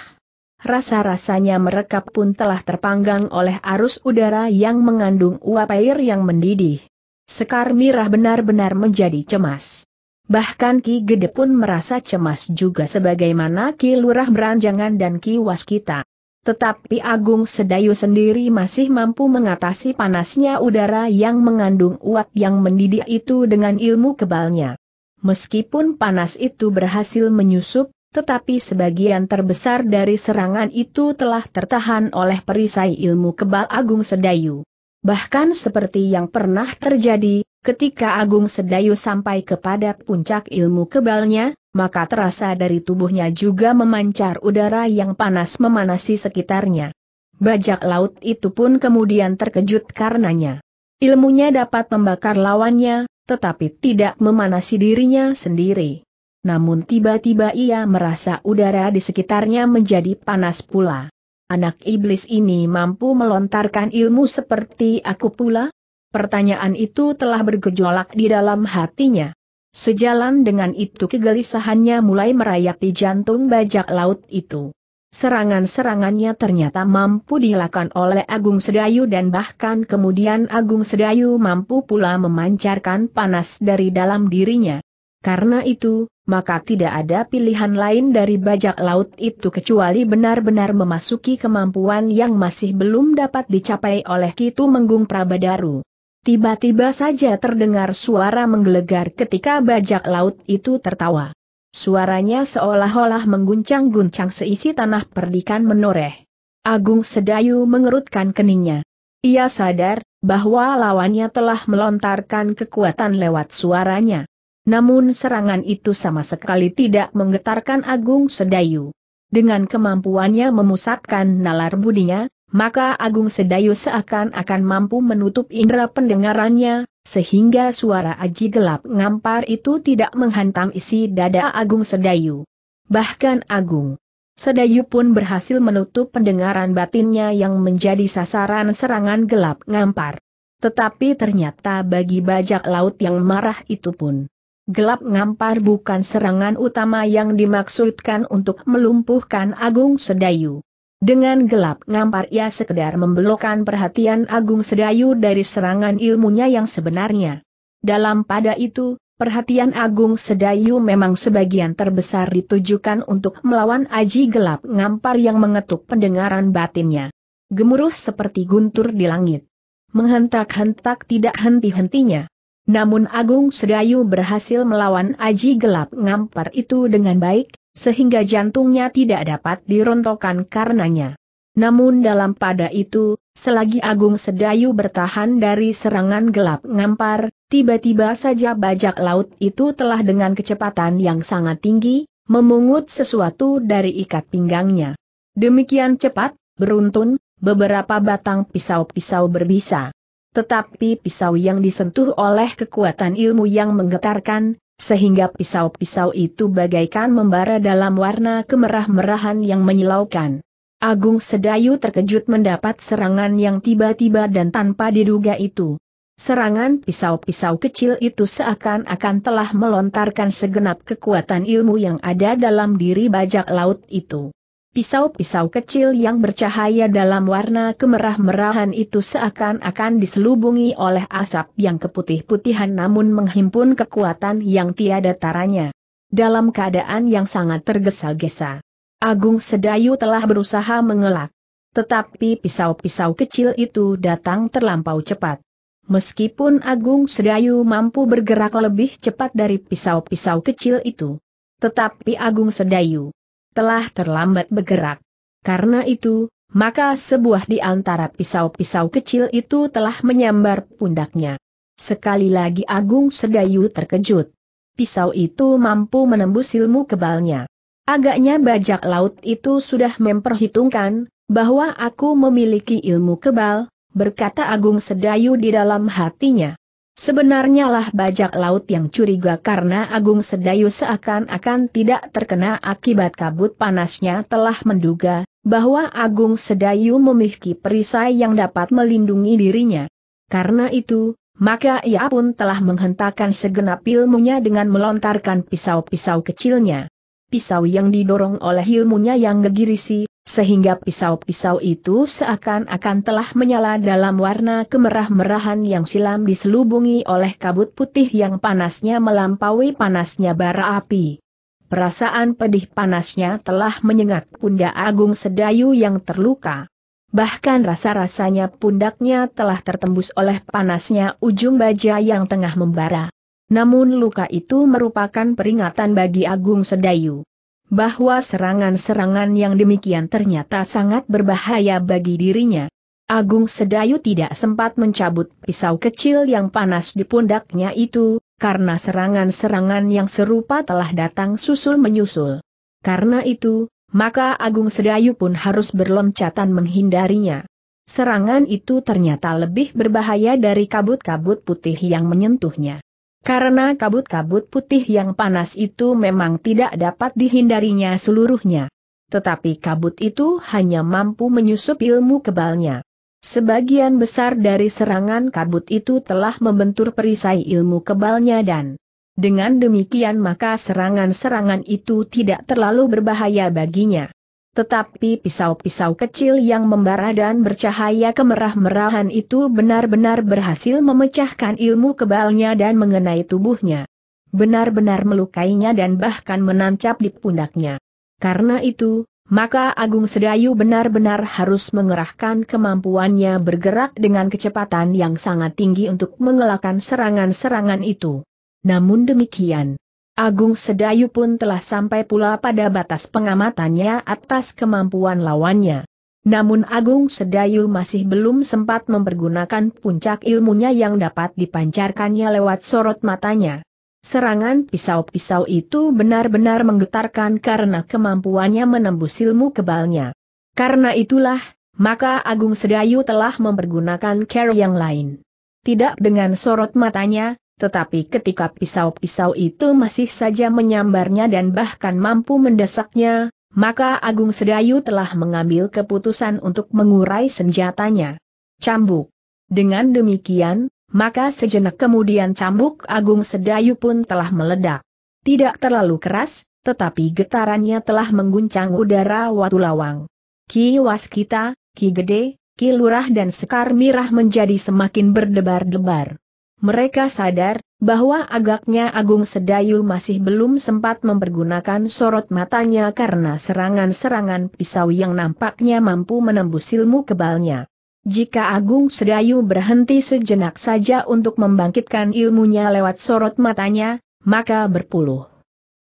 Rasa-rasanya mereka pun telah terpanggang oleh arus udara yang mengandung uap air yang mendidih. Sekar Mirah benar-benar menjadi cemas. Bahkan Ki Gede pun merasa cemas juga sebagaimana Ki Lurah Beranjangan dan Ki Waskita. Tetapi Agung Sedayu sendiri masih mampu mengatasi panasnya udara yang mengandung uap yang mendidih itu dengan ilmu kebalnya. Meskipun panas itu berhasil menyusup, tetapi sebagian terbesar dari serangan itu telah tertahan oleh perisai ilmu kebal Agung Sedayu. Bahkan seperti yang pernah terjadi, Ketika Agung Sedayu sampai kepada puncak ilmu kebalnya, maka terasa dari tubuhnya juga memancar udara yang panas memanasi sekitarnya. Bajak laut itu pun kemudian terkejut karenanya. Ilmunya dapat membakar lawannya, tetapi tidak memanasi dirinya sendiri. Namun tiba-tiba ia merasa udara di sekitarnya menjadi panas pula. Anak iblis ini mampu melontarkan ilmu seperti aku pula? Pertanyaan itu telah bergejolak di dalam hatinya. Sejalan dengan itu kegelisahannya mulai merayap di jantung bajak laut itu. Serangan-serangannya ternyata mampu dilakukan oleh Agung Sedayu dan bahkan kemudian Agung Sedayu mampu pula memancarkan panas dari dalam dirinya. Karena itu, maka tidak ada pilihan lain dari bajak laut itu kecuali benar-benar memasuki kemampuan yang masih belum dapat dicapai oleh Kitu Menggung Prabadaru. Tiba-tiba saja terdengar suara menggelegar ketika bajak laut itu tertawa. Suaranya seolah-olah mengguncang-guncang seisi tanah perdikan menoreh. Agung Sedayu mengerutkan keningnya. Ia sadar bahwa lawannya telah melontarkan kekuatan lewat suaranya. Namun serangan itu sama sekali tidak menggetarkan Agung Sedayu. Dengan kemampuannya memusatkan nalar budinya, maka Agung Sedayu seakan-akan mampu menutup indera pendengarannya, sehingga suara aji gelap ngampar itu tidak menghantam isi dada Agung Sedayu. Bahkan Agung Sedayu pun berhasil menutup pendengaran batinnya yang menjadi sasaran serangan gelap ngampar. Tetapi ternyata bagi bajak laut yang marah itu pun, gelap ngampar bukan serangan utama yang dimaksudkan untuk melumpuhkan Agung Sedayu. Dengan gelap ngampar ia sekedar membelokkan perhatian Agung Sedayu dari serangan ilmunya yang sebenarnya. Dalam pada itu, perhatian Agung Sedayu memang sebagian terbesar ditujukan untuk melawan aji gelap ngampar yang mengetuk pendengaran batinnya. Gemuruh seperti guntur di langit. Menghentak-hentak tidak henti-hentinya. Namun Agung Sedayu berhasil melawan aji gelap ngampar itu dengan baik, sehingga jantungnya tidak dapat dirontokkan karenanya. Namun dalam pada itu, selagi Agung Sedayu bertahan dari serangan gelap ngampar, tiba-tiba saja bajak laut itu telah dengan kecepatan yang sangat tinggi, memungut sesuatu dari ikat pinggangnya. Demikian cepat, beruntun, beberapa batang pisau-pisau berbisa. Tetapi pisau yang disentuh oleh kekuatan ilmu yang menggetarkan, sehingga pisau-pisau itu bagaikan membara dalam warna kemerah-merahan yang menyilaukan. Agung Sedayu terkejut mendapat serangan yang tiba-tiba dan tanpa diduga itu. Serangan pisau-pisau kecil itu seakan-akan telah melontarkan segenap kekuatan ilmu yang ada dalam diri bajak laut itu. Pisau-pisau kecil yang bercahaya dalam warna kemerah-merahan itu seakan-akan diselubungi oleh asap yang keputih-putihan namun menghimpun kekuatan yang tiada taranya. Dalam keadaan yang sangat tergesa-gesa. Agung Sedayu telah berusaha mengelak. Tetapi pisau-pisau kecil itu datang terlampau cepat. Meskipun Agung Sedayu mampu bergerak lebih cepat dari pisau-pisau kecil itu. Tetapi Agung Sedayu telah terlambat bergerak. Karena itu, maka sebuah di antara pisau-pisau kecil itu telah menyambar pundaknya. Sekali lagi Agung Sedayu terkejut. Pisau itu mampu menembus ilmu kebalnya. Agaknya bajak laut itu sudah memperhitungkan, bahwa aku memiliki ilmu kebal, berkata Agung Sedayu di dalam hatinya. Sebenarnya lah bajak laut yang curiga karena Agung Sedayu seakan-akan tidak terkena akibat kabut panasnya telah menduga, bahwa Agung Sedayu memiliki perisai yang dapat melindungi dirinya. Karena itu, maka ia pun telah menghentakkan segenap ilmunya dengan melontarkan pisau-pisau kecilnya pisau yang didorong oleh ilmunya yang gegirisi, sehingga pisau-pisau itu seakan-akan telah menyala dalam warna kemerah-merahan yang silam diselubungi oleh kabut putih yang panasnya melampaui panasnya bara api. Perasaan pedih panasnya telah menyengat pundak Agung Sedayu yang terluka. Bahkan rasa-rasanya pundaknya telah tertembus oleh panasnya ujung baja yang tengah membara. Namun luka itu merupakan peringatan bagi Agung Sedayu. Bahwa serangan-serangan yang demikian ternyata sangat berbahaya bagi dirinya. Agung Sedayu tidak sempat mencabut pisau kecil yang panas di pundaknya itu, karena serangan-serangan yang serupa telah datang susul-menyusul. Karena itu, maka Agung Sedayu pun harus berloncatan menghindarinya. Serangan itu ternyata lebih berbahaya dari kabut-kabut putih yang menyentuhnya. Karena kabut-kabut putih yang panas itu memang tidak dapat dihindarinya seluruhnya. Tetapi kabut itu hanya mampu menyusup ilmu kebalnya. Sebagian besar dari serangan kabut itu telah membentur perisai ilmu kebalnya dan dengan demikian maka serangan-serangan itu tidak terlalu berbahaya baginya. Tetapi pisau-pisau kecil yang membara dan bercahaya kemerah-merahan itu benar-benar berhasil memecahkan ilmu kebalnya dan mengenai tubuhnya. Benar-benar melukainya dan bahkan menancap di pundaknya. Karena itu, maka Agung Sedayu benar-benar harus mengerahkan kemampuannya bergerak dengan kecepatan yang sangat tinggi untuk mengelakkan serangan-serangan itu. Namun demikian, Agung Sedayu pun telah sampai pula pada batas pengamatannya atas kemampuan lawannya. Namun Agung Sedayu masih belum sempat mempergunakan puncak ilmunya yang dapat dipancarkannya lewat sorot matanya. Serangan pisau-pisau itu benar-benar menggetarkan karena kemampuannya menembus ilmu kebalnya. Karena itulah, maka Agung Sedayu telah mempergunakan care yang lain. Tidak dengan sorot matanya, tetapi ketika pisau-pisau itu masih saja menyambarnya dan bahkan mampu mendesaknya, maka Agung Sedayu telah mengambil keputusan untuk mengurai senjatanya. Cambuk. Dengan demikian, maka sejenak kemudian cambuk Agung Sedayu pun telah meledak. Tidak terlalu keras, tetapi getarannya telah mengguncang udara Watu Lawang. Ki Waskita, Ki Gede, Ki Lurah dan Sekar Mirah menjadi semakin berdebar-debar. Mereka sadar, bahwa agaknya Agung Sedayu masih belum sempat mempergunakan sorot matanya karena serangan-serangan pisau yang nampaknya mampu menembus ilmu kebalnya. Jika Agung Sedayu berhenti sejenak saja untuk membangkitkan ilmunya lewat sorot matanya, maka berpuluh.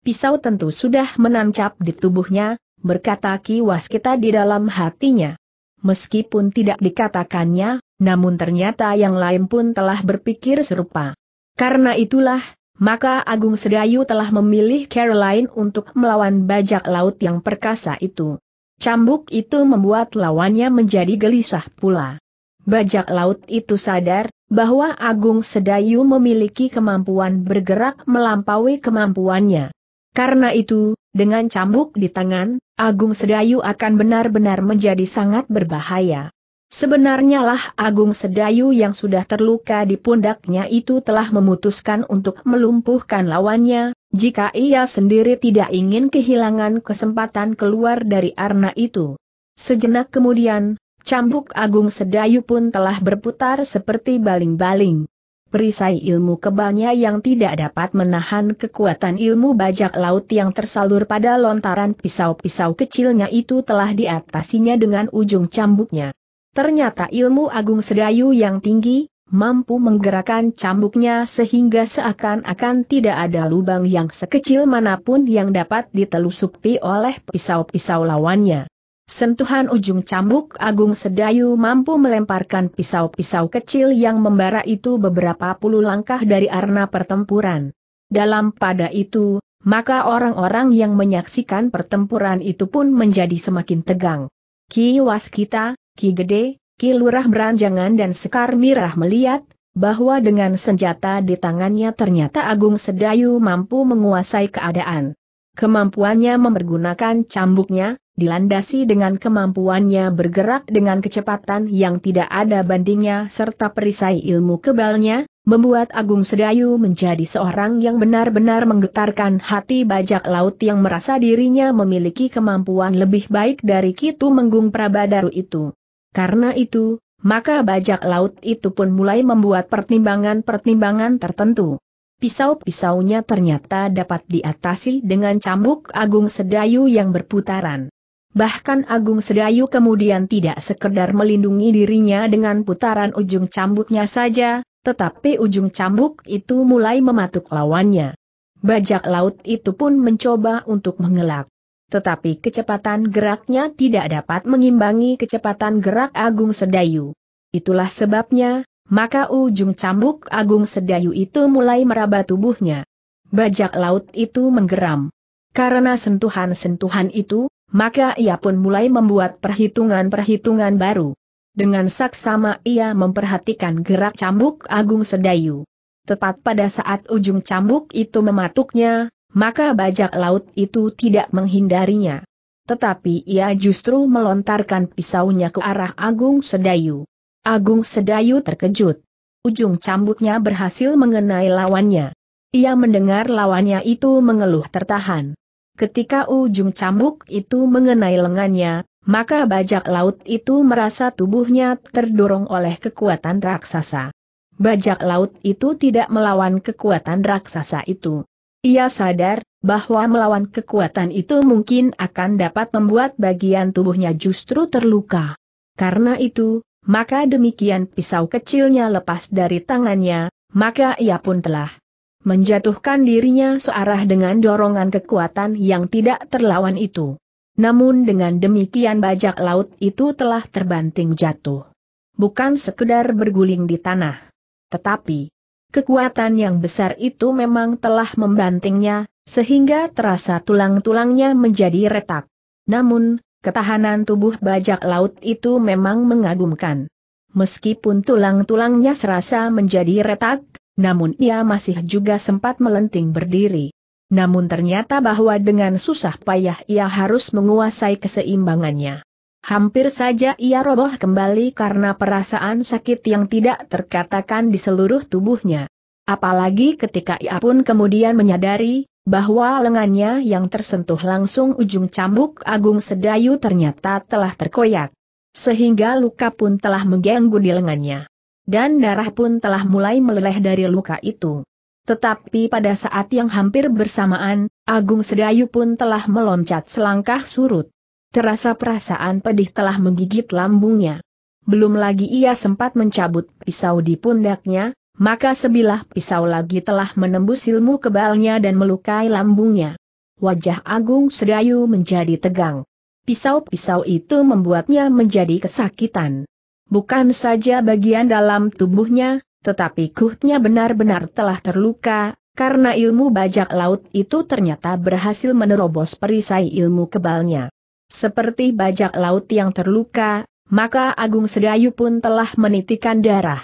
Pisau tentu sudah menancap di tubuhnya, berkata Ki Waskita di dalam hatinya. Meskipun tidak dikatakannya, namun ternyata yang lain pun telah berpikir serupa. Karena itulah, maka Agung Sedayu telah memilih Caroline untuk melawan bajak laut yang perkasa itu. Cambuk itu membuat lawannya menjadi gelisah pula. Bajak laut itu sadar bahwa Agung Sedayu memiliki kemampuan bergerak melampaui kemampuannya. Karena itu, dengan cambuk di tangan, Agung Sedayu akan benar-benar menjadi sangat berbahaya. Sebenarnya lah Agung Sedayu yang sudah terluka di pundaknya itu telah memutuskan untuk melumpuhkan lawannya, jika ia sendiri tidak ingin kehilangan kesempatan keluar dari arna itu. Sejenak kemudian, cambuk Agung Sedayu pun telah berputar seperti baling-baling. Perisai ilmu kebalnya yang tidak dapat menahan kekuatan ilmu bajak laut yang tersalur pada lontaran pisau-pisau kecilnya itu telah diatasinya dengan ujung cambuknya. Ternyata ilmu agung sedayu yang tinggi, mampu menggerakkan cambuknya sehingga seakan-akan tidak ada lubang yang sekecil manapun yang dapat ditelusupi oleh pisau-pisau lawannya. Sentuhan ujung cambuk Agung Sedayu mampu melemparkan pisau-pisau kecil yang membara itu beberapa puluh langkah dari arena pertempuran. Dalam pada itu, maka orang-orang yang menyaksikan pertempuran itu pun menjadi semakin tegang. Kiwas kita, Ki Gede, Ki Lurah Meranjangan dan Sekar Mirah melihat, bahwa dengan senjata di tangannya ternyata Agung Sedayu mampu menguasai keadaan. Kemampuannya mempergunakan cambuknya, dilandasi dengan kemampuannya bergerak dengan kecepatan yang tidak ada bandingnya serta perisai ilmu kebalnya, membuat Agung Sedayu menjadi seorang yang benar-benar menggetarkan hati bajak laut yang merasa dirinya memiliki kemampuan lebih baik dari Kitu Menggung Prabadaru itu. Karena itu, maka bajak laut itu pun mulai membuat pertimbangan-pertimbangan tertentu. Pisau-pisaunya ternyata dapat diatasi dengan cambuk Agung Sedayu yang berputaran. Bahkan Agung Sedayu kemudian tidak sekedar melindungi dirinya dengan putaran ujung cambuknya saja, tetapi ujung cambuk itu mulai mematuk lawannya. Bajak laut itu pun mencoba untuk mengelak tetapi kecepatan geraknya tidak dapat mengimbangi kecepatan gerak Agung Sedayu. Itulah sebabnya, maka ujung cambuk Agung Sedayu itu mulai meraba tubuhnya. Bajak laut itu menggeram. Karena sentuhan-sentuhan itu, maka ia pun mulai membuat perhitungan-perhitungan baru. Dengan saksama ia memperhatikan gerak cambuk Agung Sedayu. Tepat pada saat ujung cambuk itu mematuknya, maka bajak laut itu tidak menghindarinya. Tetapi ia justru melontarkan pisaunya ke arah Agung Sedayu. Agung Sedayu terkejut. Ujung cambuknya berhasil mengenai lawannya. Ia mendengar lawannya itu mengeluh tertahan. Ketika ujung cambuk itu mengenai lengannya, maka bajak laut itu merasa tubuhnya terdorong oleh kekuatan raksasa. Bajak laut itu tidak melawan kekuatan raksasa itu. Ia sadar bahwa melawan kekuatan itu mungkin akan dapat membuat bagian tubuhnya justru terluka. Karena itu, maka demikian pisau kecilnya lepas dari tangannya, maka ia pun telah menjatuhkan dirinya searah dengan dorongan kekuatan yang tidak terlawan itu. Namun dengan demikian bajak laut itu telah terbanting jatuh. Bukan sekedar berguling di tanah. Tetapi, Kekuatan yang besar itu memang telah membantingnya, sehingga terasa tulang-tulangnya menjadi retak. Namun, ketahanan tubuh bajak laut itu memang mengagumkan. Meskipun tulang-tulangnya serasa menjadi retak, namun ia masih juga sempat melenting berdiri. Namun ternyata bahwa dengan susah payah ia harus menguasai keseimbangannya. Hampir saja ia roboh kembali karena perasaan sakit yang tidak terkatakan di seluruh tubuhnya. Apalagi ketika ia pun kemudian menyadari, bahwa lengannya yang tersentuh langsung ujung cambuk Agung Sedayu ternyata telah terkoyak. Sehingga luka pun telah mengganggu di lengannya. Dan darah pun telah mulai meleleh dari luka itu. Tetapi pada saat yang hampir bersamaan, Agung Sedayu pun telah meloncat selangkah surut. Terasa perasaan pedih telah menggigit lambungnya. Belum lagi ia sempat mencabut pisau di pundaknya, maka sebilah pisau lagi telah menembus ilmu kebalnya dan melukai lambungnya. Wajah Agung Sedayu menjadi tegang. Pisau-pisau itu membuatnya menjadi kesakitan. Bukan saja bagian dalam tubuhnya, tetapi kuhnya benar-benar telah terluka, karena ilmu bajak laut itu ternyata berhasil menerobos perisai ilmu kebalnya. Seperti bajak laut yang terluka, maka Agung Sedayu pun telah menitikan darah.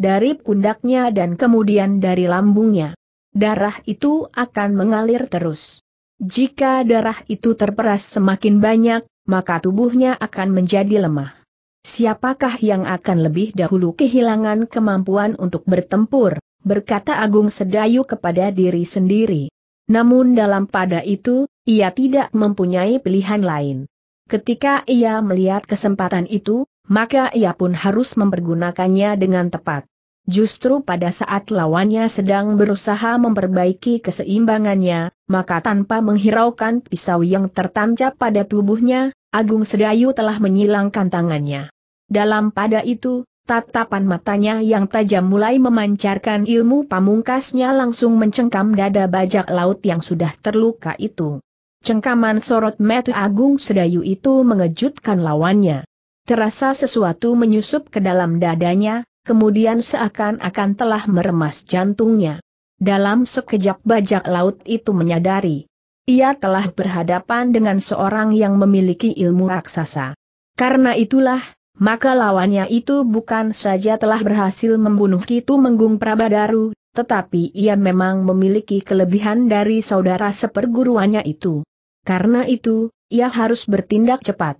Dari pundaknya dan kemudian dari lambungnya. Darah itu akan mengalir terus. Jika darah itu terperas semakin banyak, maka tubuhnya akan menjadi lemah. Siapakah yang akan lebih dahulu kehilangan kemampuan untuk bertempur, berkata Agung Sedayu kepada diri sendiri. Namun dalam pada itu, ia tidak mempunyai pilihan lain. Ketika ia melihat kesempatan itu, maka ia pun harus mempergunakannya dengan tepat. Justru pada saat lawannya sedang berusaha memperbaiki keseimbangannya, maka tanpa menghiraukan pisau yang tertancap pada tubuhnya, Agung Sedayu telah menyilangkan tangannya. Dalam pada itu, tatapan matanya yang tajam mulai memancarkan ilmu pamungkasnya langsung mencengkam dada bajak laut yang sudah terluka itu. Cengkaman sorot mata Agung Sedayu itu mengejutkan lawannya. Terasa sesuatu menyusup ke dalam dadanya, kemudian seakan-akan telah meremas jantungnya. Dalam sekejap bajak laut itu menyadari. Ia telah berhadapan dengan seorang yang memiliki ilmu raksasa. Karena itulah, maka lawannya itu bukan saja telah berhasil membunuh Kitu Menggung Prabadaru, tetapi ia memang memiliki kelebihan dari saudara seperguruannya itu. Karena itu, ia harus bertindak cepat.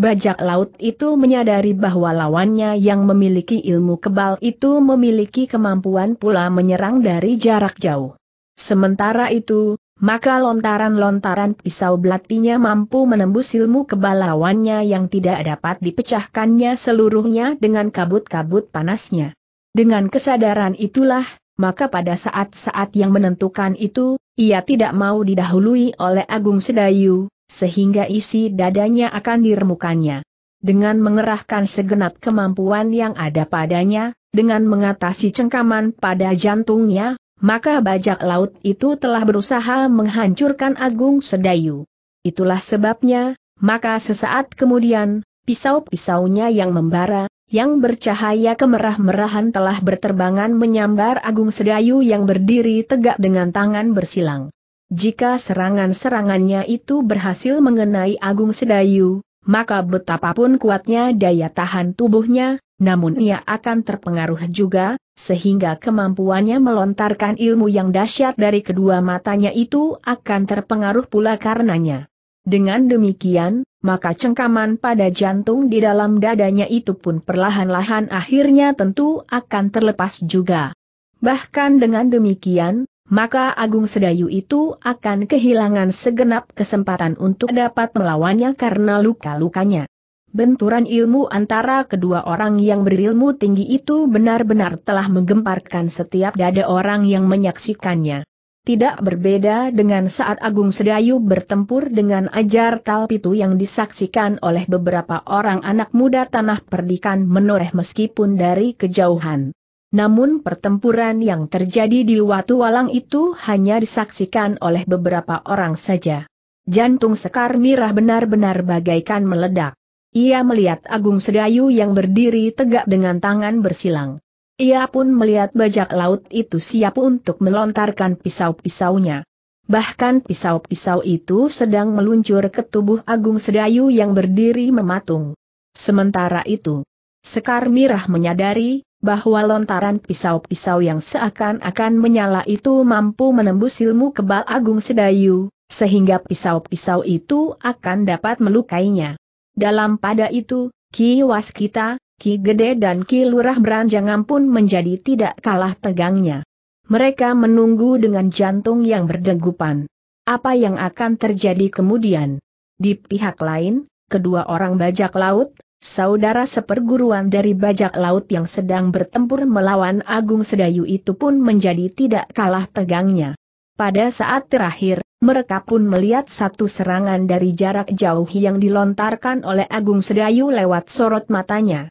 Bajak laut itu menyadari bahwa lawannya yang memiliki ilmu kebal itu memiliki kemampuan pula menyerang dari jarak jauh. Sementara itu, maka lontaran-lontaran pisau belatinya mampu menembus ilmu kebal lawannya yang tidak dapat dipecahkannya seluruhnya dengan kabut-kabut panasnya. Dengan kesadaran itulah, maka pada saat-saat yang menentukan itu, ia tidak mau didahului oleh Agung Sedayu, sehingga isi dadanya akan diremukannya. Dengan mengerahkan segenap kemampuan yang ada padanya, dengan mengatasi cengkaman pada jantungnya, maka bajak laut itu telah berusaha menghancurkan Agung Sedayu. Itulah sebabnya, maka sesaat kemudian, pisau-pisaunya yang membara, yang bercahaya kemerah-merahan telah berterbangan menyambar Agung Sedayu yang berdiri tegak dengan tangan bersilang. Jika serangan-serangannya itu berhasil mengenai Agung Sedayu, maka betapapun kuatnya daya tahan tubuhnya, namun ia akan terpengaruh juga, sehingga kemampuannya melontarkan ilmu yang dahsyat dari kedua matanya itu akan terpengaruh pula karenanya. Dengan demikian, maka cengkaman pada jantung di dalam dadanya itu pun perlahan-lahan akhirnya tentu akan terlepas juga. Bahkan dengan demikian, maka Agung Sedayu itu akan kehilangan segenap kesempatan untuk dapat melawannya karena luka-lukanya. Benturan ilmu antara kedua orang yang berilmu tinggi itu benar-benar telah menggemparkan setiap dada orang yang menyaksikannya tidak berbeda dengan saat Agung Sedayu bertempur dengan ajar Talpitu yang disaksikan oleh beberapa orang anak muda tanah perdikan menoreh meskipun dari kejauhan. Namun pertempuran yang terjadi di Watu Walang itu hanya disaksikan oleh beberapa orang saja. Jantung Sekar Mirah benar-benar bagaikan meledak. Ia melihat Agung Sedayu yang berdiri tegak dengan tangan bersilang. Ia pun melihat bajak laut itu siap untuk melontarkan pisau-pisaunya. Bahkan pisau-pisau itu sedang meluncur ke tubuh Agung Sedayu yang berdiri mematung. Sementara itu, Sekar Mirah menyadari bahwa lontaran pisau-pisau yang seakan-akan menyala itu mampu menembus ilmu kebal Agung Sedayu, sehingga pisau-pisau itu akan dapat melukainya. Dalam pada itu, Ki Waskita. Ki Gede dan Ki Lurah Beranjangan pun menjadi tidak kalah tegangnya. Mereka menunggu dengan jantung yang berdegupan. Apa yang akan terjadi kemudian? Di pihak lain, kedua orang bajak laut, saudara seperguruan dari bajak laut yang sedang bertempur melawan Agung Sedayu itu pun menjadi tidak kalah tegangnya. Pada saat terakhir, mereka pun melihat satu serangan dari jarak jauh yang dilontarkan oleh Agung Sedayu lewat sorot matanya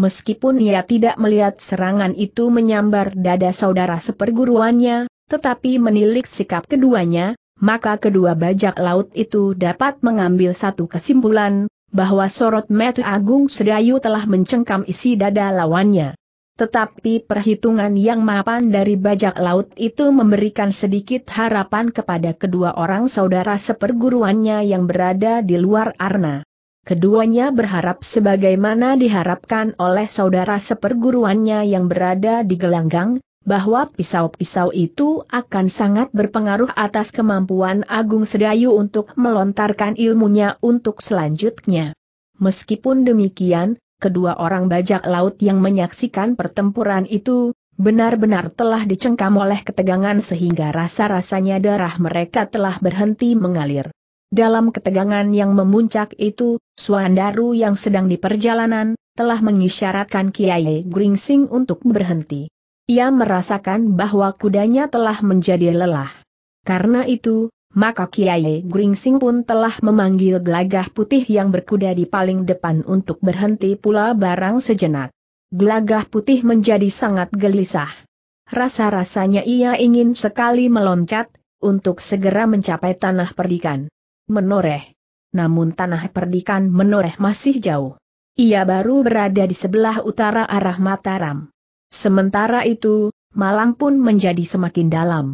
meskipun ia tidak melihat serangan itu menyambar dada saudara seperguruannya, tetapi menilik sikap keduanya, maka kedua bajak laut itu dapat mengambil satu kesimpulan, bahwa sorot metu Agung Sedayu telah mencengkam isi dada lawannya. Tetapi perhitungan yang mapan dari bajak laut itu memberikan sedikit harapan kepada kedua orang saudara seperguruannya yang berada di luar Arna. Keduanya berharap sebagaimana diharapkan oleh saudara seperguruannya yang berada di gelanggang, bahwa pisau-pisau itu akan sangat berpengaruh atas kemampuan Agung Sedayu untuk melontarkan ilmunya untuk selanjutnya. Meskipun demikian, kedua orang bajak laut yang menyaksikan pertempuran itu, benar-benar telah dicengkam oleh ketegangan sehingga rasa-rasanya darah mereka telah berhenti mengalir. Dalam ketegangan yang memuncak itu, Suandaru yang sedang di perjalanan, telah mengisyaratkan Kiai Gringsing untuk berhenti. Ia merasakan bahwa kudanya telah menjadi lelah. Karena itu, maka Kiai Gringsing pun telah memanggil gelagah putih yang berkuda di paling depan untuk berhenti pula barang sejenak. Gelagah putih menjadi sangat gelisah. Rasa-rasanya ia ingin sekali meloncat, untuk segera mencapai tanah perdikan menoreh. Namun tanah perdikan menoreh masih jauh. Ia baru berada di sebelah utara arah Mataram. Sementara itu, Malang pun menjadi semakin dalam.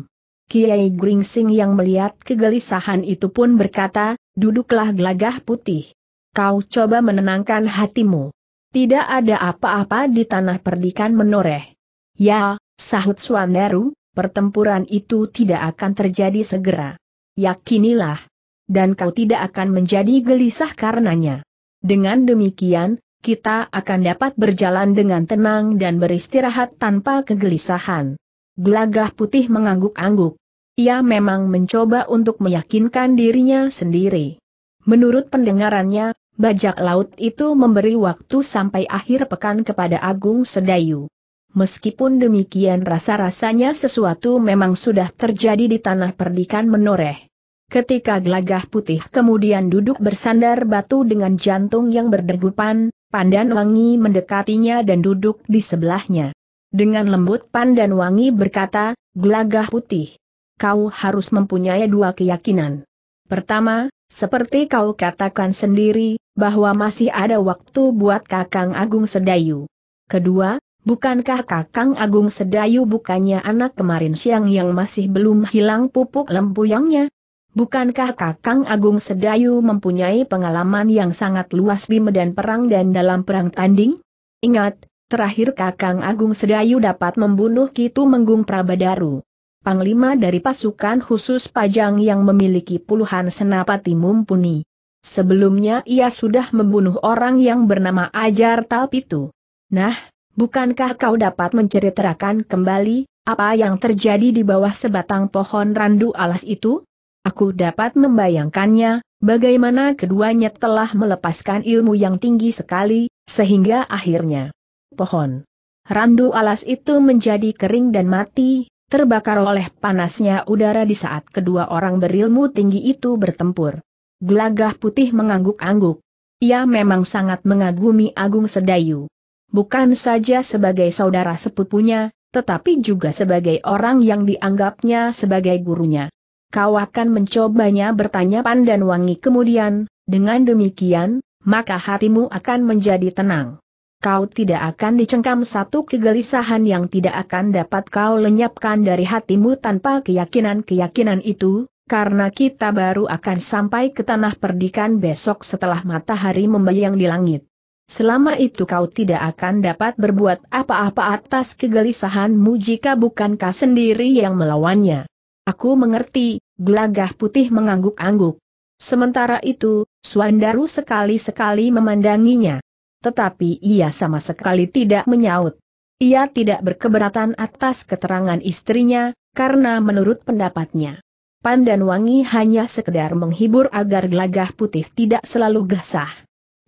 Kiai Gringsing yang melihat kegelisahan itu pun berkata, duduklah gelagah putih. Kau coba menenangkan hatimu. Tidak ada apa-apa di tanah perdikan menoreh. Ya, sahut Swaneru, pertempuran itu tidak akan terjadi segera. Yakinilah dan kau tidak akan menjadi gelisah karenanya. Dengan demikian, kita akan dapat berjalan dengan tenang dan beristirahat tanpa kegelisahan. Gelagah putih mengangguk-angguk. Ia memang mencoba untuk meyakinkan dirinya sendiri. Menurut pendengarannya, bajak laut itu memberi waktu sampai akhir pekan kepada Agung Sedayu. Meskipun demikian rasa-rasanya sesuatu memang sudah terjadi di tanah perdikan menoreh. Ketika gelagah putih kemudian duduk bersandar batu dengan jantung yang berdegupan, Pandan Wangi mendekatinya dan duduk di sebelahnya. Dengan lembut Pandan Wangi berkata, gelagah putih. Kau harus mempunyai dua keyakinan. Pertama, seperti kau katakan sendiri, bahwa masih ada waktu buat Kakang Agung Sedayu. Kedua, bukankah Kakang Agung Sedayu bukannya anak kemarin siang yang masih belum hilang pupuk lempuyangnya? Bukankah Kakang Agung Sedayu mempunyai pengalaman yang sangat luas di medan perang dan dalam perang tanding? Ingat, terakhir Kakang Agung Sedayu dapat membunuh Kitu Menggung Prabadaru. Panglima dari pasukan khusus Pajang yang memiliki puluhan senapati mumpuni. Sebelumnya ia sudah membunuh orang yang bernama Ajar Talpitu. Nah, bukankah kau dapat menceritakan kembali, apa yang terjadi di bawah sebatang pohon randu alas itu? Aku dapat membayangkannya, bagaimana keduanya telah melepaskan ilmu yang tinggi sekali, sehingga akhirnya pohon randu alas itu menjadi kering dan mati, terbakar oleh panasnya udara di saat kedua orang berilmu tinggi itu bertempur. Gelagah putih mengangguk-angguk. Ia memang sangat mengagumi Agung Sedayu. Bukan saja sebagai saudara sepupunya, tetapi juga sebagai orang yang dianggapnya sebagai gurunya kau akan mencobanya bertanya Pandan Wangi kemudian, dengan demikian, maka hatimu akan menjadi tenang. Kau tidak akan dicengkam satu kegelisahan yang tidak akan dapat kau lenyapkan dari hatimu tanpa keyakinan-keyakinan itu, karena kita baru akan sampai ke tanah perdikan besok setelah matahari membayang di langit. Selama itu kau tidak akan dapat berbuat apa-apa atas kegelisahanmu jika bukan kau sendiri yang melawannya. Aku mengerti, gelagah putih mengangguk-angguk. Sementara itu, Suandaru sekali-sekali memandanginya. Tetapi ia sama sekali tidak menyaut. Ia tidak berkeberatan atas keterangan istrinya, karena menurut pendapatnya, Pandan Wangi hanya sekedar menghibur agar gelagah putih tidak selalu gesah.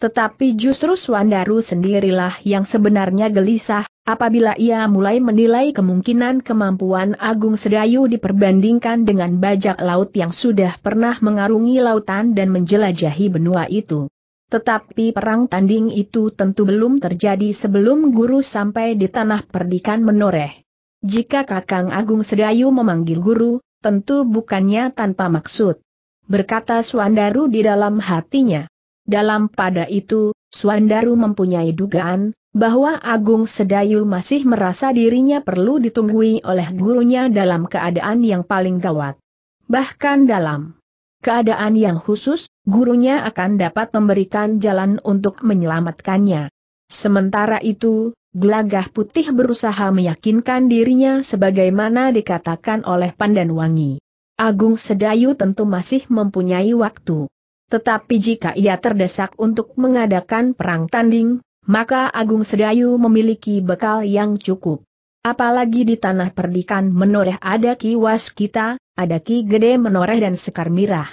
Tetapi justru Suandaru sendirilah yang sebenarnya gelisah, Apabila ia mulai menilai kemungkinan kemampuan Agung Sedayu diperbandingkan dengan bajak laut yang sudah pernah mengarungi lautan dan menjelajahi benua itu. Tetapi perang tanding itu tentu belum terjadi sebelum guru sampai di tanah perdikan menoreh. Jika Kakang Agung Sedayu memanggil guru, tentu bukannya tanpa maksud. Berkata Suandaru di dalam hatinya. Dalam pada itu, Suandaru mempunyai dugaan, bahwa Agung Sedayu masih merasa dirinya perlu ditunggui oleh gurunya dalam keadaan yang paling gawat. Bahkan dalam keadaan yang khusus, gurunya akan dapat memberikan jalan untuk menyelamatkannya. Sementara itu, Glagah Putih berusaha meyakinkan dirinya sebagaimana dikatakan oleh Pandan Wangi. Agung Sedayu tentu masih mempunyai waktu. Tetapi jika ia terdesak untuk mengadakan perang tanding, maka Agung Sedayu memiliki bekal yang cukup. Apalagi di tanah perdikan menoreh ada Ki Waskita, ada Ki Gede menoreh dan Sekar Mirah.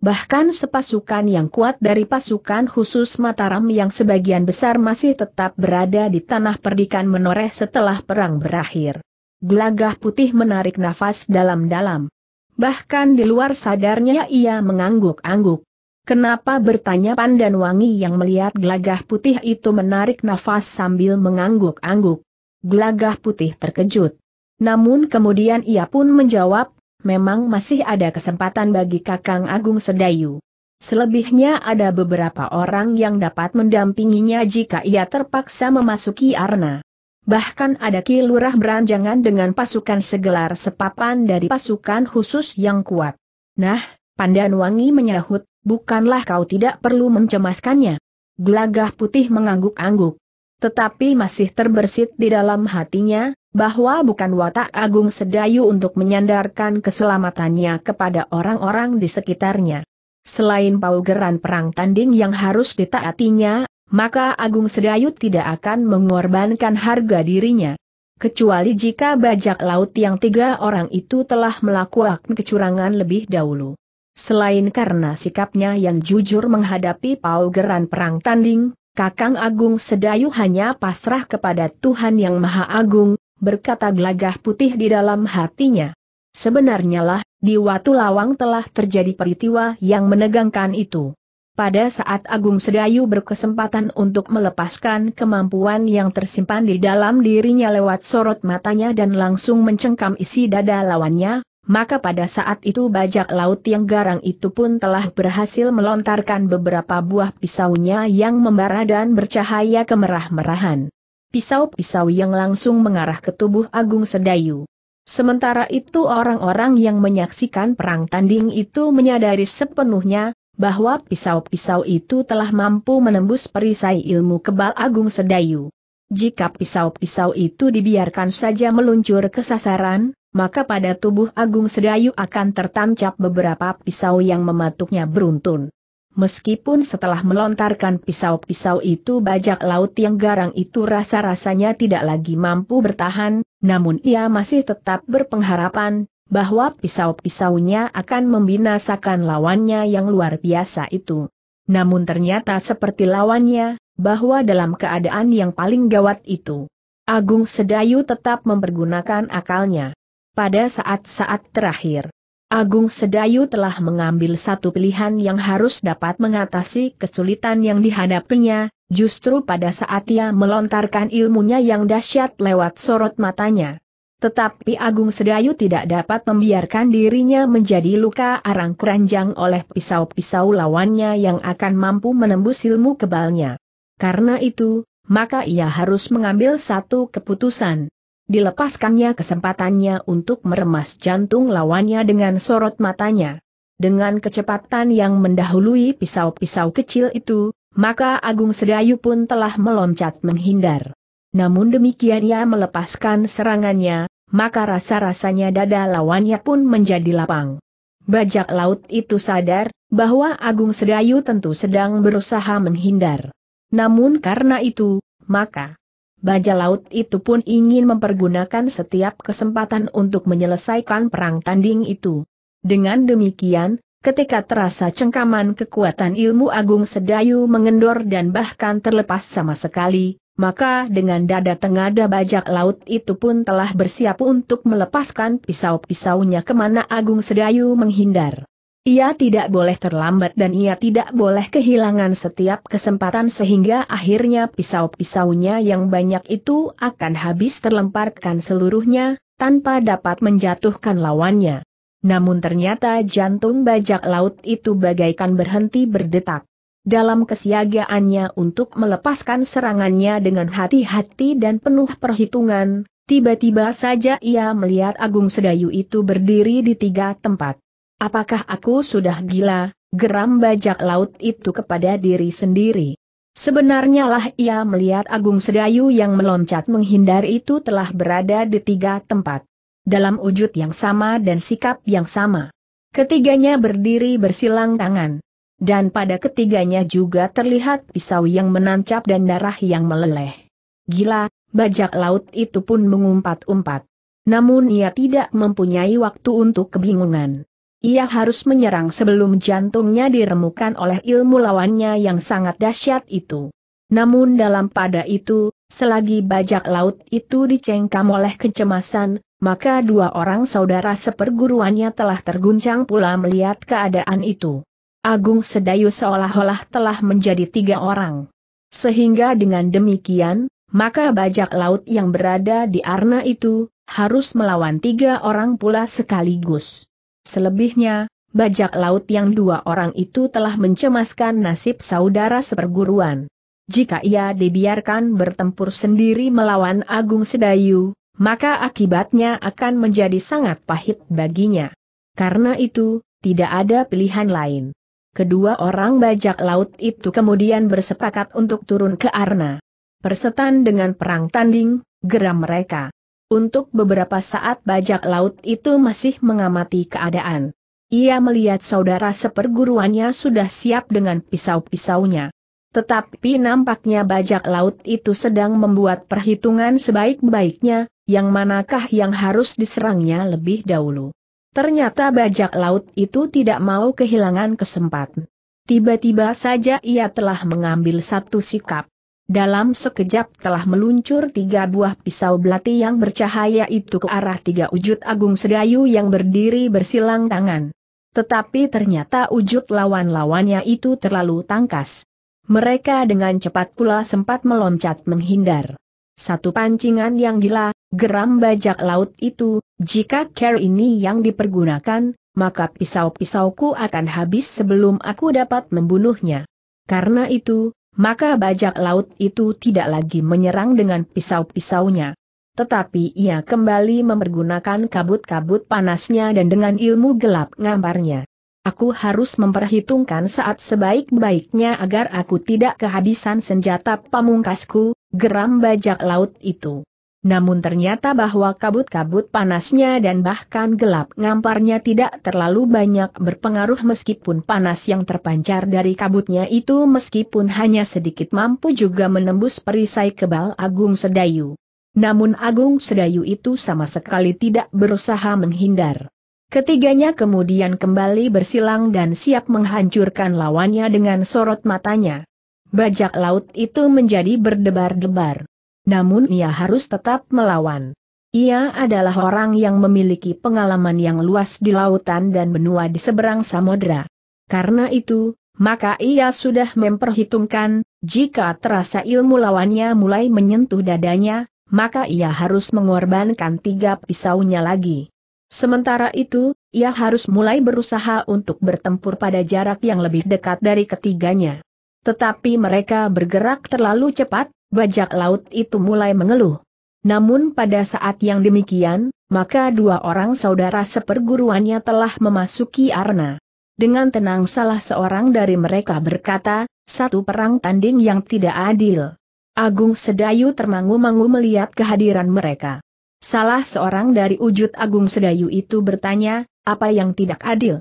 Bahkan sepasukan yang kuat dari pasukan khusus Mataram yang sebagian besar masih tetap berada di tanah perdikan menoreh setelah perang berakhir. Gelagah putih menarik nafas dalam-dalam. Bahkan di luar sadarnya ia mengangguk-angguk. Kenapa bertanya Pandan Wangi yang melihat gelagah putih itu menarik nafas sambil mengangguk-angguk. Gelagah putih terkejut. Namun kemudian ia pun menjawab, memang masih ada kesempatan bagi Kakang Agung Sedayu. Selebihnya ada beberapa orang yang dapat mendampinginya jika ia terpaksa memasuki arna. Bahkan ada Ki Lurah beranjangan dengan pasukan segelar sepapan dari pasukan khusus yang kuat. Nah, Pandan Wangi menyahut, bukanlah kau tidak perlu mencemaskannya. Gelagah putih mengangguk-angguk. Tetapi masih terbersit di dalam hatinya, bahwa bukan watak Agung Sedayu untuk menyandarkan keselamatannya kepada orang-orang di sekitarnya. Selain paugeran perang tanding yang harus ditaatinya, maka Agung Sedayu tidak akan mengorbankan harga dirinya. Kecuali jika bajak laut yang tiga orang itu telah melakukan kecurangan lebih dahulu. Selain karena sikapnya yang jujur menghadapi Geran perang tanding, Kakang Agung Sedayu hanya pasrah kepada Tuhan Yang Maha Agung, berkata gelagah putih di dalam hatinya. Sebenarnya lah, di Watu Lawang telah terjadi peristiwa yang menegangkan itu. Pada saat Agung Sedayu berkesempatan untuk melepaskan kemampuan yang tersimpan di dalam dirinya lewat sorot matanya dan langsung mencengkam isi dada lawannya, maka pada saat itu bajak laut yang garang itu pun telah berhasil melontarkan beberapa buah pisaunya yang membara dan bercahaya kemerah-merahan. Pisau-pisau yang langsung mengarah ke tubuh Agung Sedayu. Sementara itu orang-orang yang menyaksikan perang tanding itu menyadari sepenuhnya, bahwa pisau-pisau itu telah mampu menembus perisai ilmu kebal Agung Sedayu. Jika pisau-pisau itu dibiarkan saja meluncur ke sasaran, maka pada tubuh Agung Sedayu akan tertancap beberapa pisau yang mematuknya beruntun. Meskipun setelah melontarkan pisau-pisau itu bajak laut yang garang itu rasa-rasanya tidak lagi mampu bertahan, namun ia masih tetap berpengharapan, bahwa pisau-pisaunya akan membinasakan lawannya yang luar biasa itu. Namun ternyata seperti lawannya, bahwa dalam keadaan yang paling gawat itu, Agung Sedayu tetap mempergunakan akalnya pada saat-saat terakhir. Agung Sedayu telah mengambil satu pilihan yang harus dapat mengatasi kesulitan yang dihadapinya, justru pada saat ia melontarkan ilmunya yang dahsyat lewat sorot matanya. Tetapi Agung Sedayu tidak dapat membiarkan dirinya menjadi luka arang keranjang oleh pisau-pisau lawannya yang akan mampu menembus ilmu kebalnya. Karena itu, maka ia harus mengambil satu keputusan dilepaskannya kesempatannya untuk meremas jantung lawannya dengan sorot matanya. Dengan kecepatan yang mendahului pisau-pisau kecil itu, maka Agung Sedayu pun telah meloncat menghindar. Namun demikian ia melepaskan serangannya, maka rasa-rasanya dada lawannya pun menjadi lapang. Bajak laut itu sadar, bahwa Agung Sedayu tentu sedang berusaha menghindar. Namun karena itu, maka Baja Laut itu pun ingin mempergunakan setiap kesempatan untuk menyelesaikan perang tanding itu. Dengan demikian, ketika terasa cengkaman kekuatan ilmu agung sedayu mengendor dan bahkan terlepas sama sekali, maka dengan dada tengada bajak laut itu pun telah bersiap untuk melepaskan pisau-pisaunya kemana agung sedayu menghindar. Ia tidak boleh terlambat dan ia tidak boleh kehilangan setiap kesempatan sehingga akhirnya pisau-pisaunya yang banyak itu akan habis terlemparkan seluruhnya, tanpa dapat menjatuhkan lawannya. Namun ternyata jantung bajak laut itu bagaikan berhenti berdetak. Dalam kesiagaannya untuk melepaskan serangannya dengan hati-hati dan penuh perhitungan, tiba-tiba saja ia melihat Agung Sedayu itu berdiri di tiga tempat. Apakah aku sudah gila? Geram bajak laut itu kepada diri sendiri. Sebenarnya lah ia melihat Agung Sedayu yang meloncat menghindar itu telah berada di tiga tempat. Dalam wujud yang sama dan sikap yang sama. Ketiganya berdiri bersilang tangan. Dan pada ketiganya juga terlihat pisau yang menancap dan darah yang meleleh. Gila, bajak laut itu pun mengumpat-umpat. Namun ia tidak mempunyai waktu untuk kebingungan. Ia harus menyerang sebelum jantungnya diremukan oleh ilmu lawannya yang sangat dahsyat itu. Namun dalam pada itu, selagi bajak laut itu dicengkam oleh kecemasan, maka dua orang saudara seperguruannya telah terguncang pula melihat keadaan itu. Agung Sedayu seolah-olah telah menjadi tiga orang. Sehingga dengan demikian, maka bajak laut yang berada di Arna itu, harus melawan tiga orang pula sekaligus. Selebihnya, bajak laut yang dua orang itu telah mencemaskan nasib saudara seperguruan. Jika ia dibiarkan bertempur sendiri melawan Agung Sedayu, maka akibatnya akan menjadi sangat pahit baginya. Karena itu, tidak ada pilihan lain. Kedua orang bajak laut itu kemudian bersepakat untuk turun ke Arna. Persetan dengan perang tanding, geram mereka. Untuk beberapa saat bajak laut itu masih mengamati keadaan. Ia melihat saudara seperguruannya sudah siap dengan pisau-pisaunya. Tetapi nampaknya bajak laut itu sedang membuat perhitungan sebaik-baiknya, yang manakah yang harus diserangnya lebih dahulu. Ternyata bajak laut itu tidak mau kehilangan kesempatan. Tiba-tiba saja ia telah mengambil satu sikap. Dalam sekejap telah meluncur tiga buah pisau belati yang bercahaya itu ke arah tiga wujud agung sedayu yang berdiri bersilang tangan. Tetapi ternyata wujud lawan-lawannya itu terlalu tangkas. Mereka dengan cepat pula sempat meloncat menghindar. Satu pancingan yang gila, geram bajak laut itu, jika care ini yang dipergunakan, maka pisau-pisauku akan habis sebelum aku dapat membunuhnya. Karena itu, maka bajak laut itu tidak lagi menyerang dengan pisau-pisaunya. Tetapi ia kembali mempergunakan kabut-kabut panasnya dan dengan ilmu gelap ngambarnya. Aku harus memperhitungkan saat sebaik-baiknya agar aku tidak kehabisan senjata pamungkasku, geram bajak laut itu. Namun ternyata bahwa kabut-kabut panasnya dan bahkan gelap ngamparnya tidak terlalu banyak berpengaruh meskipun panas yang terpancar dari kabutnya itu meskipun hanya sedikit mampu juga menembus perisai kebal Agung Sedayu. Namun Agung Sedayu itu sama sekali tidak berusaha menghindar. Ketiganya kemudian kembali bersilang dan siap menghancurkan lawannya dengan sorot matanya. Bajak laut itu menjadi berdebar-debar namun ia harus tetap melawan. Ia adalah orang yang memiliki pengalaman yang luas di lautan dan benua di seberang Samudra. Karena itu, maka ia sudah memperhitungkan, jika terasa ilmu lawannya mulai menyentuh dadanya, maka ia harus mengorbankan tiga pisaunya lagi. Sementara itu, ia harus mulai berusaha untuk bertempur pada jarak yang lebih dekat dari ketiganya. Tetapi mereka bergerak terlalu cepat, bajak laut itu mulai mengeluh. Namun pada saat yang demikian, maka dua orang saudara seperguruannya telah memasuki arena. Dengan tenang salah seorang dari mereka berkata, satu perang tanding yang tidak adil. Agung Sedayu termangu-mangu melihat kehadiran mereka. Salah seorang dari wujud Agung Sedayu itu bertanya, apa yang tidak adil?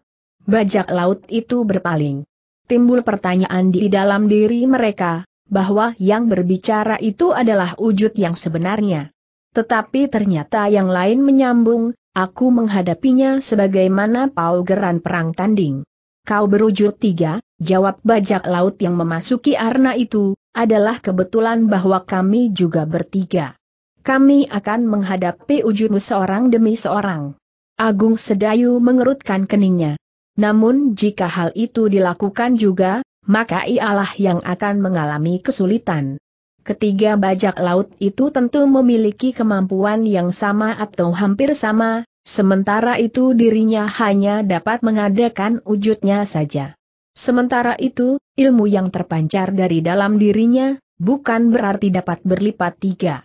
Bajak laut itu berpaling. Timbul pertanyaan di dalam diri mereka, bahwa yang berbicara itu adalah wujud yang sebenarnya. Tetapi ternyata yang lain menyambung, aku menghadapinya sebagaimana paugeran perang tanding. Kau berujud tiga, jawab bajak laut yang memasuki arna itu, adalah kebetulan bahwa kami juga bertiga. Kami akan menghadapi wujudmu seorang demi seorang. Agung Sedayu mengerutkan keningnya. Namun jika hal itu dilakukan juga, maka ialah yang akan mengalami kesulitan. Ketiga bajak laut itu tentu memiliki kemampuan yang sama atau hampir sama, sementara itu dirinya hanya dapat mengadakan wujudnya saja. Sementara itu, ilmu yang terpancar dari dalam dirinya, bukan berarti dapat berlipat tiga.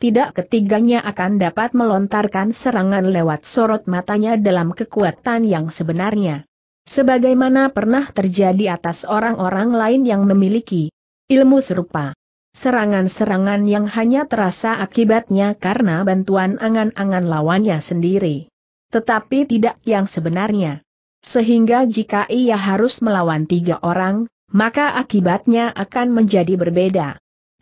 Tidak ketiganya akan dapat melontarkan serangan lewat sorot matanya dalam kekuatan yang sebenarnya sebagaimana pernah terjadi atas orang-orang lain yang memiliki ilmu serupa. Serangan-serangan yang hanya terasa akibatnya karena bantuan angan-angan lawannya sendiri. Tetapi tidak yang sebenarnya. Sehingga jika ia harus melawan tiga orang, maka akibatnya akan menjadi berbeda.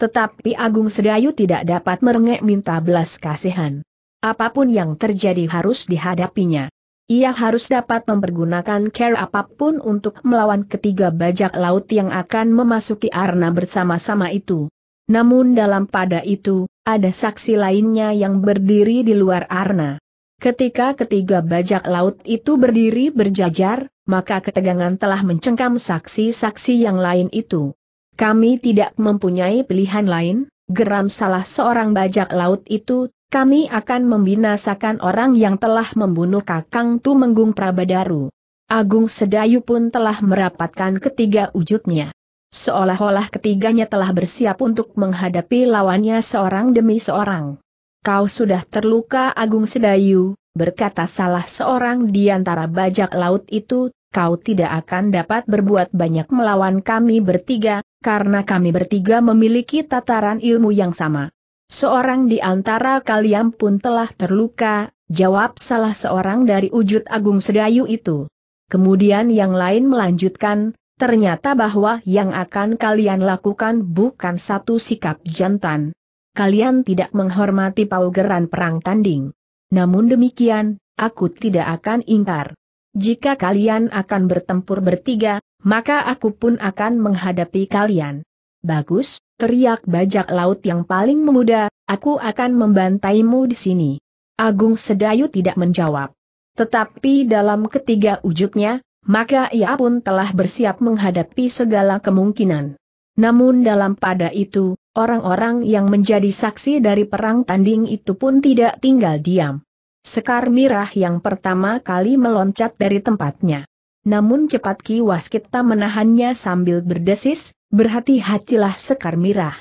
Tetapi Agung Sedayu tidak dapat merengek minta belas kasihan. Apapun yang terjadi harus dihadapinya. Ia harus dapat mempergunakan care apapun untuk melawan ketiga bajak laut yang akan memasuki arna bersama-sama itu. Namun dalam pada itu, ada saksi lainnya yang berdiri di luar arna. Ketika ketiga bajak laut itu berdiri berjajar, maka ketegangan telah mencengkam saksi-saksi yang lain itu. Kami tidak mempunyai pilihan lain, geram salah seorang bajak laut itu, kami akan membinasakan orang yang telah membunuh Kakang Tumenggung Prabadaru. Agung Sedayu pun telah merapatkan ketiga wujudnya. Seolah-olah ketiganya telah bersiap untuk menghadapi lawannya seorang demi seorang. Kau sudah terluka Agung Sedayu, berkata salah seorang di antara bajak laut itu, kau tidak akan dapat berbuat banyak melawan kami bertiga, karena kami bertiga memiliki tataran ilmu yang sama. Seorang di antara kalian pun telah terluka, jawab salah seorang dari wujud Agung Sedayu itu. Kemudian yang lain melanjutkan, ternyata bahwa yang akan kalian lakukan bukan satu sikap jantan. Kalian tidak menghormati paugeran perang tanding. Namun demikian, aku tidak akan ingkar. Jika kalian akan bertempur bertiga, maka aku pun akan menghadapi kalian. Bagus, teriak bajak laut yang paling memuda, aku akan membantaimu di sini. Agung Sedayu tidak menjawab. Tetapi dalam ketiga wujudnya, maka ia pun telah bersiap menghadapi segala kemungkinan. Namun dalam pada itu, orang-orang yang menjadi saksi dari perang tanding itu pun tidak tinggal diam. Sekar Mirah yang pertama kali meloncat dari tempatnya. Namun cepat Ki Waskita menahannya sambil berdesis, Berhati-hatilah Sekar Mirah.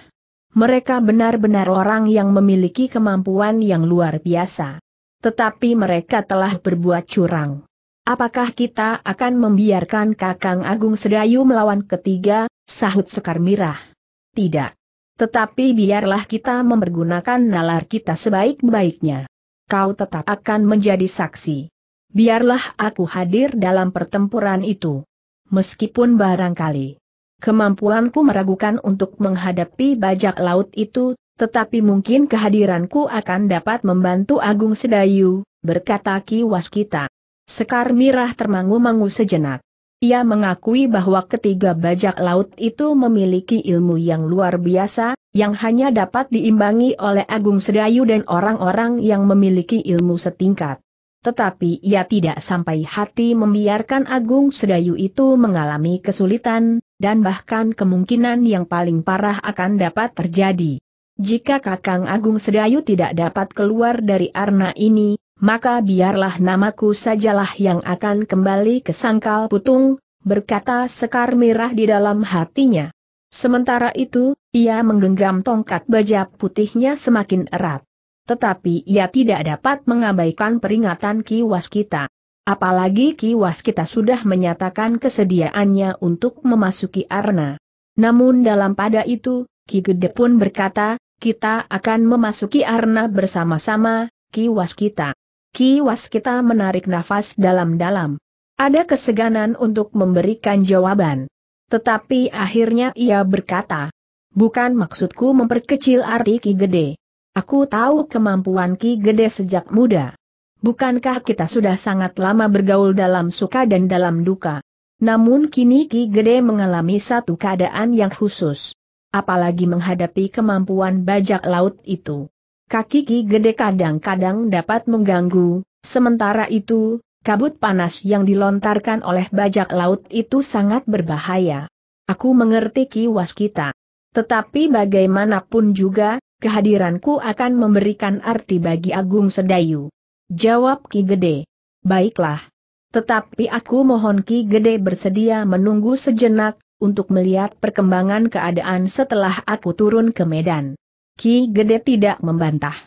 Mereka benar-benar orang yang memiliki kemampuan yang luar biasa. Tetapi mereka telah berbuat curang. Apakah kita akan membiarkan Kakang Agung Sedayu melawan ketiga, sahut Sekar Mirah? Tidak. Tetapi biarlah kita mempergunakan nalar kita sebaik-baiknya. Kau tetap akan menjadi saksi. Biarlah aku hadir dalam pertempuran itu. Meskipun barangkali Kemampuanku meragukan untuk menghadapi bajak laut itu, tetapi mungkin kehadiranku akan dapat membantu Agung Sedayu, berkata Ki Waskita. Sekar Mirah termangu-mangu sejenak. Ia mengakui bahwa ketiga bajak laut itu memiliki ilmu yang luar biasa, yang hanya dapat diimbangi oleh Agung Sedayu dan orang-orang yang memiliki ilmu setingkat tetapi ia tidak sampai hati membiarkan Agung Sedayu itu mengalami kesulitan, dan bahkan kemungkinan yang paling parah akan dapat terjadi. Jika Kakang Agung Sedayu tidak dapat keluar dari arna ini, maka biarlah namaku sajalah yang akan kembali ke sangkal putung, berkata Sekar Merah di dalam hatinya. Sementara itu, ia menggenggam tongkat baja putihnya semakin erat. Tetapi ia tidak dapat mengabaikan peringatan Ki Waskita. Apalagi Ki Waskita sudah menyatakan kesediaannya untuk memasuki arna. Namun dalam pada itu, Ki Gede pun berkata, kita akan memasuki arna bersama-sama, Ki Waskita. Ki Waskita menarik nafas dalam-dalam. Ada keseganan untuk memberikan jawaban. Tetapi akhirnya ia berkata, bukan maksudku memperkecil arti Ki Gede. Aku tahu kemampuan Ki Gede sejak muda. Bukankah kita sudah sangat lama bergaul dalam suka dan dalam duka? Namun kini Ki Gede mengalami satu keadaan yang khusus. Apalagi menghadapi kemampuan bajak laut itu. Kaki Ki Gede kadang-kadang dapat mengganggu, sementara itu, kabut panas yang dilontarkan oleh bajak laut itu sangat berbahaya. Aku mengerti Ki Waskita. Tetapi bagaimanapun juga, kehadiranku akan memberikan arti bagi Agung Sedayu. Jawab Ki Gede. Baiklah. Tetapi aku mohon Ki Gede bersedia menunggu sejenak, untuk melihat perkembangan keadaan setelah aku turun ke Medan. Ki Gede tidak membantah.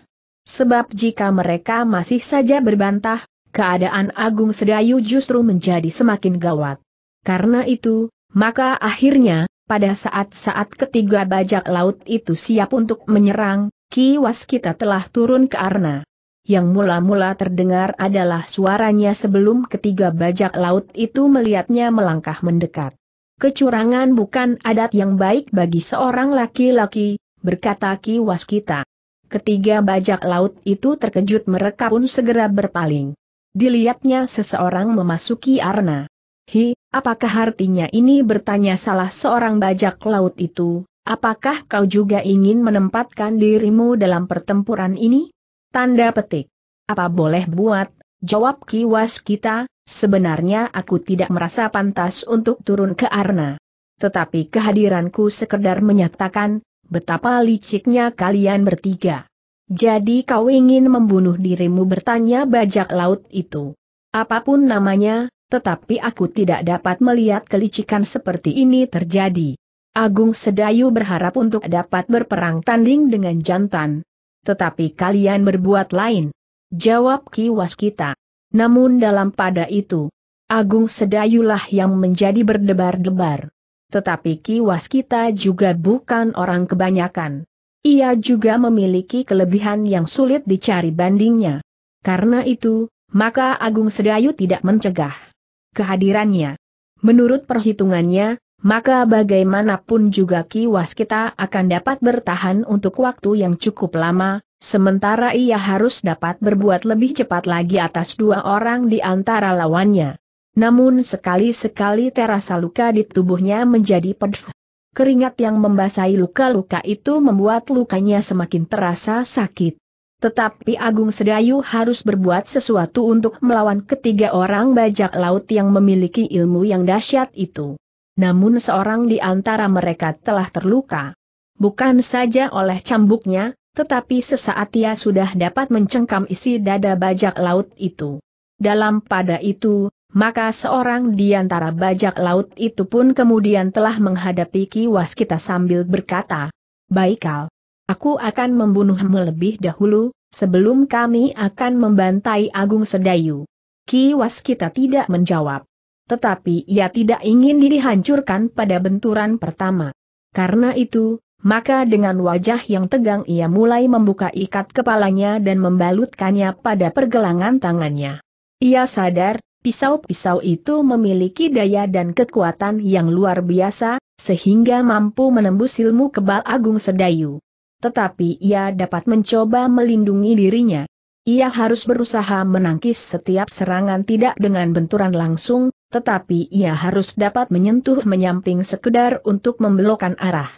Sebab jika mereka masih saja berbantah, keadaan Agung Sedayu justru menjadi semakin gawat. Karena itu, maka akhirnya, pada saat-saat ketiga bajak laut itu siap untuk menyerang, kiwas kita telah turun ke arna. Yang mula-mula terdengar adalah suaranya sebelum ketiga bajak laut itu melihatnya melangkah mendekat. Kecurangan bukan adat yang baik bagi seorang laki-laki, berkata kiwas kita. Ketiga bajak laut itu terkejut mereka pun segera berpaling. Dilihatnya seseorang memasuki arna. Hi, Apakah artinya ini bertanya salah seorang bajak laut itu, apakah kau juga ingin menempatkan dirimu dalam pertempuran ini? Tanda petik. Apa boleh buat, jawab kiwas kita, sebenarnya aku tidak merasa pantas untuk turun ke Arna. Tetapi kehadiranku sekedar menyatakan, betapa liciknya kalian bertiga. Jadi kau ingin membunuh dirimu bertanya bajak laut itu. Apapun namanya, tetapi aku tidak dapat melihat kelicikan seperti ini terjadi. Agung Sedayu berharap untuk dapat berperang tanding dengan jantan. Tetapi kalian berbuat lain. Jawab Ki Waskita. Namun dalam pada itu, Agung Sedayulah yang menjadi berdebar-debar. Tetapi Ki Waskita juga bukan orang kebanyakan. Ia juga memiliki kelebihan yang sulit dicari bandingnya. Karena itu, maka Agung Sedayu tidak mencegah kehadirannya. Menurut perhitungannya, maka bagaimanapun juga kiwas kita akan dapat bertahan untuk waktu yang cukup lama, sementara ia harus dapat berbuat lebih cepat lagi atas dua orang di antara lawannya. Namun sekali-sekali terasa luka di tubuhnya menjadi pedih. Keringat yang membasahi luka-luka itu membuat lukanya semakin terasa sakit. Tetapi Agung Sedayu harus berbuat sesuatu untuk melawan ketiga orang bajak laut yang memiliki ilmu yang dahsyat itu. Namun seorang di antara mereka telah terluka. Bukan saja oleh cambuknya, tetapi sesaat ia sudah dapat mencengkam isi dada bajak laut itu. Dalam pada itu, maka seorang di antara bajak laut itu pun kemudian telah menghadapi kiwas kita sambil berkata, Baikal. Aku akan membunuhmu lebih dahulu, sebelum kami akan membantai Agung Sedayu. Kiwas kita tidak menjawab. Tetapi ia tidak ingin diri hancurkan pada benturan pertama. Karena itu, maka dengan wajah yang tegang ia mulai membuka ikat kepalanya dan membalutkannya pada pergelangan tangannya. Ia sadar, pisau-pisau itu memiliki daya dan kekuatan yang luar biasa, sehingga mampu menembus ilmu kebal Agung Sedayu tetapi ia dapat mencoba melindungi dirinya. Ia harus berusaha menangkis setiap serangan tidak dengan benturan langsung, tetapi ia harus dapat menyentuh menyamping sekedar untuk membelokkan arah.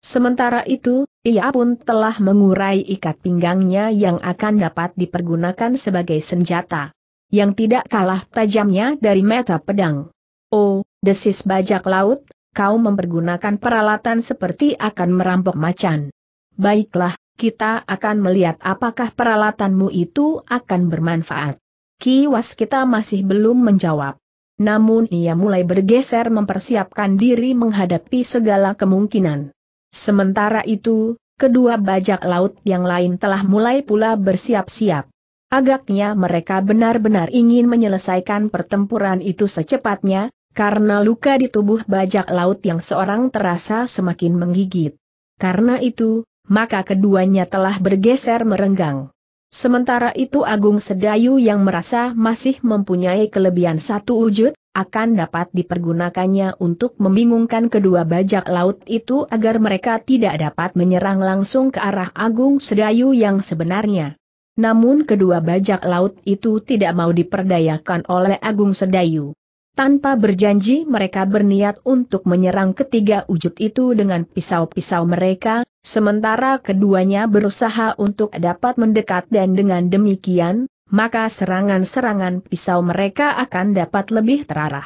Sementara itu, ia pun telah mengurai ikat pinggangnya yang akan dapat dipergunakan sebagai senjata. Yang tidak kalah tajamnya dari mata pedang. Oh, desis bajak laut, kau mempergunakan peralatan seperti akan merampok macan. Baiklah, kita akan melihat apakah peralatanmu itu akan bermanfaat. Kiwas kita masih belum menjawab. Namun ia mulai bergeser mempersiapkan diri menghadapi segala kemungkinan. Sementara itu, kedua bajak laut yang lain telah mulai pula bersiap-siap. Agaknya mereka benar-benar ingin menyelesaikan pertempuran itu secepatnya, karena luka di tubuh bajak laut yang seorang terasa semakin menggigit. Karena itu, maka keduanya telah bergeser merenggang. Sementara itu Agung Sedayu yang merasa masih mempunyai kelebihan satu wujud, akan dapat dipergunakannya untuk membingungkan kedua bajak laut itu agar mereka tidak dapat menyerang langsung ke arah Agung Sedayu yang sebenarnya. Namun kedua bajak laut itu tidak mau diperdayakan oleh Agung Sedayu. Tanpa berjanji mereka berniat untuk menyerang ketiga wujud itu dengan pisau-pisau mereka, Sementara keduanya berusaha untuk dapat mendekat dan dengan demikian, maka serangan-serangan pisau mereka akan dapat lebih terarah.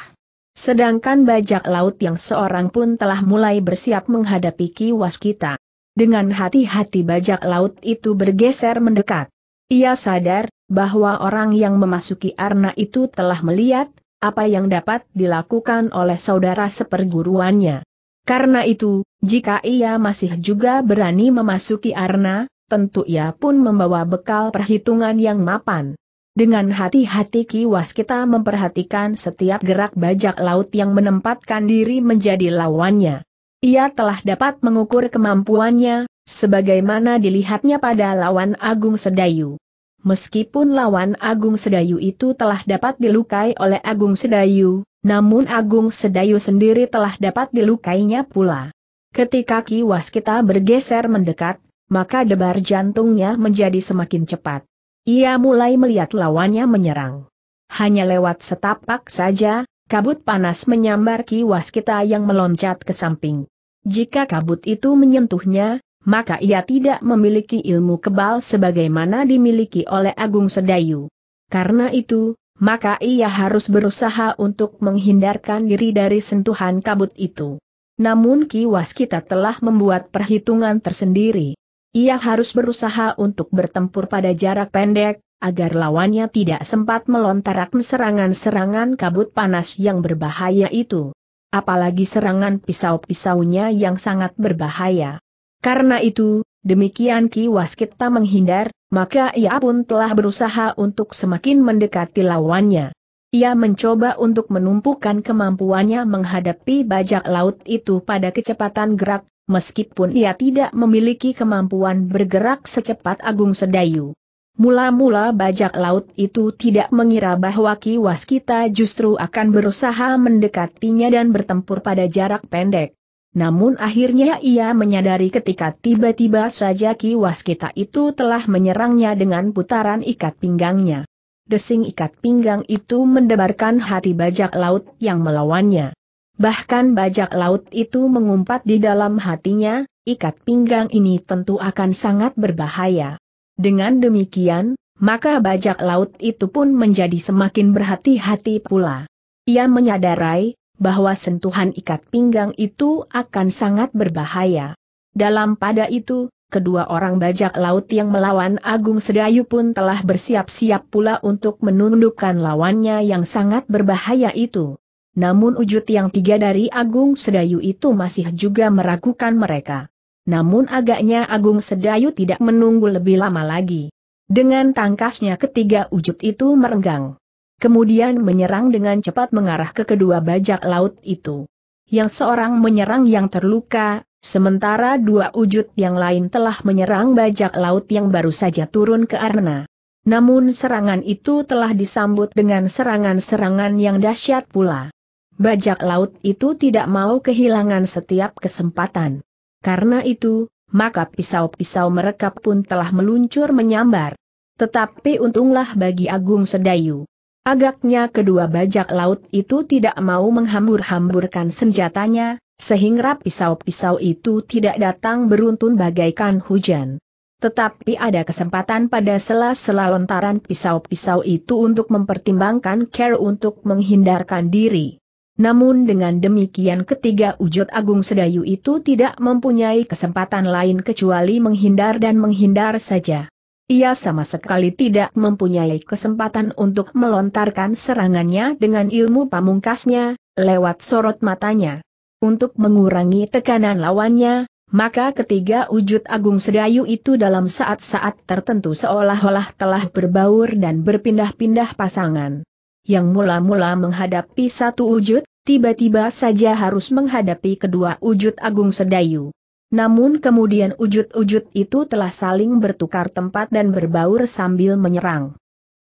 Sedangkan bajak laut yang seorang pun telah mulai bersiap menghadapi Ki Waskita, Dengan hati-hati bajak laut itu bergeser mendekat. Ia sadar, bahwa orang yang memasuki arna itu telah melihat, apa yang dapat dilakukan oleh saudara seperguruannya. Karena itu, jika ia masih juga berani memasuki arna, tentu ia pun membawa bekal perhitungan yang mapan. Dengan hati-hati kiwas kita memperhatikan setiap gerak bajak laut yang menempatkan diri menjadi lawannya. Ia telah dapat mengukur kemampuannya, sebagaimana dilihatnya pada lawan Agung Sedayu. Meskipun lawan Agung Sedayu itu telah dapat dilukai oleh Agung Sedayu, namun Agung Sedayu sendiri telah dapat dilukainya pula. Ketika kiwas kita bergeser mendekat, maka debar jantungnya menjadi semakin cepat. Ia mulai melihat lawannya menyerang. Hanya lewat setapak saja, kabut panas menyambar kiwas kita yang meloncat ke samping. Jika kabut itu menyentuhnya, maka ia tidak memiliki ilmu kebal sebagaimana dimiliki oleh Agung Sedayu. Karena itu, maka ia harus berusaha untuk menghindarkan diri dari sentuhan kabut itu. Namun Ki Waskita telah membuat perhitungan tersendiri. Ia harus berusaha untuk bertempur pada jarak pendek, agar lawannya tidak sempat melontarkan serangan-serangan kabut panas yang berbahaya itu. Apalagi serangan pisau-pisaunya yang sangat berbahaya. Karena itu, demikian Ki Waskita menghindar, maka ia pun telah berusaha untuk semakin mendekati lawannya. Ia mencoba untuk menumpukan kemampuannya menghadapi bajak laut itu pada kecepatan gerak, meskipun ia tidak memiliki kemampuan bergerak secepat Agung Sedayu. Mula-mula bajak laut itu tidak mengira bahwa Ki Waskita justru akan berusaha mendekatinya dan bertempur pada jarak pendek. Namun akhirnya ia menyadari ketika tiba-tiba saja Ki Waskita itu telah menyerangnya dengan putaran ikat pinggangnya. Desing ikat pinggang itu mendebarkan hati bajak laut yang melawannya. Bahkan bajak laut itu mengumpat di dalam hatinya, ikat pinggang ini tentu akan sangat berbahaya. Dengan demikian, maka bajak laut itu pun menjadi semakin berhati-hati pula. Ia menyadari bahwa sentuhan ikat pinggang itu akan sangat berbahaya. Dalam pada itu, kedua orang bajak laut yang melawan Agung Sedayu pun telah bersiap-siap pula untuk menundukkan lawannya yang sangat berbahaya itu. Namun wujud yang tiga dari Agung Sedayu itu masih juga meragukan mereka. Namun agaknya Agung Sedayu tidak menunggu lebih lama lagi. Dengan tangkasnya ketiga wujud itu merenggang kemudian menyerang dengan cepat mengarah ke kedua bajak laut itu. Yang seorang menyerang yang terluka, sementara dua wujud yang lain telah menyerang bajak laut yang baru saja turun ke arena. Namun serangan itu telah disambut dengan serangan-serangan yang dahsyat pula. Bajak laut itu tidak mau kehilangan setiap kesempatan. Karena itu, maka pisau-pisau mereka pun telah meluncur menyambar. Tetapi untunglah bagi Agung Sedayu. Agaknya kedua bajak laut itu tidak mau menghambur-hamburkan senjatanya, sehingga pisau-pisau itu tidak datang beruntun bagaikan hujan. Tetapi ada kesempatan pada sela-sela lontaran pisau-pisau itu untuk mempertimbangkan care untuk menghindarkan diri. Namun dengan demikian ketiga wujud Agung Sedayu itu tidak mempunyai kesempatan lain kecuali menghindar dan menghindar saja. Ia sama sekali tidak mempunyai kesempatan untuk melontarkan serangannya dengan ilmu pamungkasnya, lewat sorot matanya. Untuk mengurangi tekanan lawannya, maka ketiga wujud Agung Sedayu itu dalam saat-saat tertentu seolah-olah telah berbaur dan berpindah-pindah pasangan. Yang mula-mula menghadapi satu wujud, tiba-tiba saja harus menghadapi kedua wujud Agung Sedayu. Namun kemudian wujud-wujud itu telah saling bertukar tempat dan berbaur sambil menyerang.